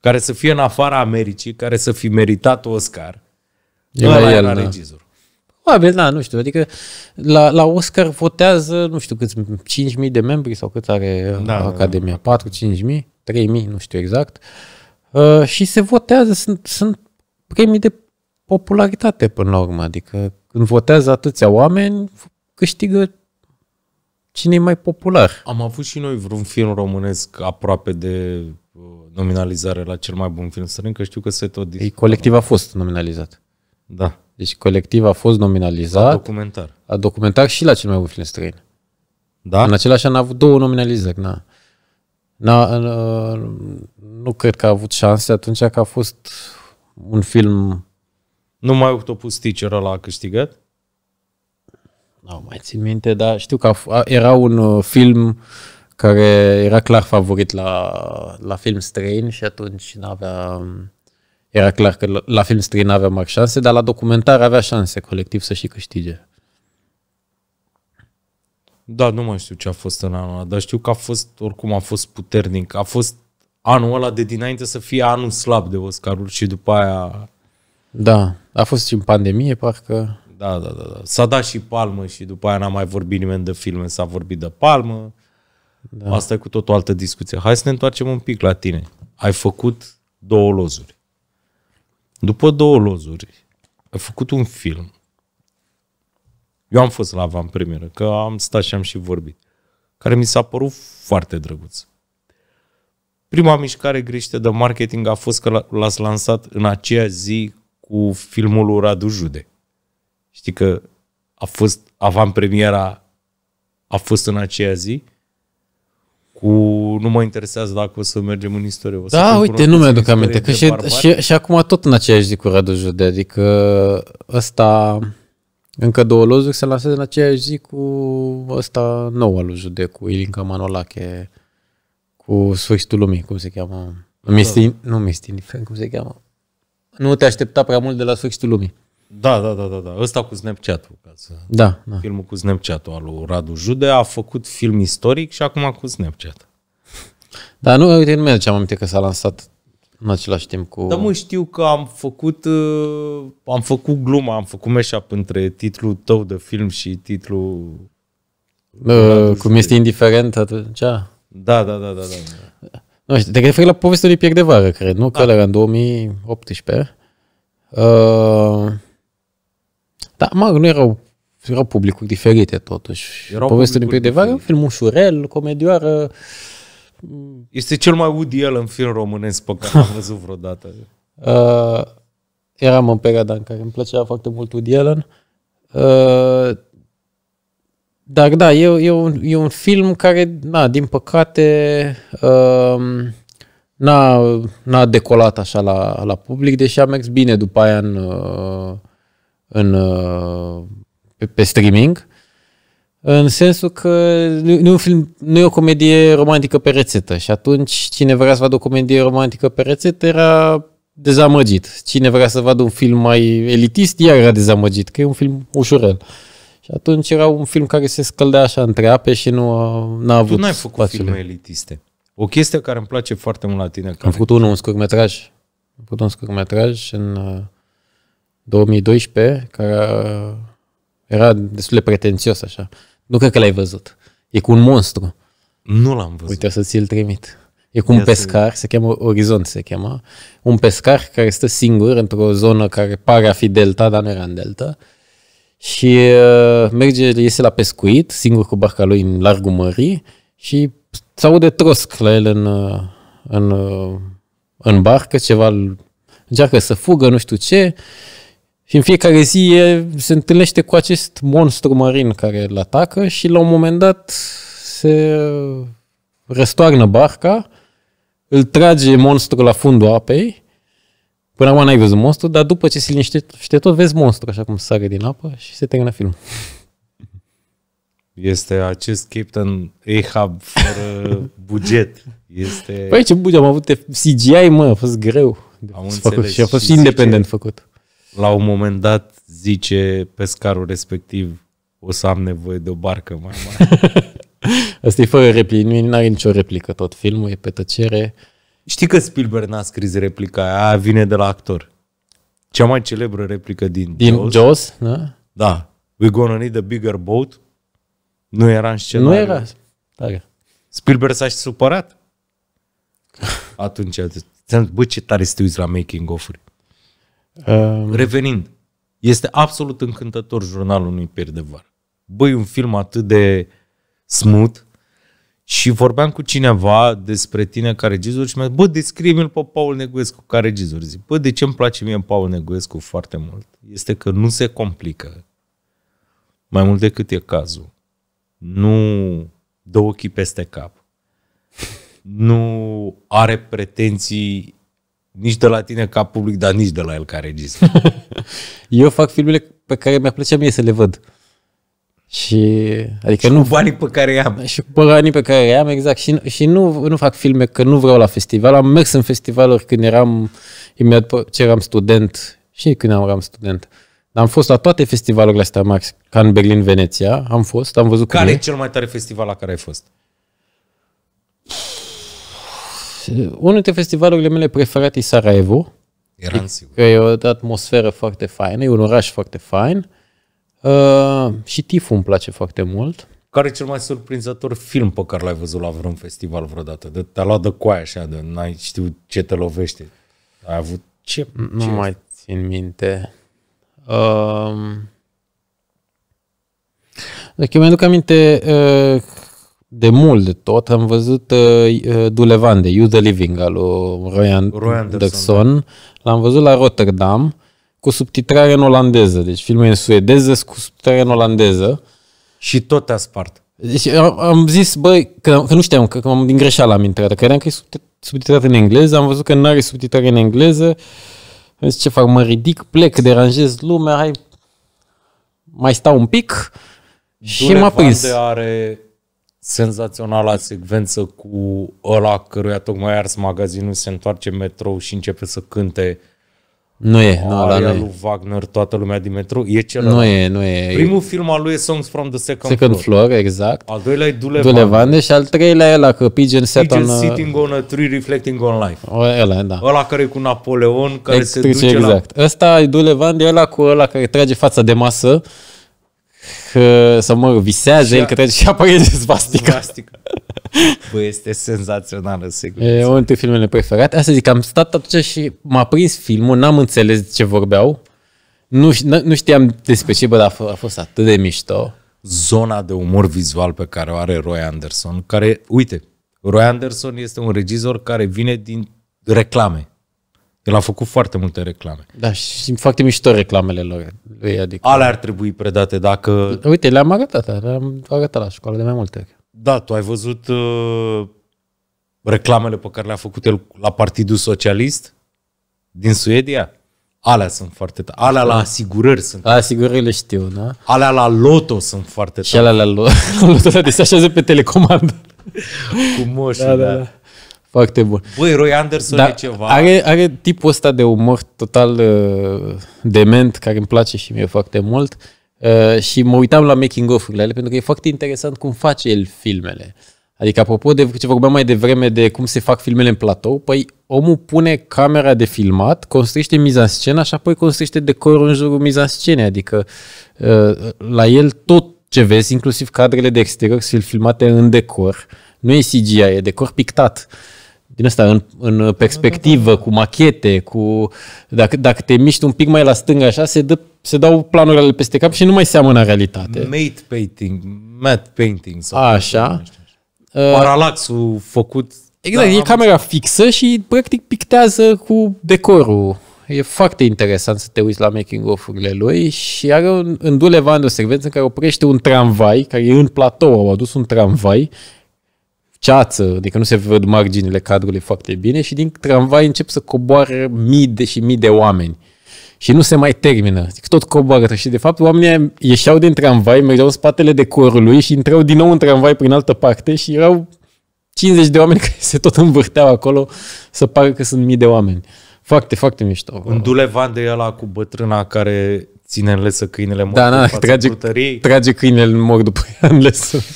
B: care să fie în afara
A: Americii, care să fi meritat Oscar, el era el, da. regizor. Probabil, da, nu știu, adică la, la Oscar votează, nu știu câți, 5.000 de membri sau cât are da, da Academia, 4-5.000, da. 3.000, nu știu exact, uh, și se votează, sunt, sunt premii de popularitate până la urmă. Adică când votează atâția oameni, câștigă cine e mai popular. Am avut și
B: noi vreun film românesc aproape de uh, nominalizare la cel mai bun film străin, că
A: știu că se tot discută. Colectiv a fost nominalizat. Da. Deci colectiv a fost nominalizat. La documentar. A documentar și la cel mai bun film străin. Da? În același an a avut două nominalizări. Na. Na, uh, nu cred că a avut șanse atunci că a fost un film
B: numai Octopus Teacher ăla a câștigat?
A: Nu mai țin minte, dar știu că era un uh, film care era clar favorit la, la film străin și atunci n-avea... Um, era clar că la, film străin avea mari șanse, dar la documentar avea șanse colectiv să și câștige.
B: Da, nu mai știu ce a fost în anul ăla, dar știu că a fost, oricum a fost puternic. A fost anul ăla de dinainte să fie anul slab de Oscarul și după aia
A: da, a fost și în pandemie, parcă.
B: Da, da, da. da. S-a dat și palmă și după aia n-a mai vorbit nimeni de filme, s-a vorbit de palmă. Da. Asta e cu tot o altă discuție. Hai să ne întoarcem un pic la tine. Ai făcut două lozuri. După două lozuri, ai făcut un film. Eu am fost la Premieră, că am stat și am și vorbit. Care mi s-a părut foarte drăguț. Prima mișcare greșită de marketing a fost că l-ați lansat în aceea zi cu filmul lui Radu Jude. Știi că a fost avantpremiera a fost în aceea zi cu nu mă interesează dacă o să mergem în istorie. O să da, uite, nu mi-aduc aminte, că și, și,
A: și acum tot în aceeași zi cu Radu Jude, adică ăsta, încă două lozuri se lansează în aceeași zi cu ăsta nou al lui Jude, cu Ilinca Manolache, cu Sfârșitul Lumii, cum se cheamă. Da. Mistin, nu Mistin, cum se cheamă nu te aștepta prea mult de la sfârșitul lumii. Da, da, da, da, da. Ăsta cu Snapchat-ul. Ca să... da, da. Filmul
B: cu Snapchat-ul al lui Radu Jude a făcut film istoric și acum cu Snapchat.
A: Da, nu, uite, nu mi-aduceam aminte că s-a lansat în același timp cu... Da,
B: mă, știu că am făcut, uh, am făcut gluma, am făcut mashup între titlul tău de film și titlul...
A: Uh, cum este indiferent atunci?
B: Da, da, da, da.
A: da. Nu știu, te referi la povestea lui Pier de Vară, cred, nu? Că da. era în 2018. Uh, da, mă, nu erau, erau publicuri diferite, totuși. Erau povestea lui Pier de Vară, film ușurel, comedioară.
B: Este cel mai Woody Allen film românesc pe care am văzut vreodată.
A: Uh, eram în perioada în care îmi plăcea foarte mult Woody Allen. Uh, dar da, e, e, un, e un film care, na, din păcate, uh, n-a, n-a decolat așa la, la public, deși a mers bine după aia în, uh, în, uh, pe, pe streaming. În sensul că nu e, un film, nu e o comedie romantică pe rețetă și atunci cine vrea să vadă o comedie romantică pe rețetă era dezamăgit. Cine vrea să vadă un film mai elitist, iar era dezamăgit, că e un film ușurel. Uh, și atunci era un film care se scăldea așa între ape și nu a, n-a avut Tu n-ai făcut spațiile. filme
B: elitiste. O chestie care îmi place foarte mult la tine. Care... Am
A: făcut unul, un scurtmetraj. Am făcut un scurtmetraj în 2012, uh, care uh, era destul de pretențios așa. Nu cred că l-ai văzut. E cu un monstru. Nu l-am văzut. Uite, o să ți-l trimit. E cu un pescar, se cheamă Orizont, se cheamă. Un pescar care stă singur într-o zonă care pare a fi delta, dar nu era în delta și uh, merge, iese la pescuit, singur cu barca lui în largul mării și se aude trosc la el în, uh, în, uh, în barcă, ceva încearcă să fugă, nu știu ce, și în fiecare zi se întâlnește cu acest monstru marin care îl atacă și la un moment dat se răstoarnă barca, îl trage monstrul la fundul apei Până acum n-ai văzut monstru, dar după ce se liniștește tot, vezi monstru, așa cum sare din apă și se termină film.
B: Este acest Captain Ahab fără buget. Este... Păi ce
A: buget, am avut CGI, mă, a fost greu. Am înțeles. Făcut. Și a fost și independent zice, făcut.
B: La un moment dat zice pescarul
A: respectiv o să am nevoie de o barcă mai mare. Asta e fără replică, nu are nicio replică tot filmul, e pe tăcere. Știi că Spielberg n-a scris replica aia, vine
B: de la actor. Cea mai celebră replică din, din Jaws. Jaws da? Da. We're gonna need a bigger boat. Nu era în scenariu. Nu era. Dacă. Spielberg s-a și supărat. Atunci, ți-am zis, bă, ce tare să te uiți la making of-uri. Um... Revenind, este absolut încântător jurnalul unui pier de vară. Băi, un film atât de smooth, și vorbeam cu cineva despre tine ca regizor și mi-a zis, bă, descrie-mi-l pe Paul Neguescu ca regizor. Zic, bă, de ce îmi place mie Paul Neguescu foarte mult? Este că nu se complică mai mult decât e cazul. Nu dă ochii peste cap. Nu are pretenții nici de la tine ca
A: public, dar nici de la el ca regizor. Eu fac filmele pe care mi-ar plăcea mie să le văd. Și, adică și nu, cu banii pe care am. Și cu banii pe care am, exact. Și, și nu, nu fac filme, că nu vreau la festival. Am mers în festivaluri când eram, imediat ce eram student și când eram student. Dar am fost la toate festivalurile astea mari, ca în Berlin, Veneția. Am fost, am văzut Care e
B: cel mai tare festival la care ai fost?
A: Unul dintre festivalurile mele preferate e Sarajevo. în sigur. Că e o atmosferă foarte faină, e un oraș foarte fain. Uh, Uh, și Tifu îmi place foarte mult.
B: Care e cel mai surprinzător film pe care l-ai văzut la vreun festival vreodată? De, te-a luat de coaie așa, de n-ai știut ce te lovește. Ai avut ce? Nu ce? mai
A: țin minte. Uh, deci eu mi-aduc aminte uh, de mult de tot, am văzut uh, uh Dulevan de You the Living al lui Roy, Roy Anderson. Da. L-am văzut la Rotterdam cu subtitrare în olandeză. Deci e în suedeză cu subtitrare în olandeză. Și tot te-a spart. Deci am, am zis, băi, că, că nu știam, că, că am din greșeală am intrat, credeam că e subtitrat în engleză, am văzut că nu are subtitrare în engleză, am zis ce fac, mă ridic, plec, deranjez lumea, hai, mai stau un pic și m-a prins.
B: are senzaționala secvență cu ăla căruia tocmai ars magazinul, se întoarce metrou și începe să cânte
A: nu e, nu, la e. lui Wagner, toată lumea din metro, e cel Nu e, nu e. Primul
B: film al lui e Songs from the Second, Second Floor. Floor exact. Al doilea e Dulevande.
A: Dulevande și al treilea e ăla, că Pigeon set Pigeon on... sitting
B: on a tree reflecting on life. O, ăla, da. Ăla care e cu Napoleon,
A: care Ex- se duce exact. la... Exact. Ăsta e Dulevande, e ăla cu ăla care trage fața de masă să mă visează și el că trebuie și păi apare zvastica. zvastica.
B: Bă, este senzațională, sigur.
A: E unul dintre filmele preferate. Asta zic, am stat atunci și m-a prins filmul, n-am înțeles ce vorbeau. Nu, nu știam despre ce, bă, dar a, a fost atât de mișto. Zona de umor vizual pe care o are Roy Anderson, care, uite,
B: Roy Anderson este un regizor care vine din reclame. El a făcut
A: foarte multe reclame. Da, și foarte mișto reclamele lor. adică... Ale ar trebui predate dacă... Uite, le-am arătat, le-am arătat la școală de mai multe ori. Da, tu ai văzut uh,
B: reclamele pe care le-a făcut el la Partidul Socialist din Suedia? Alea sunt foarte tare. Alea la da. asigurări sunt. La asigurări le știu, da? Alea la
A: loto sunt foarte tare. Și alea la loto. loto se așează pe telecomandă. Cu moșul, da, da. da. da. Foarte bun. Băi, Roy Anderson da, e ceva. Are, are tipul ăsta de umor total uh, dement, care îmi place și mie foarte mult. Uh, și mă uitam la making of-urile pentru că e foarte interesant cum face el filmele. Adică, apropo de ce vorbeam mai devreme de cum se fac filmele în platou, păi omul pune camera de filmat, construiește miza în scenă și apoi construiește decorul în jurul miza în scenă. Adică, uh, la el tot ce vezi, inclusiv cadrele de exterior, sunt filmate în decor. Nu e CGI, e decor pictat. Uh, din asta în, în perspectivă, cu machete, cu dacă, dacă te miști un pic mai la stânga așa, se, dă, se dau planurile peste cap și nu mai seamănă realitate.
B: Mate painting, matte painting.
A: Sau așa. Uh, Paralaxul făcut. Exact, da, e camera fixă și practic pictează cu decorul. E foarte interesant să te uiți la making of-urile lui și are un, în Duleva în o secvență în care oprește un tramvai, care e în platou, au adus un tramvai ceață, adică nu se văd marginile cadrului foarte bine și din tramvai încep să coboare mii de și mii de oameni. Și nu se mai termină. Zic, deci tot coboară. Și de fapt oamenii ieșeau din tramvai, mergeau în spatele decorului și intrau din nou în tramvai prin altă parte și erau 50 de oameni care se tot învârteau acolo să pară că sunt mii de oameni. Foarte, foarte mișto.
B: Un dulevan de ăla cu bătrâna care ține în lesă câinele mor da, na, trage,
A: trage câinele în mor după ea în lesă.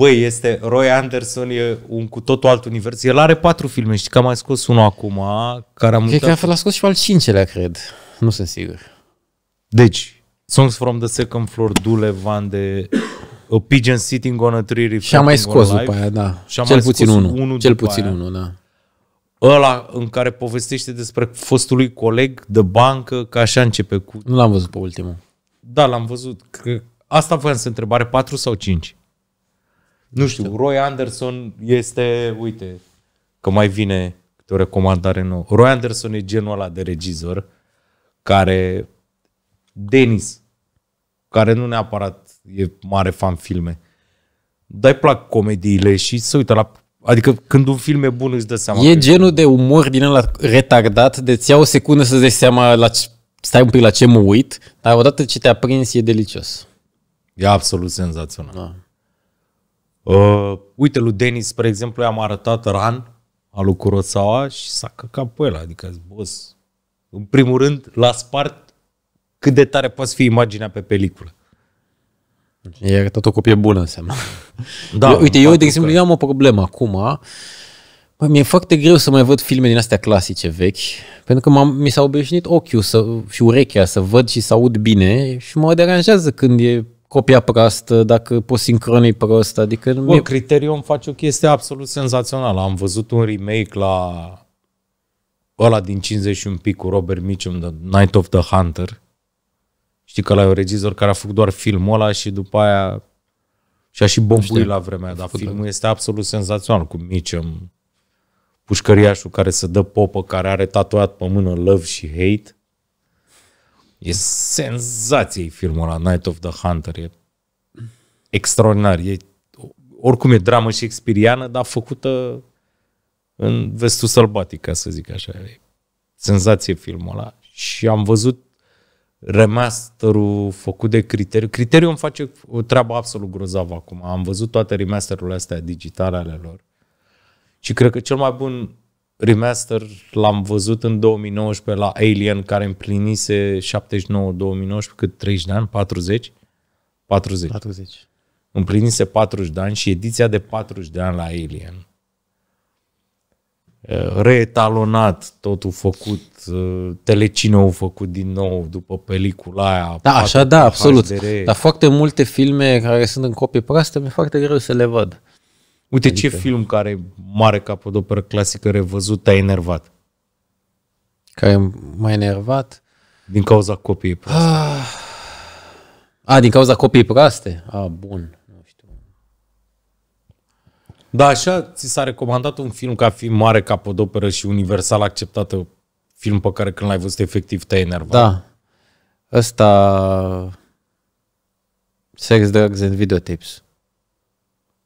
B: băi, este Roy Anderson, e un cu totul alt univers. El are patru filme, știi că am mai scos unul acum, care am Cred că a
A: scos și pe al cincelea, cred. Nu sunt sigur. Deci, Songs
B: from the Second Floor, Van de A Pigeon Sitting on a Tree, Și am mai scos după aia, da. Și am Cel mai puțin unul. Unu Cel puțin unul, da. Ăla în care povestește despre fostului coleg de bancă, că așa începe cu... Nu l-am văzut pe ultimul. Da, l-am văzut. Că... Asta voiam să întrebare, 4 sau 5? Nu știu, Roy Anderson este, uite, că mai vine o recomandare nouă. Roy Anderson e genul ăla de regizor care, Denis, care nu neapărat e mare fan filme, dar îi plac comediile și se uită la Adică când un film e bun îți dă seama. E
A: genul e. de umor din ăla retardat, de ți o secundă să-ți dai seama la ce, stai un pic la ce mă uit, dar odată ce te-a prins e delicios.
B: E absolut senzațional. Da.
A: Uh, uite,
B: lui Denis, spre exemplu, i-am arătat ran al lui Kurosawa și s-a căcat pe el. Adică, zis, boss, în primul rând, la spart cât de tare poate fi imaginea pe
A: peliculă. E tot o copie bună, înseamnă. Da, eu, uite, eu, de exemplu, că... eu am o problemă acum. Bă, mi-e foarte greu să mai văd filme din astea clasice vechi, pentru că mi s-a obișnuit ochiul să, și urechea să văd și să aud bine și mă deranjează când e copia proastă, dacă poți pe prost, adică... Bă, mie... Criterion
B: face o chestie absolut senzațională. Am văzut un remake la ăla din 51 pic cu Robert Mitchum, The Night of the Hunter. Știi că la un regizor care a făcut doar filmul ăla și după aia și a și bombuit la vremea, dar filmul da. este absolut senzațional cu Mitchum, pușcăriașul care se dă popă, care are tatuat pe mână love și hate E senzație filmul la Night of the Hunter. E extraordinar. E, oricum e dramă și expiriană, dar făcută în vestul sălbatic, ca să zic așa. E senzație filmul ăla. Și am văzut remasterul făcut de Criteriu. Criteriu îmi face o treabă absolut grozavă acum. Am văzut toate remasterurile astea digitale ale lor. Și cred că cel mai bun remaster l-am văzut în 2019 la Alien, care împlinise 79-2019, cât 30 de ani, 40? 40. 40. Împlinise 40 de ani și ediția de 40 de ani la Alien. Reetalonat, totul făcut, au făcut din nou după pelicula aia. Da, așa da, absolut. Dar
A: foarte multe filme care sunt în copie proastă, mi-e foarte greu să le văd. Uite adică... ce film care
B: mare capodoperă clasică revăzut te-a enervat?
A: Care m-a enervat? Din cauza copiii proaste. Ah. A, din cauza copiii proaste? A, ah, bun. Nu știu.
B: Da, așa ți s-a recomandat un film ca fi mare capodoperă și universal acceptată film pe care când l-ai văzut efectiv te-ai enervat.
A: Da. Ăsta...
B: Sex, Drugs and Videotapes.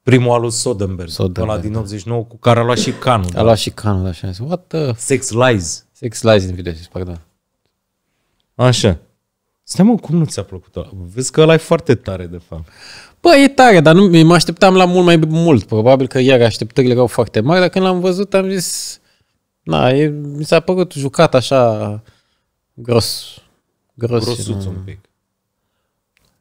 B: Primul al lui Sodenberg, Sodenberg, ăla din 89, da. cu care a luat și canul. A da? luat și canul, așa. What the... Sex Lies.
A: Sex Lies în video, spac, da. Așa. Stai mă, cum nu ți-a plăcut ăla? Vezi că ăla e foarte tare, de fapt. Bă, e tare, dar nu, mă așteptam la mult mai mult. Probabil că iar așteptările erau foarte mari, dar când l-am văzut am zis... Na, e, mi s-a părut jucat așa gros. Gros. Grosuț un pic.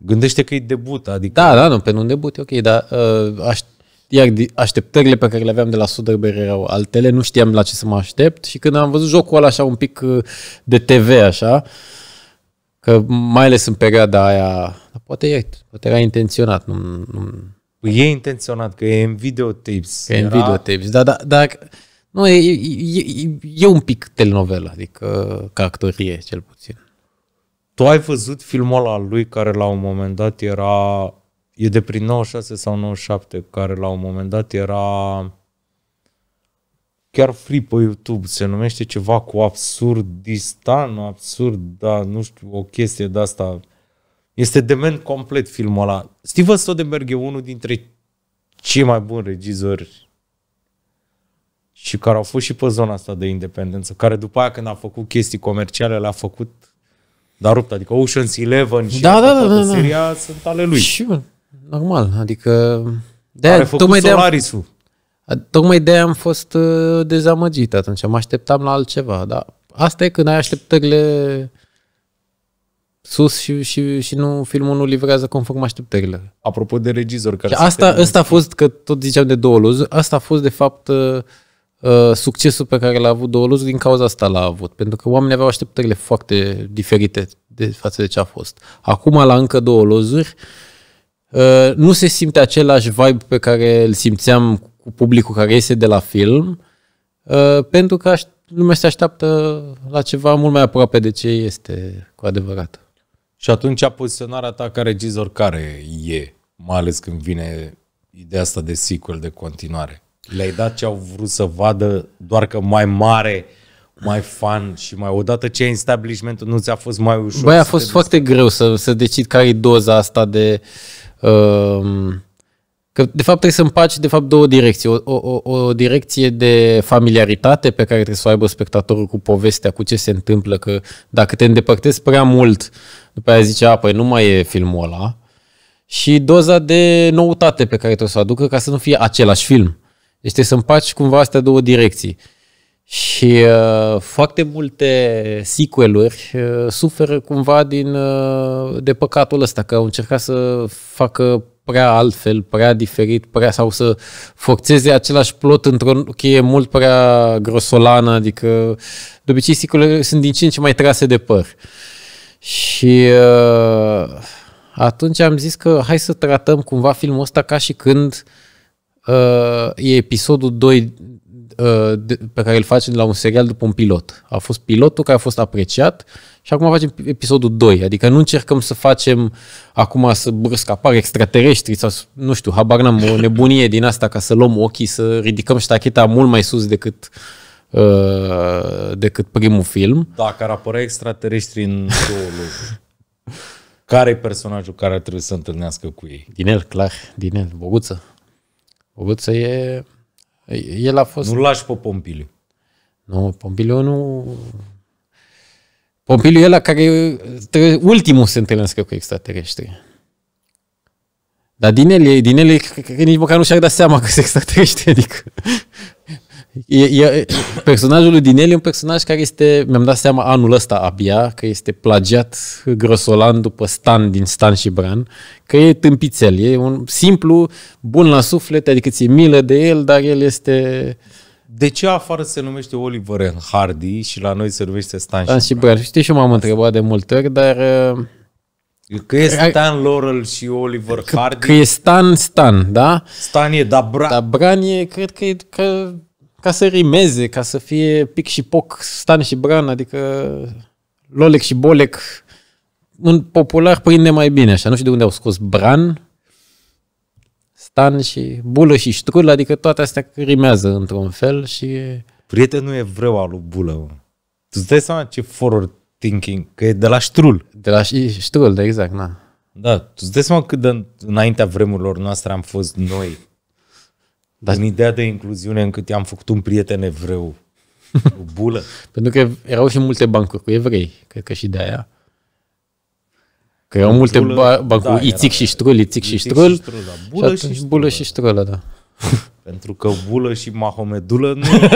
A: Gândește că e debut, adică... Da, da, nu, pe un debut e ok, dar uh, aș, iar așteptările pe care le aveam de la Soderbergh erau altele, nu știam la ce să mă aștept și când am văzut jocul ăla așa un pic uh, de TV așa, că mai ales în perioada aia, poate, e, poate era intenționat, nu, nu, păi E intenționat, că e în videotapes. Că e în era... videotapes, dar, dar, dar nu, e, e, e, e un pic telenovelă, adică ca actorie cel puțin. Tu ai văzut filmul al lui care la
B: un moment dat era, e de prin 96 sau 97, care la un moment dat era chiar free pe YouTube, se numește ceva cu absurd distan, absurd, da, nu știu, o chestie de asta. Este dement complet filmul ăla. Steven Soderbergh e unul dintre cei mai buni regizori și care au fost și pe zona asta de independență, care după aia când a făcut chestii comerciale le-a făcut dar rupt, adică Ocean's Eleven și da, da, da, da, da. seria
A: sunt ale lui. Și normal, adică... De Are făcut tocmai Solarisul. De-aia, tocmai de am fost uh, dezamăgit atunci, mă așteptam la altceva, dar asta e când ai așteptările sus și, și, și nu, filmul nu livrează conform așteptările. Apropo de regizor care... Asta, asta a fost, că tot ziceam de două luzi, asta a fost de fapt uh, Uh, succesul pe care l-a avut Dolus din cauza asta l-a avut, pentru că oamenii aveau așteptările foarte diferite de față de ce a fost. Acum la încă două lozuri uh, nu se simte același vibe pe care îl simțeam cu publicul care iese de la film, uh, pentru că lumea se așteaptă la ceva mult mai aproape de ce este cu adevărat. Și atunci poziționarea ta ca regizor
B: care e? Mai ales când vine ideea asta de sequel, de continuare. Le-ai dat ce au vrut să vadă, doar că mai mare, mai fan și mai odată ce ai establishmentul nu ți-a fost mai ușor? Băi, a fost
A: foarte destul. greu să, să decid care e doza asta de... Uh, Că, de fapt, trebuie să împaci, de fapt, două direcții. O, o, o, o direcție de familiaritate pe care trebuie să o aibă spectatorul cu povestea, cu ce se întâmplă, că dacă te îndepărtezi prea mult, după aia zice, a, păi nu mai e filmul ăla. Și doza de noutate pe care trebuie să o aducă ca să nu fie același film. Deci trebuie să împaci cumva astea două direcții. Și uh, foarte multe sequeluri uh, suferă cumva din, uh, de păcatul ăsta, că au încercat să facă prea altfel, prea diferit, prea sau să forțeze același plot într-o cheie mult prea grosolană, adică de obicei sequelele sunt din ce în ce mai trase de păr. Și uh, atunci am zis că hai să tratăm cumva filmul ăsta ca și când uh, uh, e episodul 2 uh, de, pe care îl facem la un serial după un pilot. A fost pilotul care a fost apreciat și acum facem episodul 2. Adică nu încercăm să facem acum să brusc apar extraterestri sau nu știu, habar n-am o nebunie din asta ca să luăm ochii, să ridicăm ștacheta mult mai sus decât uh, decât primul film.
B: Dacă ar apărea extraterestri în două care e personajul care ar trebui să întâlnească cu ei?
A: Din el, clar, din el, Boguță. Bogăță e... El a fost... Nu-l
B: lași pe Pompiliu.
A: Nu, Pompiliu nu... Pompiliu e la care trebuie, ultimul se întâlnesc cu extraterestri. Dar din el, din el că nici măcar nu și-ar da seama că se extraterestri, adică E, e, personajul lui Dinel e un personaj care este, mi-am dat seama anul ăsta abia, că este plagiat grosolan după Stan din Stan și Bran, că e tâmpițel, e un simplu, bun la suflet, adică ți-e milă de el, dar el este... De ce afară se numește Oliver and Hardy și la noi se numește Stan, Stan și, și Bran? Bran. Știi și eu m-am întrebat de multe ori, dar... Că e Stan Laurel și Oliver că, Hardy. Că e Stan, Stan, da? Stan e, dar Bran... Dar Bran e, cred că e... Că ca să rimeze, ca să fie pic și poc, stan și bran, adică lolec și bolec. În popular prinde mai bine așa. Nu știu de unde au scos bran, stan și bulă și ștrul, adică toate astea rimează într-un fel și... Prietenul e al lui Bulă, mă. Tu
B: îți dai seama ce forward thinking, că e de la ștrul. De la ștrul, de exact, na. Da, tu îți dai seama cât de înaintea vremurilor noastre am fost noi dar... În ideea de incluziune încât i-am făcut un prieten evreu. O bulă. Pentru că erau
A: și multe bancuri cu evrei, cred că și de aia. Că erau multe bancuri, da, Ițic și Ștrul, Ițic și Ștrul. strul, da. Bulă și, și Bulă și Ștrulă, da. da. Pentru că
B: bulă și mahomedulă nu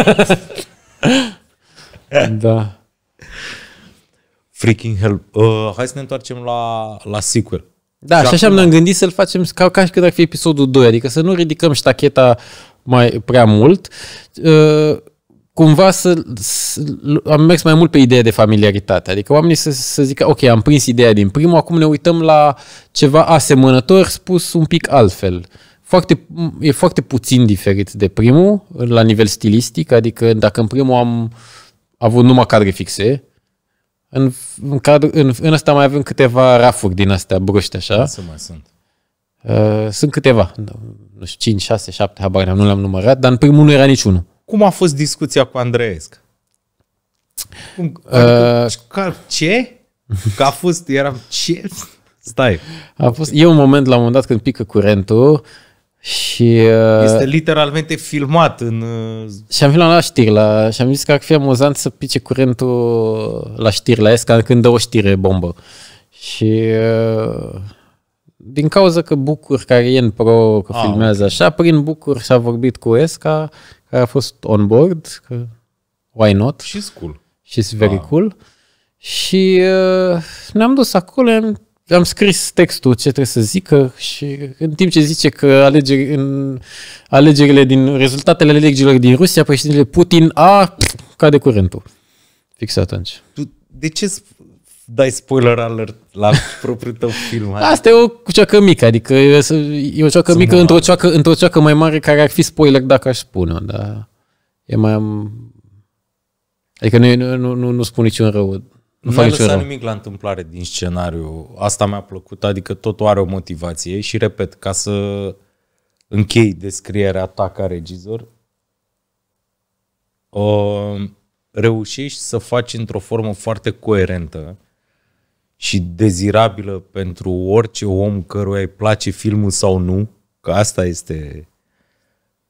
B: Da.
A: Freaking hell. Uh, hai să ne întoarcem la,
B: la sequel.
A: Da, și, și așa ne-am da. gândit să-l facem ca, ca și când ar fi episodul 2, adică să nu ridicăm ștacheta mai prea mult, uh, cumva să, să, am mers mai mult pe ideea de familiaritate. Adică oamenii să, să zică, ok, am prins ideea din primul, acum ne uităm la ceva asemănător spus un pic altfel. Foarte, e foarte puțin diferit de primul la nivel stilistic, adică dacă în primul am avut numai cadre fixe, în, în, cadru, în, în ăsta mai avem câteva rafuri din astea bruște, așa. Să mai sunt. Uh, sunt câteva, nu știu, 5, 6, 7, habar nu le-am numărat, dar în primul nu era niciunul.
B: Cum a fost discuția cu Andreesc? Cum, uh,
A: adică, uh, ce? Că a fost, era, ce? Stai. A fost, e un moment la un moment dat când pică curentul, uh, și, da. este uh,
B: literalmente filmat în... Uh,
A: și am filmat la știri la, și am zis că ar fi amuzant să pice curentul la știri la ESCA când dă o știre bombă. Și uh, din cauza că Bucur, care e în pro, că ah, filmează okay. așa, prin Bucur s-a vorbit cu ESCA, care a fost on board, că why not? Și cool. Și very ah. cool. Și uh, ne-am dus acolo, am am scris textul ce trebuie să zică și în timp ce zice că alegeri, în alegerile din rezultatele alegerilor din Rusia, președintele Putin a cade curentul. Fix atunci.
B: De ce dai spoiler alert la propriul tău film? Hai.
A: Asta e o cioacă mică, adică e o cioacă Sunt mică într-o cioacă, într-o cioacă mai mare care ar fi spoiler dacă aș spune dar e mai... Adică nu, nu, nu, nu spun niciun rău nu, a lăsat rău.
B: nimic la întâmplare din scenariu. Asta mi-a plăcut, adică totul are o motivație și repet, ca să închei descrierea ta ca regizor, uh, reușești să faci într-o formă foarte coerentă și dezirabilă pentru orice om căruia îi place filmul sau nu, că asta este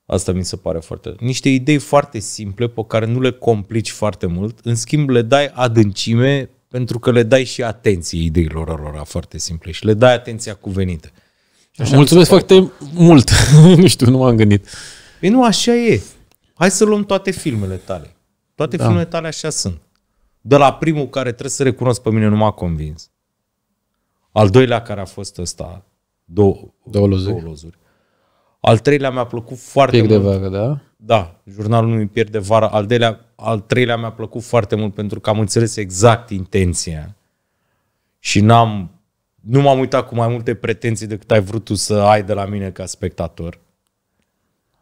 B: Asta mi se pare foarte... Niște idei foarte simple pe care nu le complici foarte mult, în schimb le dai adâncime pentru că le dai și atenție ideilor lor foarte simple și le dai atenția cuvenită. Așa Mulțumesc
A: foarte mult. nu știu, nu m-am gândit. Ei păi
B: nu, așa e. Hai să luăm toate filmele tale. Toate da. filmele tale așa sunt. De la primul care trebuie să recunosc pe mine, nu m-a convins. Al doilea care a fost ăsta,
A: două, două, lozuri. două
B: lozuri. Al treilea mi-a plăcut foarte Pic mult. de vagă, da? Da, jurnalul nu mi pierde vara. Al, delea, al treilea mi-a plăcut foarte mult pentru că am înțeles exact intenția. Și n-am, nu m-am uitat cu mai multe pretenții decât ai vrut tu să ai de la mine ca spectator.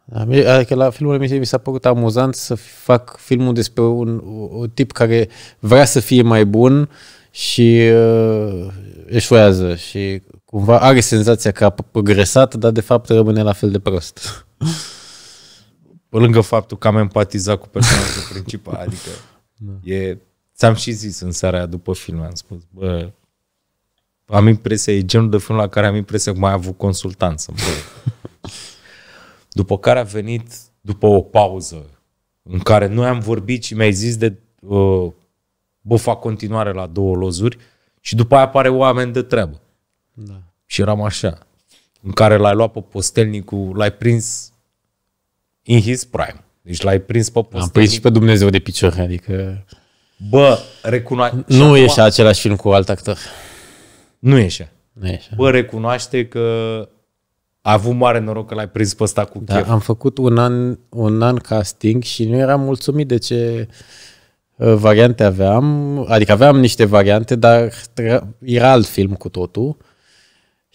A: Da, adică la filmul meu mi s-a părut amuzant să fac filmul despre un, un tip care vrea să fie mai bun și uh, eșuează și cumva are senzația că a progresat, dar de fapt rămâne la fel de prost. Pe lângă faptul că am empatizat cu personajul principal, adică
B: da. e, ți-am și zis în seara aia după film, am spus, bă, am impresia, e genul de film la care am impresia că mai avut consultanță. Bă. După care a venit, după o pauză, în care noi am vorbit și mi-ai zis de uh, bă, fac continuare la două lozuri și după aia apare oameni de treabă. Da. Și eram așa, în care l-ai luat pe postelnicul, l-ai prins
A: in his prime. Deci l-ai prins pe postelnicul. Am prins și pe Dumnezeu de picior, adică...
B: Bă, recunoaște... Nu ieșea
A: același film cu alt actor. Nu ieșea. Nu ieșea.
B: Bă, recunoaște că a avut mare noroc că l-ai prins pe ăsta cu da, chef. Am
A: făcut un an, un an casting și nu eram mulțumit de ce uh, variante aveam. Adică aveam niște variante, dar era alt film cu totul.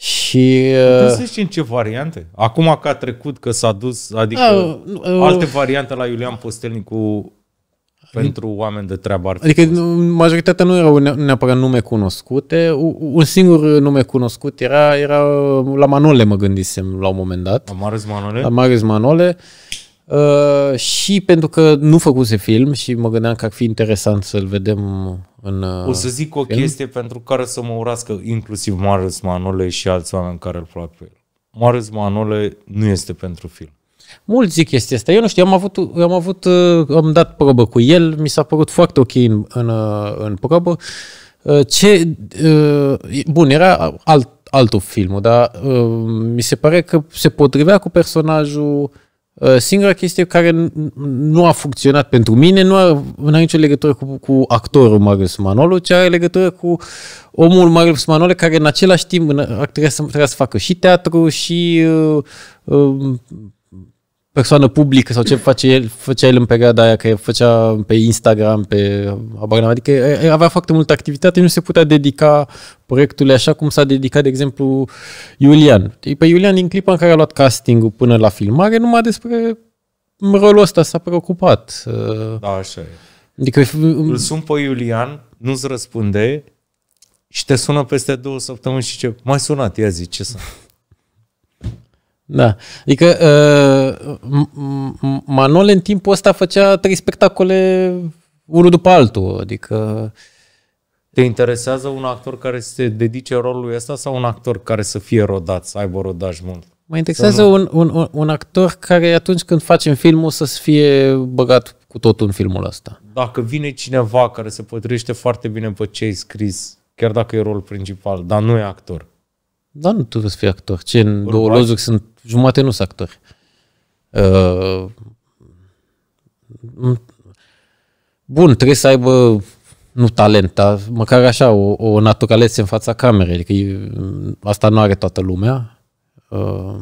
A: Și... Uh, să știm ce
B: variante?
A: Acum că a trecut, că s-a dus, adică uh, uh, alte
B: variante la Iulian Postelnicu pentru oameni de treabă ar fi Adică
A: fost. majoritatea nu erau neapărat nume cunoscute. Un singur nume cunoscut era, era la Manole, mă gândisem la un moment dat. La Marius Manole? La Marius Manole. Uh, Uh, și pentru că nu făcuse film și mă gândeam că ar fi interesant să-l vedem în uh, O să zic o film. chestie
B: pentru care să mă urască inclusiv Marius Manole și alți oameni care îl fac pe el. Marius Manole nu este pentru film.
A: Mulți zic chestia asta. Eu nu știu, am avut, am, avut, uh, am dat probă cu el, mi s-a părut foarte ok în, în, uh, în probă. Ce, bun, era alt, altul filmul, dar mi se pare că se potrivea cu personajul Uh, singura chestie care nu a funcționat pentru mine nu are, nu are nicio legătură cu, cu actorul Marius Manolo, ci are legătură cu omul Marius Manole care în același timp trebuia să, trebuia să facă și teatru și uh, uh, persoană publică sau ce face el, făcea el în perioada aia, că făcea pe Instagram, pe Habarnam, adică avea foarte multă activitate, nu se putea dedica proiectului așa cum s-a dedicat, de exemplu, Iulian. Păi pe Iulian, din clipa în care a luat castingul până la filmare, numai despre rolul ăsta s-a preocupat. Uh, da, așa e. Adică... Îl sun pe
B: Iulian, nu-ți răspunde și te sună peste două săptămâni și ce mai sunat, ia
A: zi, ce sunt? Da. Adică uh, Manole în timpul ăsta făcea trei spectacole unul după altul. Adică... Te
B: interesează un actor care se dedice rolului ăsta sau un actor care să fie rodat, să aibă rodaj mult? Mă interesează
A: un, un, un actor care atunci când facem filmul să fie băgat cu totul în filmul ăsta.
B: Dacă vine cineva care se potrivește foarte bine pe ce ai scris, chiar dacă e rol principal, dar nu e actor,
A: dar nu tu vezi fi actor. Ce, în două lozuri sunt, jumate nu sunt actori. Uh, bun, trebuie să aibă nu talent, dar măcar așa, o, o naturalețe în fața camerei. Adică e, asta nu are toată lumea. Uh,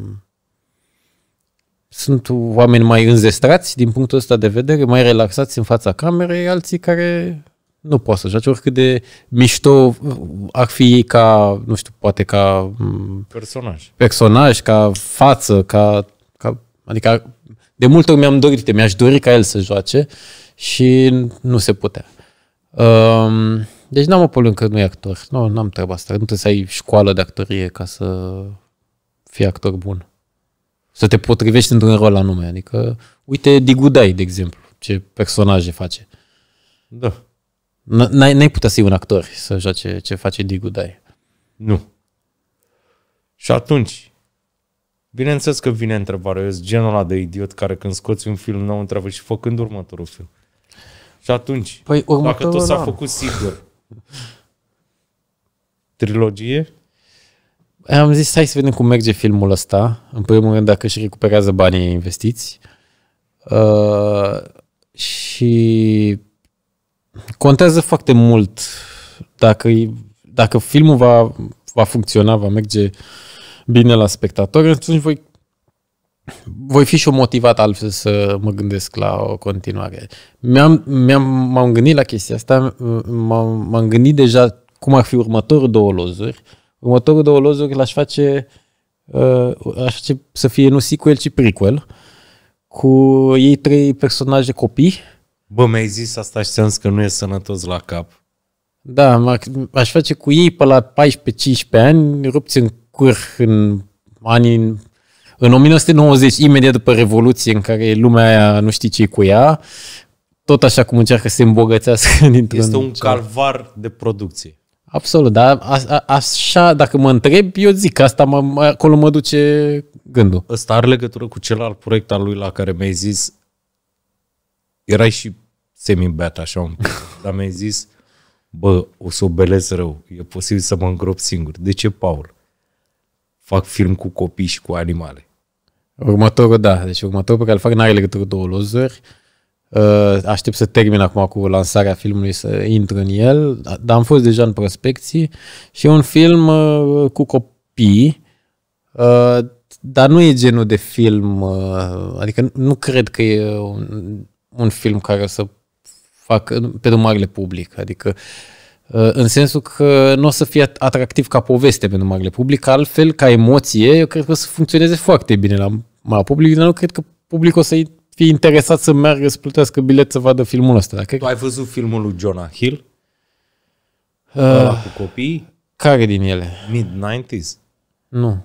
A: sunt oameni mai înzestrați din punctul ăsta de vedere, mai relaxați în fața camerei, alții care nu poate să joace, oricât de mișto ar fi ei ca, nu știu, poate ca... Personaj. Personaj, ca față, ca... ca adică de multe ori mi-am dorit, mi-aș dori ca el să joace și nu se putea. Um, deci n-am o problemă că nu e actor. Nu, n-am treaba asta. Nu trebuie să ai școală de actorie ca să fii actor bun. Să te potrivești într-un rol anume. Adică, uite Digudai, de exemplu, ce personaje face. Da. N-ai, n-ai putea să iei un actor să joace ce face Digu Dai.
B: Nu. Și atunci, bineînțeles că vine întrebarea, eu sunt genul ăla de idiot care când scoți un film nou întreabă și făcând următorul film. Și atunci, păi, dacă tot s-a făcut sigur,
A: trilogie? Am zis, hai să vedem cum merge filmul ăsta. În primul rând, dacă își recuperează banii investiți. Uh, și contează foarte mult dacă, dacă filmul va, va funcționa, va merge bine la spectatori, atunci voi, voi fi și o motivat altfel să mă gândesc la o continuare. Mi-am, mi-am, m-am gândit la chestia asta, m-am, m-am gândit deja cum ar fi următorul două lozuri. Următorul două lozuri l-aș face, uh, aș face să fie nu sequel, ci prequel, cu ei trei personaje copii, uh, bă, mi-ai zis asta și ți că nu e sănătos la cap. Da, aș face cu ei pe la 14-15 ani, rupți în cur în anii în 1990, imediat după Revoluție, în care lumea aia nu știi ce cu ea, tot așa cum încearcă să se îmbogățească dintr-un... Este un
B: calvar de producție.
A: Absolut, dar așa, dacă mă întreb, eu zic că asta mă, acolo mă duce gândul.
B: Ăsta are legătură cu celălalt proiect al lui la care mi-ai zis erai și semi-beat așa un pic, dar mi-ai zis, bă, o să obelez rău, e posibil să mă îngrop singur. De ce, Paul?
A: Fac film cu copii și cu animale. Următorul, da. Deci următorul pe care îl fac n-are legătură două lozuri. Uh, aștept să termin acum cu lansarea filmului, să intru în el, dar am fost deja în prospecții și e un film uh, cu copii, uh, dar nu e genul de film, adică nu cred că e un, un film care o să fac pe un public. Adică uh, în sensul că nu o să fie atractiv ca poveste pentru mare public, altfel ca emoție, eu cred că o să funcționeze foarte bine la mare public, dar nu cred că publicul o să fie interesat să meargă să plătească bilet să vadă filmul ăsta. Dar cred... Tu ai văzut filmul lui Jonah Hill?
B: Uh, cu copii? Care din ele? Mid-90s?
A: Nu.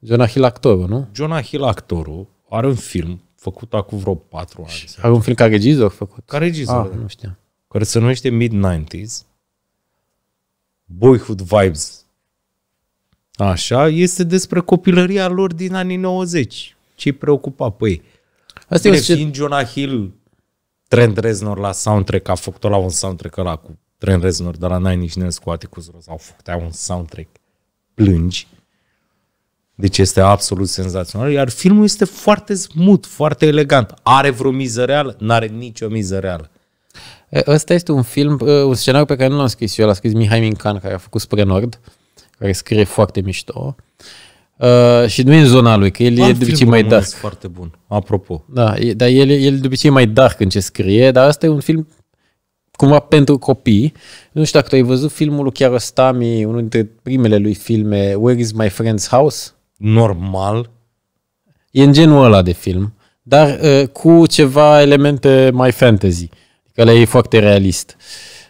A: Jonah Hill actorul, nu?
B: Jonah Hill actorul are un film făcut acum vreo patru ani. Ai un film ca
A: regizor făcut? Ca regizor. Ah, da. nu știu. Care se numește Mid-90s.
B: Boyhood Vibes. Așa, este despre copilăria lor din anii 90. ce îi preocupa Păi, Asta e. ce... Jonah Hill, Trent Reznor la soundtrack, a făcut la un soundtrack ăla cu Trent Reznor dar la Nine Inch Nails cu Atticus Ross, au făcut un soundtrack. Plângi. Deci este absolut senzațional, iar filmul este foarte smut, foarte elegant. Are vreo miză reală? N-are nicio miză reală.
A: Ăsta este un film, un scenariu pe care nu l-am scris eu, l-a scris Mihai Mincan, care a făcut Spre Nord, care scrie foarte mișto. Uh, și nu e în zona lui, că el Am e de obicei mai dark. foarte
B: bun, apropo. Da,
A: e, dar el, el de obicei mai dark în ce scrie, dar asta e un film cumva pentru copii. Nu știu dacă tu ai văzut filmul lui Chiarostami, unul dintre primele lui filme, Where is my friend's house? normal. E în genul ăla de film, dar uh, cu ceva elemente mai fantasy. Că adică le e foarte realist.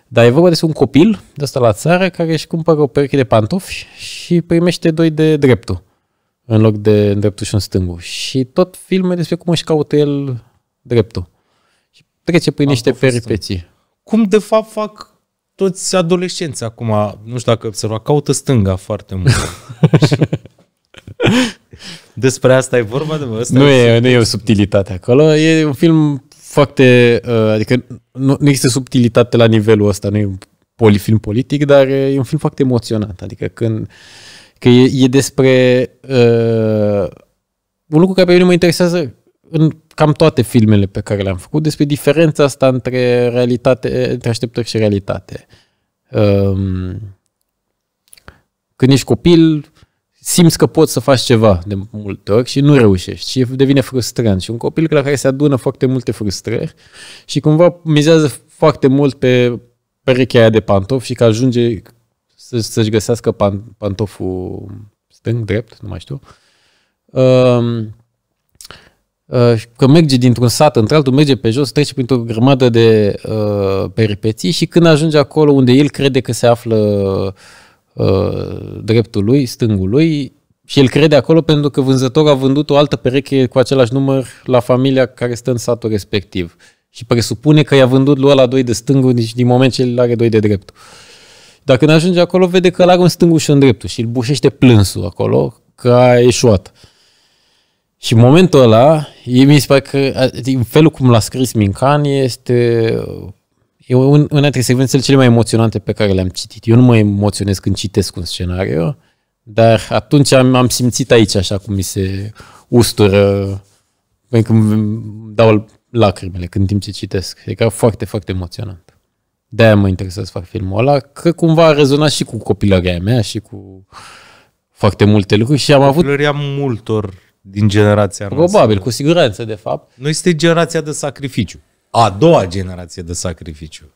A: Dar e vorba despre un copil de asta la țară care își cumpără o pereche de pantofi și primește doi de dreptul în loc de în dreptul și în stângul. Și tot filmul despre cum își caută el dreptul. Și trece prin niște peripeții. Cum de fapt fac
B: toți adolescenții acum, nu știu dacă observa, caută stânga foarte mult. Despre asta e vorba de Asta nu, e, nu
A: e o subtilitate acolo, e un film foarte, uh, adică nu, nu există subtilitate la nivelul ăsta, nu e un polifilm politic, dar e un film foarte emoționat, adică când, că e, e despre uh, un lucru care pe mine mă interesează în cam toate filmele pe care le-am făcut, despre diferența asta între realitate, între așteptări și realitate. Um, când ești copil, simți că poți să faci ceva de multe ori și nu reușești și devine frustrant. Și un copil la care se adună foarte multe frustrări și cumva mizează foarte mult pe perechea aia de pantofi și că ajunge să, să-și găsească pan, pantoful stâng, drept, nu mai știu. Um, uh, că merge dintr-un sat într-altul, merge pe jos, trece printr-o grămadă de uh, peripeții și când ajunge acolo unde el crede că se află uh, Uh, dreptul lui, stângul lui, și el crede acolo pentru că vânzătorul a vândut o altă pereche cu același număr la familia care stă în satul respectiv. Și presupune că i-a vândut lui la doi de stângul nici din moment ce el are doi de drept. Dacă ne ajunge acolo, vede că îl are un stângul și un dreptul și îl bușește plânsul acolo că a eșuat. Și în momentul ăla, mi se pare că, din adică, felul cum l-a scris Mincan, este uh, e una dintre secvențele cele mai emoționante pe care le-am citit. Eu nu mă emoționez când citesc un scenariu, dar atunci am, am simțit aici așa cum mi se ustură păi când dau lacrimile când timp ce citesc. E ca foarte, foarte emoționant. De-aia mă interesează să fac filmul ăla, că cumva a rezonat și cu copilăria mea și cu foarte multe lucruri și am avut... Copilăria multor din generația Probabil, noastră. Probabil, cu siguranță, de fapt.
B: Noi suntem generația de sacrificiu a doua generație de sacrificiu.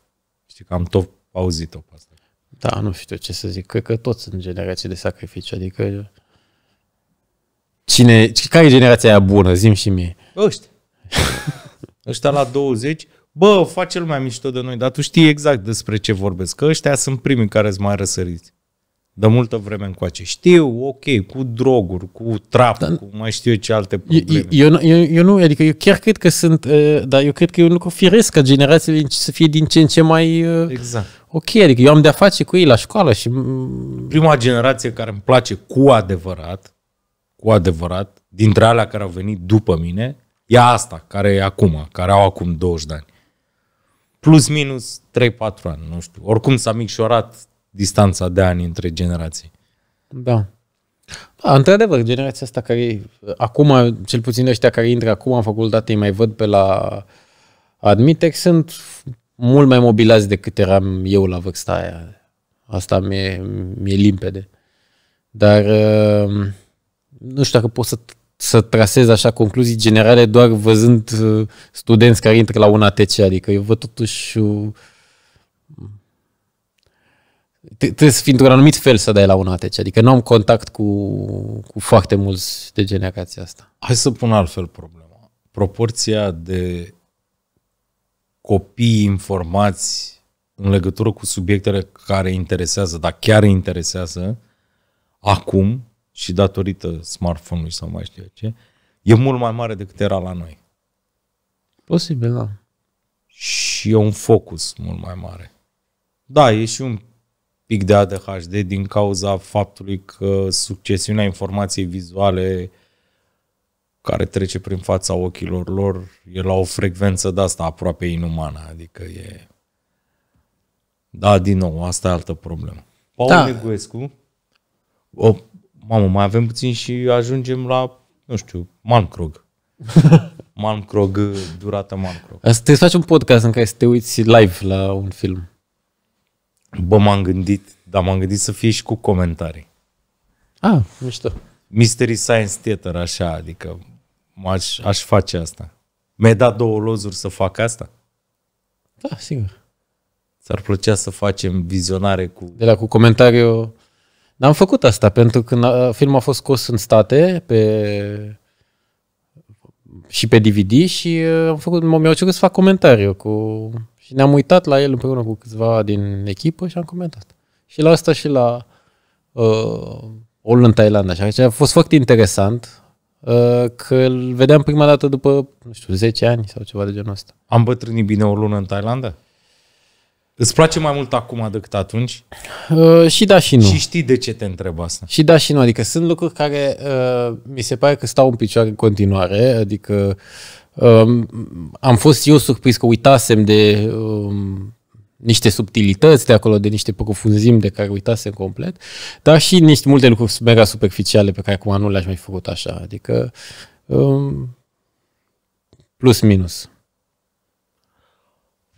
B: Știi că am tot
A: auzit-o pe asta. Da, nu știu ce să zic. Cred că toți sunt generații de sacrificiu. Adică Cine, care e generația aia bună? Zim și mie. Ăștia.
B: ăștia la 20, bă, face lumea mișto de noi, dar tu știi exact despre ce vorbesc, că ăștia sunt primii care îți mai răsăriți de multă vreme încoace. Știu, ok, cu droguri, cu trap, da. cu mai știu ce alte probleme.
A: Eu, eu, eu, eu nu, adică eu chiar cred că sunt, uh, dar eu cred că e un lucru firesc ca generațiile să fie din ce în ce mai uh, exact. ok, adică eu am de-a face cu ei la școală și... Prima generație care
B: îmi place cu adevărat, cu adevărat, dintre alea care au venit după mine, e asta, care e acum, care au acum 20 de ani. Plus minus 3-4 ani, nu știu. Oricum s-a micșorat distanța de ani între generații.
A: Da. Da, într-adevăr, generația asta care acum, cel puțin ăștia care intră acum în facultate, îi mai văd pe la Admitec, sunt mult mai mobilați decât eram eu la vârsta aia. Asta mi-e, mi-e limpede. Dar uh, nu știu dacă pot să, să trasez așa concluzii generale doar văzând uh, studenți care intră la un ATC, adică eu văd totuși uh, Trebuie să fii într-un anumit fel să dai la un ATC, adică nu am contact cu, cu foarte mulți de generația asta. Hai să pun altfel problema. Proporția
B: de copii informați în legătură cu subiectele care interesează, dar chiar interesează, acum și datorită smartphone-ului sau mai știu ce, e mult mai mare decât era la noi.
A: Posibil, da.
B: Și e un focus mult mai mare. Da, e și un pic de ADHD din cauza faptului că succesiunea informației vizuale care trece prin fața ochilor lor e la o frecvență de asta aproape inumană, adică e... Da, din nou, asta e altă problemă. Paul da. Negoescu, o, mamă, mai avem puțin și ajungem la, nu știu, Malmkrog. Malmkrog, durata Malmkrog.
A: Asta trebuie să faci un podcast în care să te uiți live la un film.
B: Bă, m-am gândit, dar m-am gândit să fie și cu comentarii.
A: Ah, mișto.
B: Mystery Science Theater, așa, adică aș, aș face asta. Mi-ai dat două lozuri să fac asta?
A: Da, sigur.
B: s ar plăcea să facem vizionare cu...
A: De la cu comentariu... N-am făcut asta, pentru că filmul a fost scos în state pe și pe DVD și uh, am făcut, mi-au cerut să fac comentariu cu și ne-am uitat la el împreună cu câțiva din echipă și am comentat. Și la asta și la uh, All în Thailanda. Și a fost foarte interesant uh, că îl vedeam prima dată după, nu știu, 10 ani sau ceva de genul ăsta. Am bătrânit bine o lună în Thailanda? Îți place mai mult acum
B: decât atunci?
A: Uh, și da și nu. Și
B: știi de ce te întreb asta.
A: Și da și nu. Adică sunt lucruri care uh, mi se pare că stau în picioare în continuare. Adică uh, Um, am fost eu surprins că uitasem de um, niște subtilități de acolo, de niște profunzimi de care uitasem complet, dar și niște multe lucruri mega superficiale pe care acum nu le-aș mai făcut așa. Adică um, plus minus.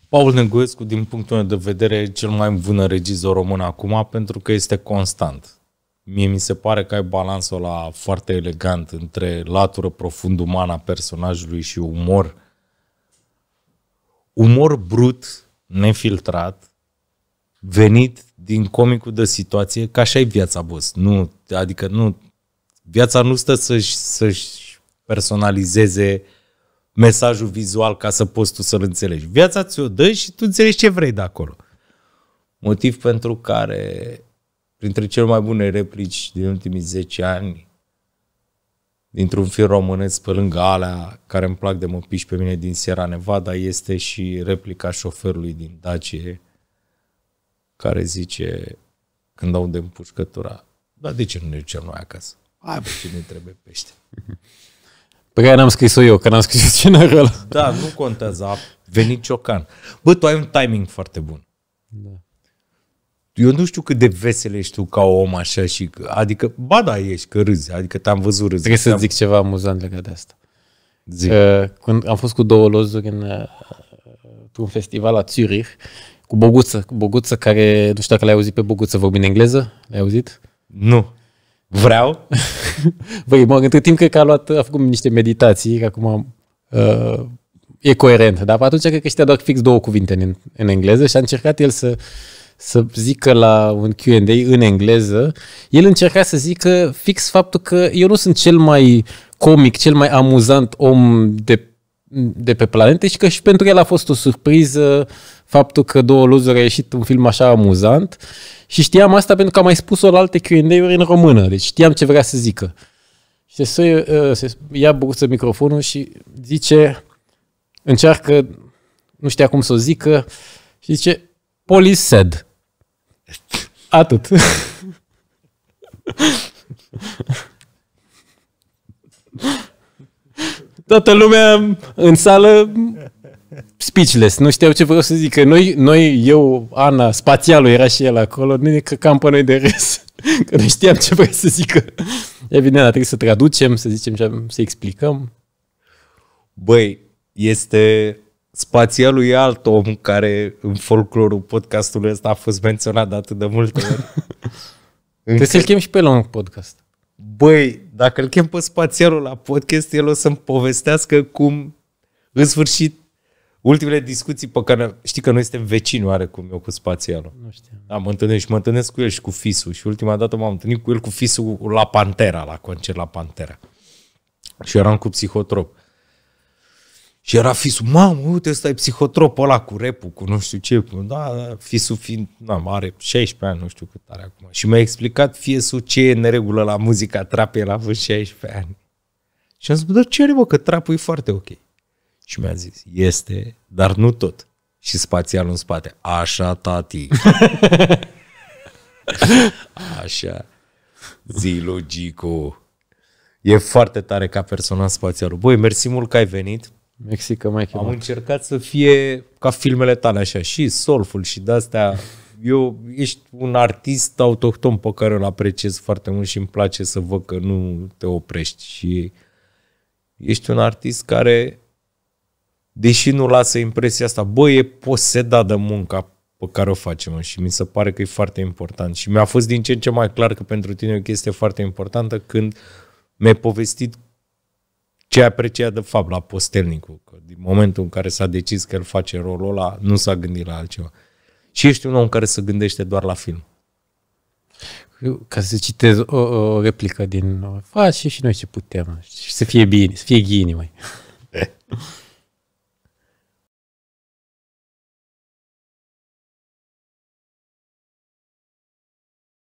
B: Paul Negoescu, din punctul meu de vedere, e cel mai bun regizor român acum pentru că este constant mie mi se pare că ai balansul la foarte elegant între latură profund umană a personajului și umor. Umor brut, nefiltrat, venit din comicul de situație, ca așa e viața, boss. Nu, adică nu, viața nu stă să-și, să-și personalizeze mesajul vizual ca să poți tu să-l înțelegi. Viața ți-o dă și tu înțelegi ce vrei de acolo. Motiv pentru care printre cele mai bune replici din ultimii 10 ani dintr-un film românesc pe lângă alea care îmi plac de mă piși pe mine din Sierra Nevada este și replica șoferului din Dacie care zice când au de împușcătura da, de ce nu ne ducem noi acasă? Hai pe ce ne trebuie pește.
A: Pe care n-am scris-o eu, că n-am scris scenariul ăla.
B: Da, nu contează, a venit ciocan. Bă, tu ai un timing foarte bun. Da eu nu știu cât de vesel ești tu ca om așa și, adică, ba da, ești că râzi,
A: adică te-am văzut râzi. Trebuie să zic ceva amuzant legat de asta. Zic. Uh, când am fost cu două lozuri în, uh, un festival la Zurich, cu Boguță, cu Boguță care, nu știu dacă l-ai auzit pe Boguță vorbind engleză, l-ai auzit? Nu. Vreau. Băi, mă, între timp cred că a, luat, a făcut niște meditații, că acum uh, e coerent, dar atunci cred că știa doar fix două cuvinte în, în engleză și a încercat el să să zică la un Q&A în engleză, el încerca să zică fix faptul că eu nu sunt cel mai comic, cel mai amuzant om de, de pe planetă și că și pentru el a fost o surpriză faptul că Două Luzuri a ieșit un film așa amuzant și știam asta pentru că am mai spus-o la alte Q&A-uri în română, deci știam ce vrea să zică. Și se, ă, se ia burță microfonul și zice, încearcă, nu știa cum să o zică, și zice, police said. Atât. Toată lumea în sală speechless, nu știau ce vreau să zic, că noi, noi eu, Ana, spațialul era și el acolo, nu ne căcam pe noi de râs, că nu știam ce vreau să zică. Evident, a trebuit să traducem, să zicem, să explicăm. Băi,
B: este Spațialul e alt om care în folclorul podcastului ăsta a fost menționat de atât de multe ori. Trebuie să-l chem și
A: pe la un podcast.
B: Băi, dacă îl chem pe spațialul la podcast, el o să-mi povestească cum, în sfârșit, ultimele discuții pe care... Știi că noi suntem vecini oarecum eu cu spațialul. Nu știu. Da, mă întâlnesc și mă întâlnesc cu el și cu Fisu Și ultima dată m-am întâlnit cu el cu Fisu la Pantera, la concert la Pantera. Și eram cu psihotrop. Și era fisul, mamă, uite, ăsta e psihotropul ăla cu repul, cu nu știu ce, cu, da, da, fisul fiind, na, are 16 ani, nu știu cât are acum. Și mi-a explicat fiesul ce e în regulă la muzica trap, el a avut 16 ani. Și am zis, dar ce are, mă, că trapul e foarte ok. Și mi-a zis, este, dar nu tot. Și spațial în spate, așa, tati. așa. Zilogico. E foarte tare ca persoană spațială. Băi, mersi mult că ai venit. Mexică mai chemat. Am încercat să fie ca filmele tale așa, și solful și de-astea. Eu ești un artist autohton pe care îl apreciez foarte mult și îmi place să văd că nu te oprești și ești un artist care deși nu lasă impresia asta, bă, e posedat de munca pe care o facem și mi se pare că e foarte important și mi-a fost din ce în ce mai clar că pentru tine e o chestie foarte importantă când mi-ai povestit ce apreciat de fapt la Postelnicu, că din momentul în care s-a decis că el face rolul ăla, nu s-a gândit la altceva. Și ești un om care se gândește
A: doar la film. Ca să citez o, o replică din... Face și noi ce putem. Și să fie bine, să fie ghini, mai.